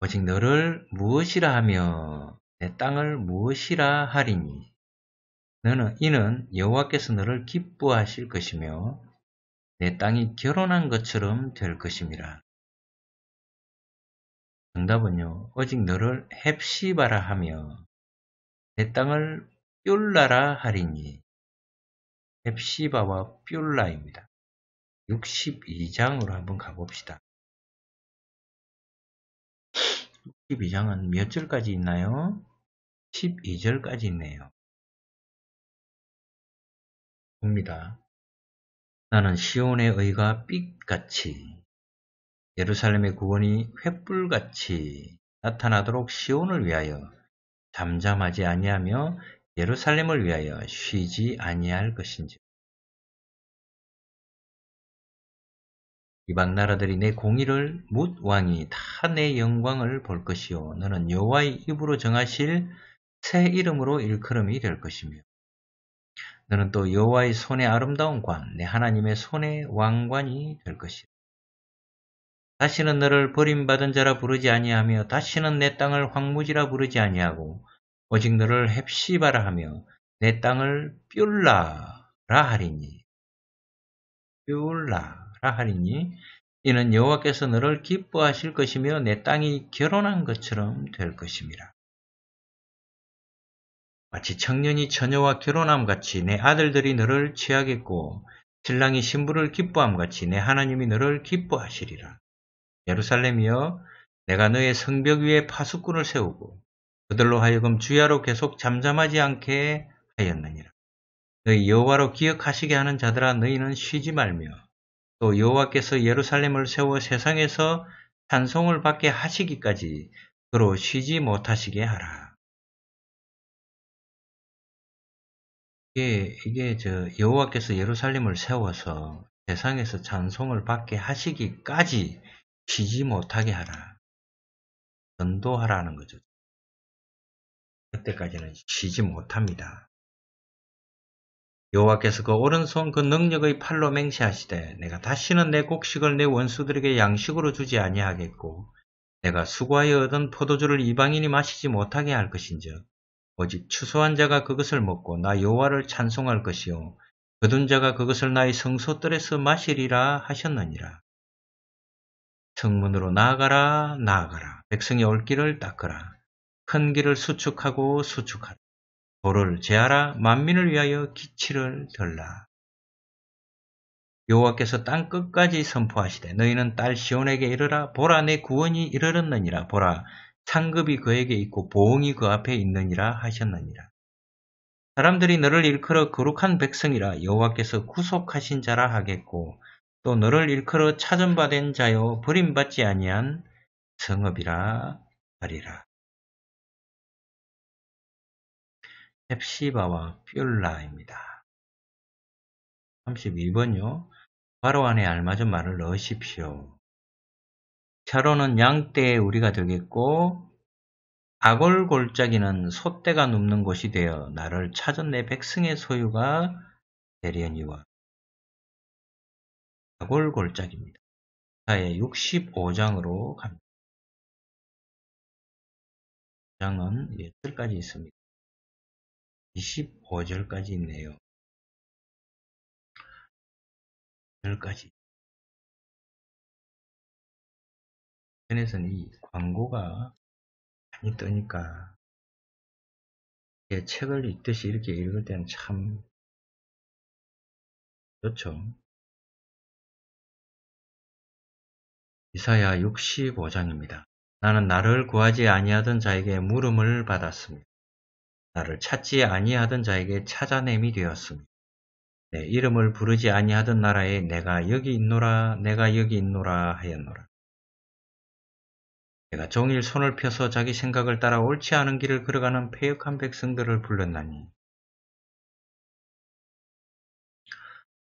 오직 너를 무엇이라 하며 내 땅을 무엇이라 하리니 너는 이는 여호와께서 너를 기뻐하실 것이며 내 땅이 결혼한 것처럼 될 것임이라. 정답은요. 오직 너를 헵시바라 하며 내 땅을 뾰라라 하리니 헵시바와 뾰라입니다. 62장으로 한번 가봅시다. 6 2장은몇 절까지 있나요? 12절까지 있네요. 봅니다. 나는 시온의 의가 빛같이 예루살렘의 구원이 횃불같이 나타나도록 시온을 위하여 잠잠하지 아니하며 예루살렘을 위하여 쉬지 아니할 것인지. 이방 나라들이 내 공의를 못 왕이 다 내 영광을 볼 것이요 너는 여호와의 입으로 정하실 새 이름으로 일컬음이 될 것이며 너는 또 여호와의 손의 아름다운 관, 내 하나님의 손의 왕관이 될 것이다. 다시는 너를 버림받은 자라 부르지 아니하며 다시는 내 땅을 황무지라 부르지 아니하고 오직 너를 헵시바라 하며 내 땅을 뾰라라 하리니 뾰라라 하리니 이는 여호와께서 너를 기뻐하실 것이며 내 땅이 결혼한 것처럼 될 것입니다. 마치 청년이 처녀와 결혼함 같이 내 아들들이 너를 취하겠고 신랑이 신부를 기뻐함 같이 내 하나님이 너를 기뻐하시리라. 예루살렘이여 내가 너의 성벽 위에 파수꾼을 세우고 그들로 하여금 주야로 계속 잠잠하지 않게 하였느니라. 너희 여호와로 기억하시게 하는 자들아 너희는 쉬지 말며 또 여호와께서 예루살렘을 세워 세상에서 찬송을 받게 하시기까지 그로 쉬지 못하시게 하라. 이게 이게 저 여호와께서 예루살렘을 세워서 세상에서 찬송을 받게 하시기까지 쉬지 못하게 하라. 전도하라는 거죠. 그때까지는 쉬지 못합니다. 여호와께서 그 오른손 그 능력의 팔로 맹세하시되 내가 다시는 내 곡식을 내 원수들에게 양식으로 주지 아니하겠고 내가 수고하여 얻은 포도주를 이방인이 마시지 못하게 할 것인즉 오직 추소한 자가 그것을 먹고 나 여호와를 찬송할 것이요 거둔 자가 그것을 나의 성소뜰에서 마시리라 하셨느니라. 성문으로 나아가라 나아가라 백성이 올 길을 닦으라 큰 길을 수축하고 수축하라. 도를 제하라 만민을 위하여 기치를 덜라 여호와께서 땅 끝까지 선포하시되 너희는 딸 시온에게 이르라 보라 내 구원이 이르렀느니라 보라 상급이 그에게 있고 보응이 그 앞에 있느니라 하셨느니라. 사람들이 너를 일컬어 거룩한 백성이라 여호와께서 구속하신 자라 하겠고 또 너를 일컬어 차전받은 자여 버림받지 아니한 성읍이라 하리라. 헵시바와 퓰라입니다. 32번요. 바로 안에 알맞은 말을 넣으십시오. 차로는 양떼의 우리가 되겠고 아골골짜기는 소떼가 눕는 곳이 되어 나를 찾은 내 백성의 소유가 대련이와 아골골짜기입니다. 사의 65장으로 예, 갑니다. 장은 7까지 있습니다. 25절까지 있네요. 10절까지. 전에서는 이 광고가 많이 뜨니까 예, 책을 읽듯이 이렇게 읽을 때는 참 좋죠. 그렇죠. 이사야 65장입니다. 나는 나를 구하지 아니하던 자에게 물음을 받았습니다. 나를 찾지 아니하던 자에게 찾아냄이 되었습니다. 네, 이름을 부르지 아니하던 나라에 내가 여기 있노라 내가 여기 있노라 하였노라. 내가 종일 손을 펴서 자기 생각을 따라 옳지 않은 길을 걸어가는 폐역한 백성들을 불렀나니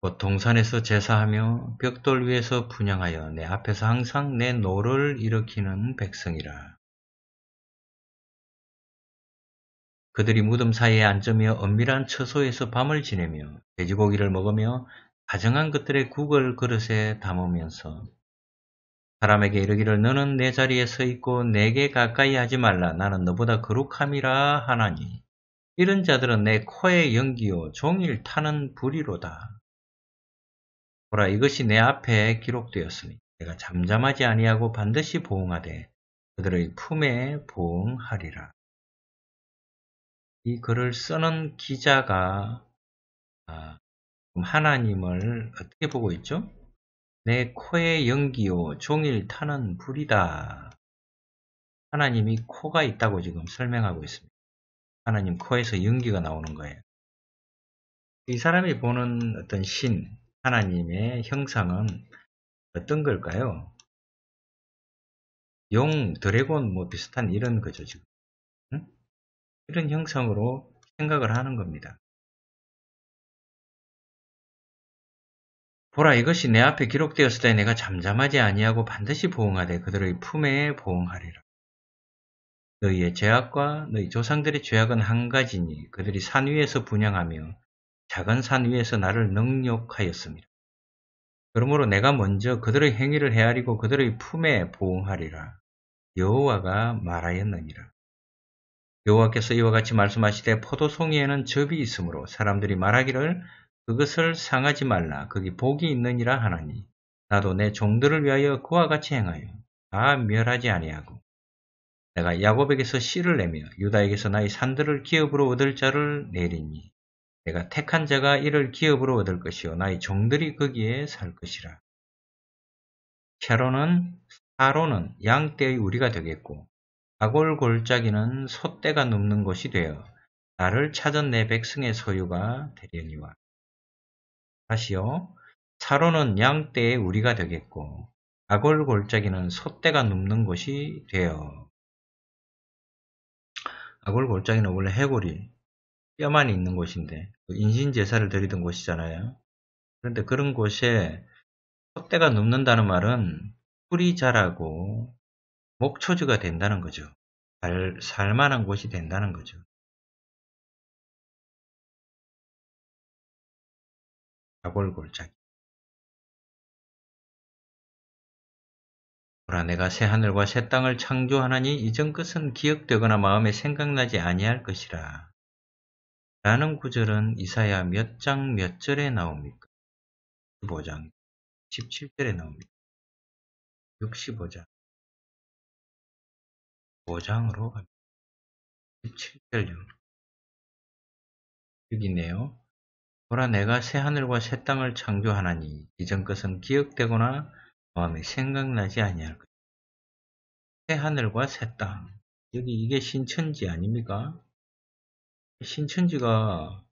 곧 동산에서 제사하며 벽돌 위에서 분양하여 내 앞에서 항상 내 노를 일으키는 백성이라. 그들이 무덤 사이에 앉으며 엄밀한 처소에서 밤을 지내며 돼지고기를 먹으며 다정한 것들의 국을 그릇에 담으면서 사람에게 이르기를 너는 내 자리에 서 있고 내게 가까이 하지 말라 나는 너보다 거룩함이라 하나니 이런 자들은 내코에 연기요 종일 타는 불이로다. 보라 이것이 내 앞에 기록되었으니 내가 잠잠하지 아니하고 반드시 보응하되 그들의 품에 보응하리라. 이 글을 쓰는 기자가 아, 하나님을 어떻게 보고 있죠? 내 코의 연기요 종일 타는 불이다. 하나님이 코가 있다고 지금 설명하고 있습니다. 하나님 코에서 연기가 나오는 거예요. 이 사람이 보는 어떤 신, 하나님의 형상은 어떤 걸까요? 용, 드래곤 뭐 비슷한 이런 거죠 지금. 이런 형성으로 생각을 하는 겁니다. 보라 이것이 내 앞에 기록되었을 때 내가 잠잠하지 아니하고 반드시 보응하되 그들의 품에 보응하리라. 너희의 죄악과 너희 조상들의 죄악은 한 가지니 그들이 산 위에서 분양하며 작은 산 위에서 나를 능욕하였습니다. 그러므로 내가 먼저 그들의 행위를 헤아리고 그들의 품에 보응하리라. 여호와가 말하였느니라. 여호와께서 이와 같이 말씀하시되 포도송이에는 접이 있으므로 사람들이 말하기를 그것을 상하지 말라 거기 복이 있느니라 하나니 나도 내 종들을 위하여 그와 같이 행하여 다 멸하지 아니하고 내가 야곱에게서 씨를 내며 유다에게서 나의 산들을 기업으로 얻을 자를 내리니 내가 택한 자가 이를 기업으로 얻을 것이요 나의 종들이 거기에 살 것이라. 캐로는 사로는 양떼의 우리가 되겠고 아골골짜기는 소떼가 눕는 곳이 되어 나를 찾은 내 백성의 소유가 되려니와. 다시요. 사로는 양떼의 우리가 되겠고 아골골짜기는 소떼가 눕는 곳이 되어. 아골골짜기는 원래 해골이 뼈만 있는 곳인데 인신제사를 드리던 곳이잖아요. 그런데 그런 곳에 소떼가 눕는다는 말은 뿌리 자라고 목초지가 된다는 거죠. 잘 살만한 곳이 된다는 거죠. 자골골짜기 보라 내가 새 하늘과 새 땅을 창조하나니 이전 것은 기억되거나 마음에 생각나지 아니할 것이라. 라는 구절은 이사야 몇 장 몇 절에 나옵니까? 15장, 17절에 나옵니다. 65장. 모장으로 갑니 17절요. 여기네요. 보라 내가 새 하늘과 새 땅을 창조하나니 이전 것은 기억되거나 마음이 생각나지 아니할 것새 하늘과 새 땅. 여기 이게 신천지 아닙니까? 신천지가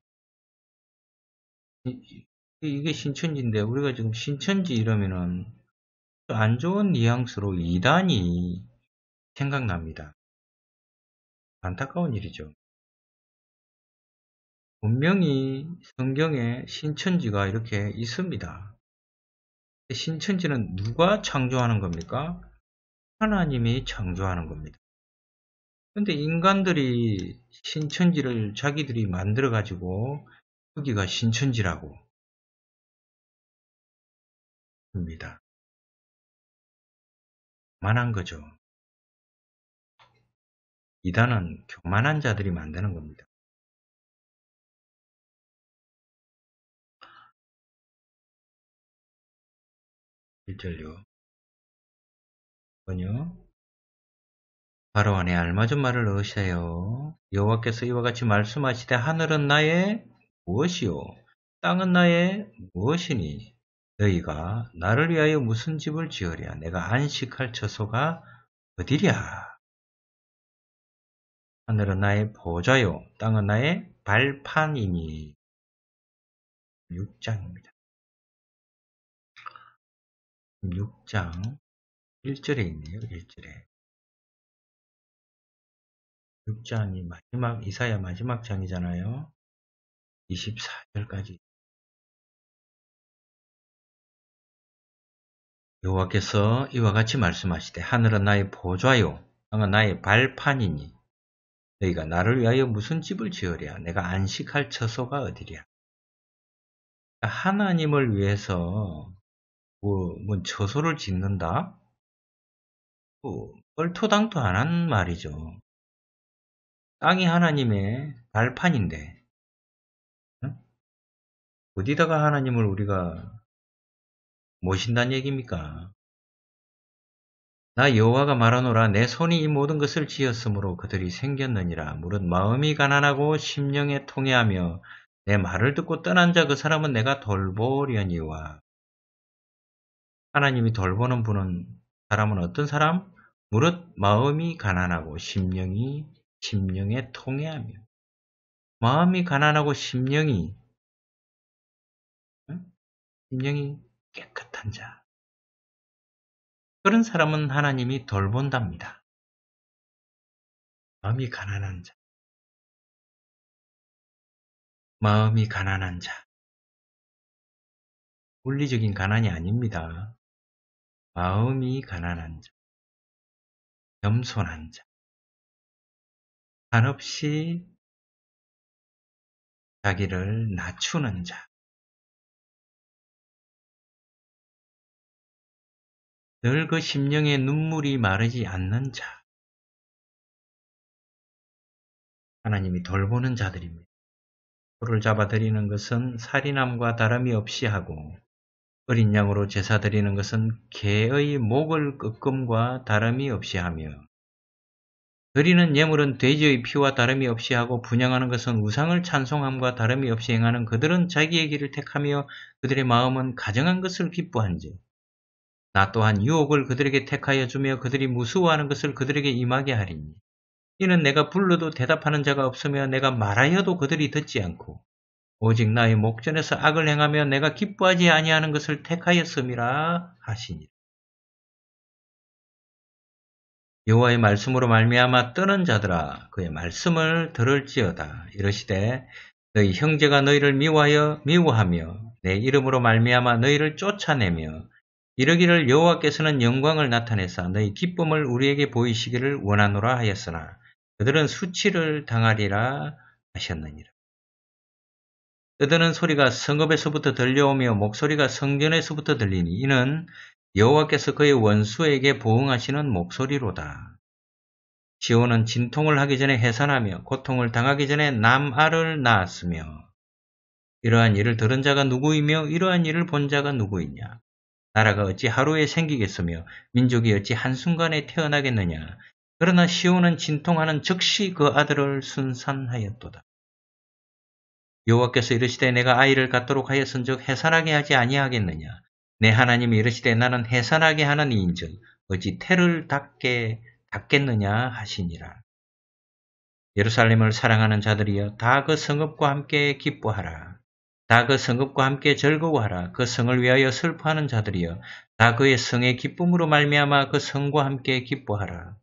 이게 신천지인데 우리가 지금 신천지 이러면은 안 좋은 뉘앙스로 이단이 생각납니다. 안타까운 일이죠. 분명히 성경에 신천지가 이렇게 있습니다. 그 신천지는 누가 창조하는 겁니까? 하나님이 창조하는 겁니다. 그런데 인간들이 신천지를 자기들이 만들어가지고 여기가 신천지라고 합니다. 만한 거죠. 이단은 교만한 자들이 만드는 겁니다. 1절요 번요. 바로 안에 알맞은 말을 넣으세요. 여호와께서 이와 같이 말씀하시되 하늘은 나의 무엇이요 땅은 나의 무엇이니 너희가 나를 위하여 무슨 집을 지으랴 내가 안식할 처소가 어디랴 하늘은 나의 보좌요 땅은 나의 발판이니 6장입니다. 6장 1절에 있네요. 1절에 그 6장이 마지막 이사야 마지막 장이잖아요. 24절까지 여호와께서 이와 같이 말씀하시되 하늘은 나의 보좌요 땅은 나의 발판이니 너희가 나를 위하여 무슨 집을 지으랴? 내가 안식할 처소가 어디랴? 하나님을 위해서 뭐, 뭐 처소를 짓는다? 뭐, 얼토당토 안한 말이죠. 땅이 하나님의 발판인데 응? 어디다가 하나님을 우리가 모신다는 얘기입니까? 나 여호와가 말하노라 내 손이 이 모든 것을 지었으므로 그들이 생겼느니라 무릇 마음이 가난하고 심령에 통해하며 내 말을 듣고 떠난 자 그 사람은 내가 돌보려니와 하나님이 돌보는 분은 사람은 어떤 사람? 무릇 마음이 가난하고 심령이 심령에 통해하며 마음이 가난하고 심령이 응? 심령이 깨끗한 자 그런 사람은 하나님이 돌 본답니다. 마음이 가난한 자. 마음이 가난한 자. 물리적인 가난이 아닙니다. 마음이 가난한 자. 겸손한 자. 한없이 자기를 낮추는 자. 늘그 심령의 눈물이 마르지 않는 자. 하나님이 돌보는 자들입니다. 소를 잡아드리는 것은 살인함과 다름이 없이 하고 어린 양으로 제사드리는 것은 개의 목을 끄끔과 다름이 없이 하며 드리는 예물은 돼지의 피와 다름이 없이 하고 분양하는 것은 우상을 찬송함과 다름이 없이 행하는 그들은 자기의 길을 택하며 그들의 마음은 가정한 것을 기뻐한지 나 또한 유혹을 그들에게 택하여 주며 그들이 무수워하는 것을 그들에게 임하게 하리니 이는 내가 불러도 대답하는 자가 없으며 내가 말하여도 그들이 듣지 않고 오직 나의 목전에서 악을 행하며 내가 기뻐하지 아니하는 것을 택하였음이라 하시니 여호와의 말씀으로 말미암아 떠는 자들아 그의 말씀을 들을지어다 이러시되 너희 형제가 너희를 미워하여 미워하며 내 이름으로 말미암아 너희를 쫓아내며 이러기를 여호와께서는 영광을 나타내사 너희 기쁨을 우리에게 보이시기를 원하노라 하였으나 그들은 수치를 당하리라 하셨느니라. 뜨드는 소리가 성읍에서부터 들려오며 목소리가 성전에서부터 들리니 이는 여호와께서 그의 원수에게 보응하시는 목소리로다. 시온은 진통을 하기 전에 해산하며 고통을 당하기 전에 남아를 낳았으며 이러한 일을 들은 자가 누구이며 이러한 일을 본 자가 누구이냐 나라가 어찌 하루에 생기겠으며 민족이 어찌 한순간에 태어나겠느냐. 그러나 시온은 진통하는 즉시 그 아들을 순산하였도다. 여호와께서 이르시되 내가 아이를 갖도록 하였은즉 해산하게 하지 아니하겠느냐. 내 하나님이 이르시되 나는 해산하게 하는 이인즉 어찌 태를 닦게 닦겠느냐 하시니라. 예루살렘을 사랑하는 자들이여 다 그 성읍과 함께 기뻐하라. 다그 성읍과 함께 즐거워하라. 그 성을 위하여 슬퍼하는 자들이여. 다 그의 성의 기쁨으로 말미암아 그 성과 함께 기뻐하라.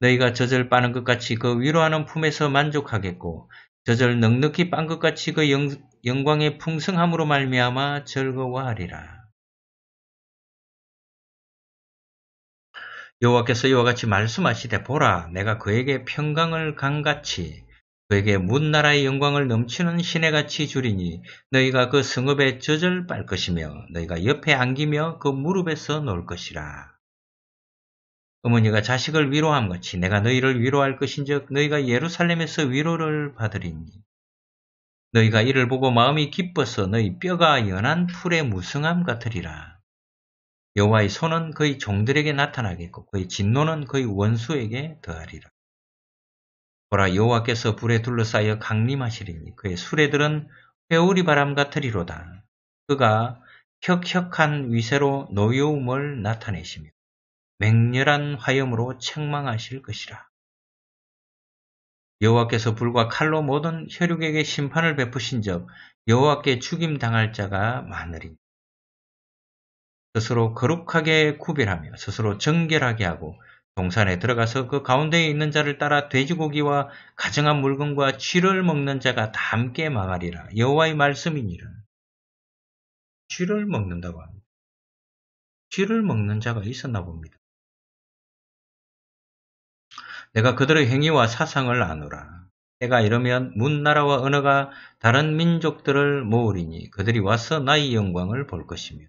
너희가 젖을 빠는 것 같이 그 위로하는 품에서 만족하겠고 젖을 넉넉히 빤 것 같이 그 영, 영광의 풍성함으로 말미암아 즐거워하리라. 여호와께서 이와 같이 말씀하시되 보라 내가 그에게 평강을 강같이 너에게 문 나라의 영광을 넘치는 신의 같이 줄이니 너희가 그 성읍에 젖을 빨 것이며 너희가 옆에 안기며 그 무릎에서 놀 것이라. 어머니가 자식을 위로함 같이 내가 너희를 위로할 것인즉 너희가 예루살렘에서 위로를 받으리니 너희가 이를 보고 마음이 기뻐서 너희 뼈가 연한 풀의 무성함 같으리라. 여호와의 손은 그의 종들에게 나타나겠고 그의 진노는 그의 원수에게 더하리라. 보라 여호와께서 불에 둘러싸여 강림하시리니 그의 수레들은 회오리 바람 같으리로다. 그가 혁혁한 위세로 노여움을 나타내시며 맹렬한 화염으로 책망하실 것이라. 여호와께서 불과 칼로 모든 혈육에게 심판을 베푸신적 여호와께 죽임 당할 자가 많으리. 스스로 거룩하게 구별하며 스스로 정결하게 하고 동산에 들어가서 그 가운데에 있는 자를 따라 돼지고기와 가증한 물건과 쥐를 먹는 자가 다 함께 망하리라. 여호와의 말씀이니라. 쥐를 먹는다고 합니다. 쥐를 먹는 자가 있었나 봅니다. 내가 그들의 행위와 사상을 아노라. 때가 이러면문 나라와 은어가 다른 민족들을 모으리니 그들이 와서 나의 영광을 볼 것이며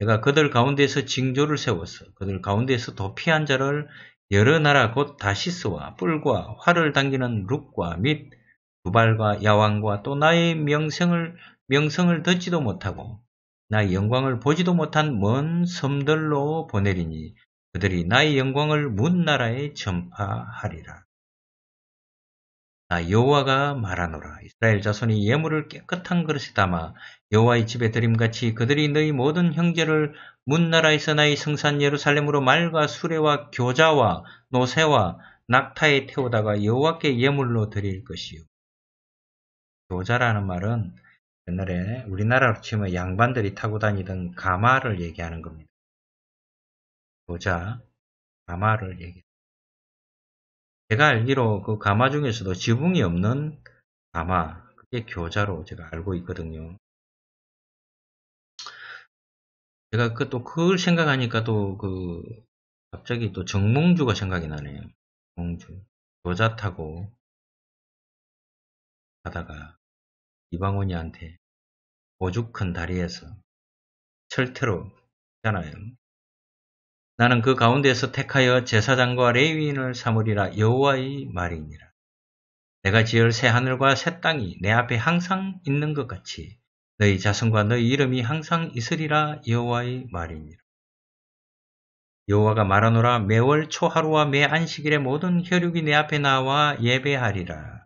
내가 그러니까 그들 가운데서 징조를 세웠어. 그들 가운데서 도피한 자를 여러 나라 곧 다시스와 뿔과 활을 당기는 룩과 및 두발과 야왕과 또 나의 명성을 명성을 듣지도 못하고 나의 영광을 보지도 못한 먼 섬들로 보내리니 그들이 나의 영광을 문 나라에 전파하리라. 아, 여호와가 말하노라 이스라엘 자손이 예물을 깨끗한 그릇에 담아 여호와의 집에 드림같이 그들이 너희 모든 형제를 문나라에서 나의 성산 예루살렘으로 말과 수레와 교자와 노새와 낙타에 태우다가 여호와께 예물로 드릴 것이요 교자라는 말은 옛날에 우리나라로 치면 양반들이 타고 다니던 가마를 얘기하는 겁니다. 교자, 가마를 얘기합니다. 제가 알기로 그 가마 중에서도 지붕이 없는 가마 그게 교자로 제가 알고 있거든요. 제가 그또 그걸 생각하니까 또 그 갑자기 또 정몽주가 생각이 나네요. 정몽주 교자 타고 가다가 이방원이한테 오죽큰 다리에서 철퇴로 있잖아요. 나는 그 가운데서 택하여 제사장과 레위인을 삼으리라 여호와의 말이니라. 내가 지을 새 하늘과 새 땅이 내 앞에 항상 있는 것 같이 너희 자손과 너희 이름이 항상 있으리라 여호와의 말이니라. 여호와가 말하노라 매월 초하루와 매 안식일에 모든 혈육이 내 앞에 나와 예배하리라.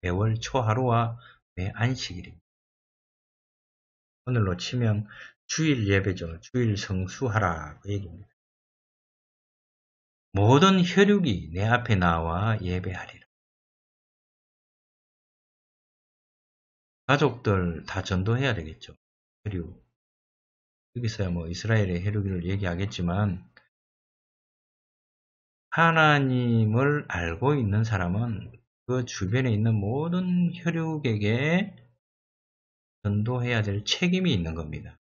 매월 초하루와 매 안식일입니다. 오늘로 치면 주일 예배죠. 주일 성수하라 그 얘기입니다. 모든 혈육이 내 앞에 나와 예배하리라. 가족들 다 전도해야 되겠죠. 혈육. 여기서야 뭐 이스라엘의 혈육을 얘기하겠지만 하나님을 알고 있는 사람은 그 주변에 있는 모든 혈육에게 전도해야 될 책임이 있는 겁니다.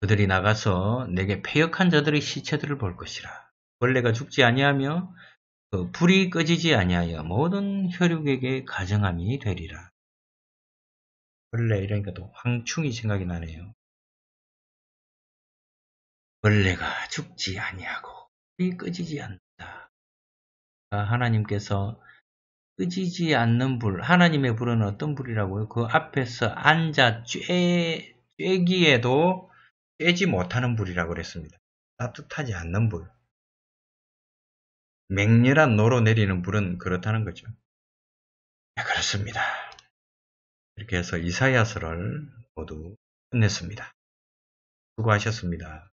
그들이 나가서 내게 폐역한 자들의 시체들을 볼 것이라. 벌레가 죽지 아니하며 그 불이 꺼지지 아니하여 모든 혈육에게 가정함이 되리라. 벌레 이러니까 또 황충이 생각이 나네요. 벌레가 죽지 아니하고 불이 꺼지지 않는다. 아, 하나님께서 끄지지 않는 불, 하나님의 불은 어떤 불이라고요? 그 앞에서 앉아 쬐, 쬐기에도 깨지 못하는 불이라고 그랬습니다. 따뜻하지 않는 불. 맹렬한 노로 내리는 불은 그렇다는 거죠. 네, 그렇습니다. 이렇게 해서 이사야서를 모두 끝냈습니다. 수고하셨습니다.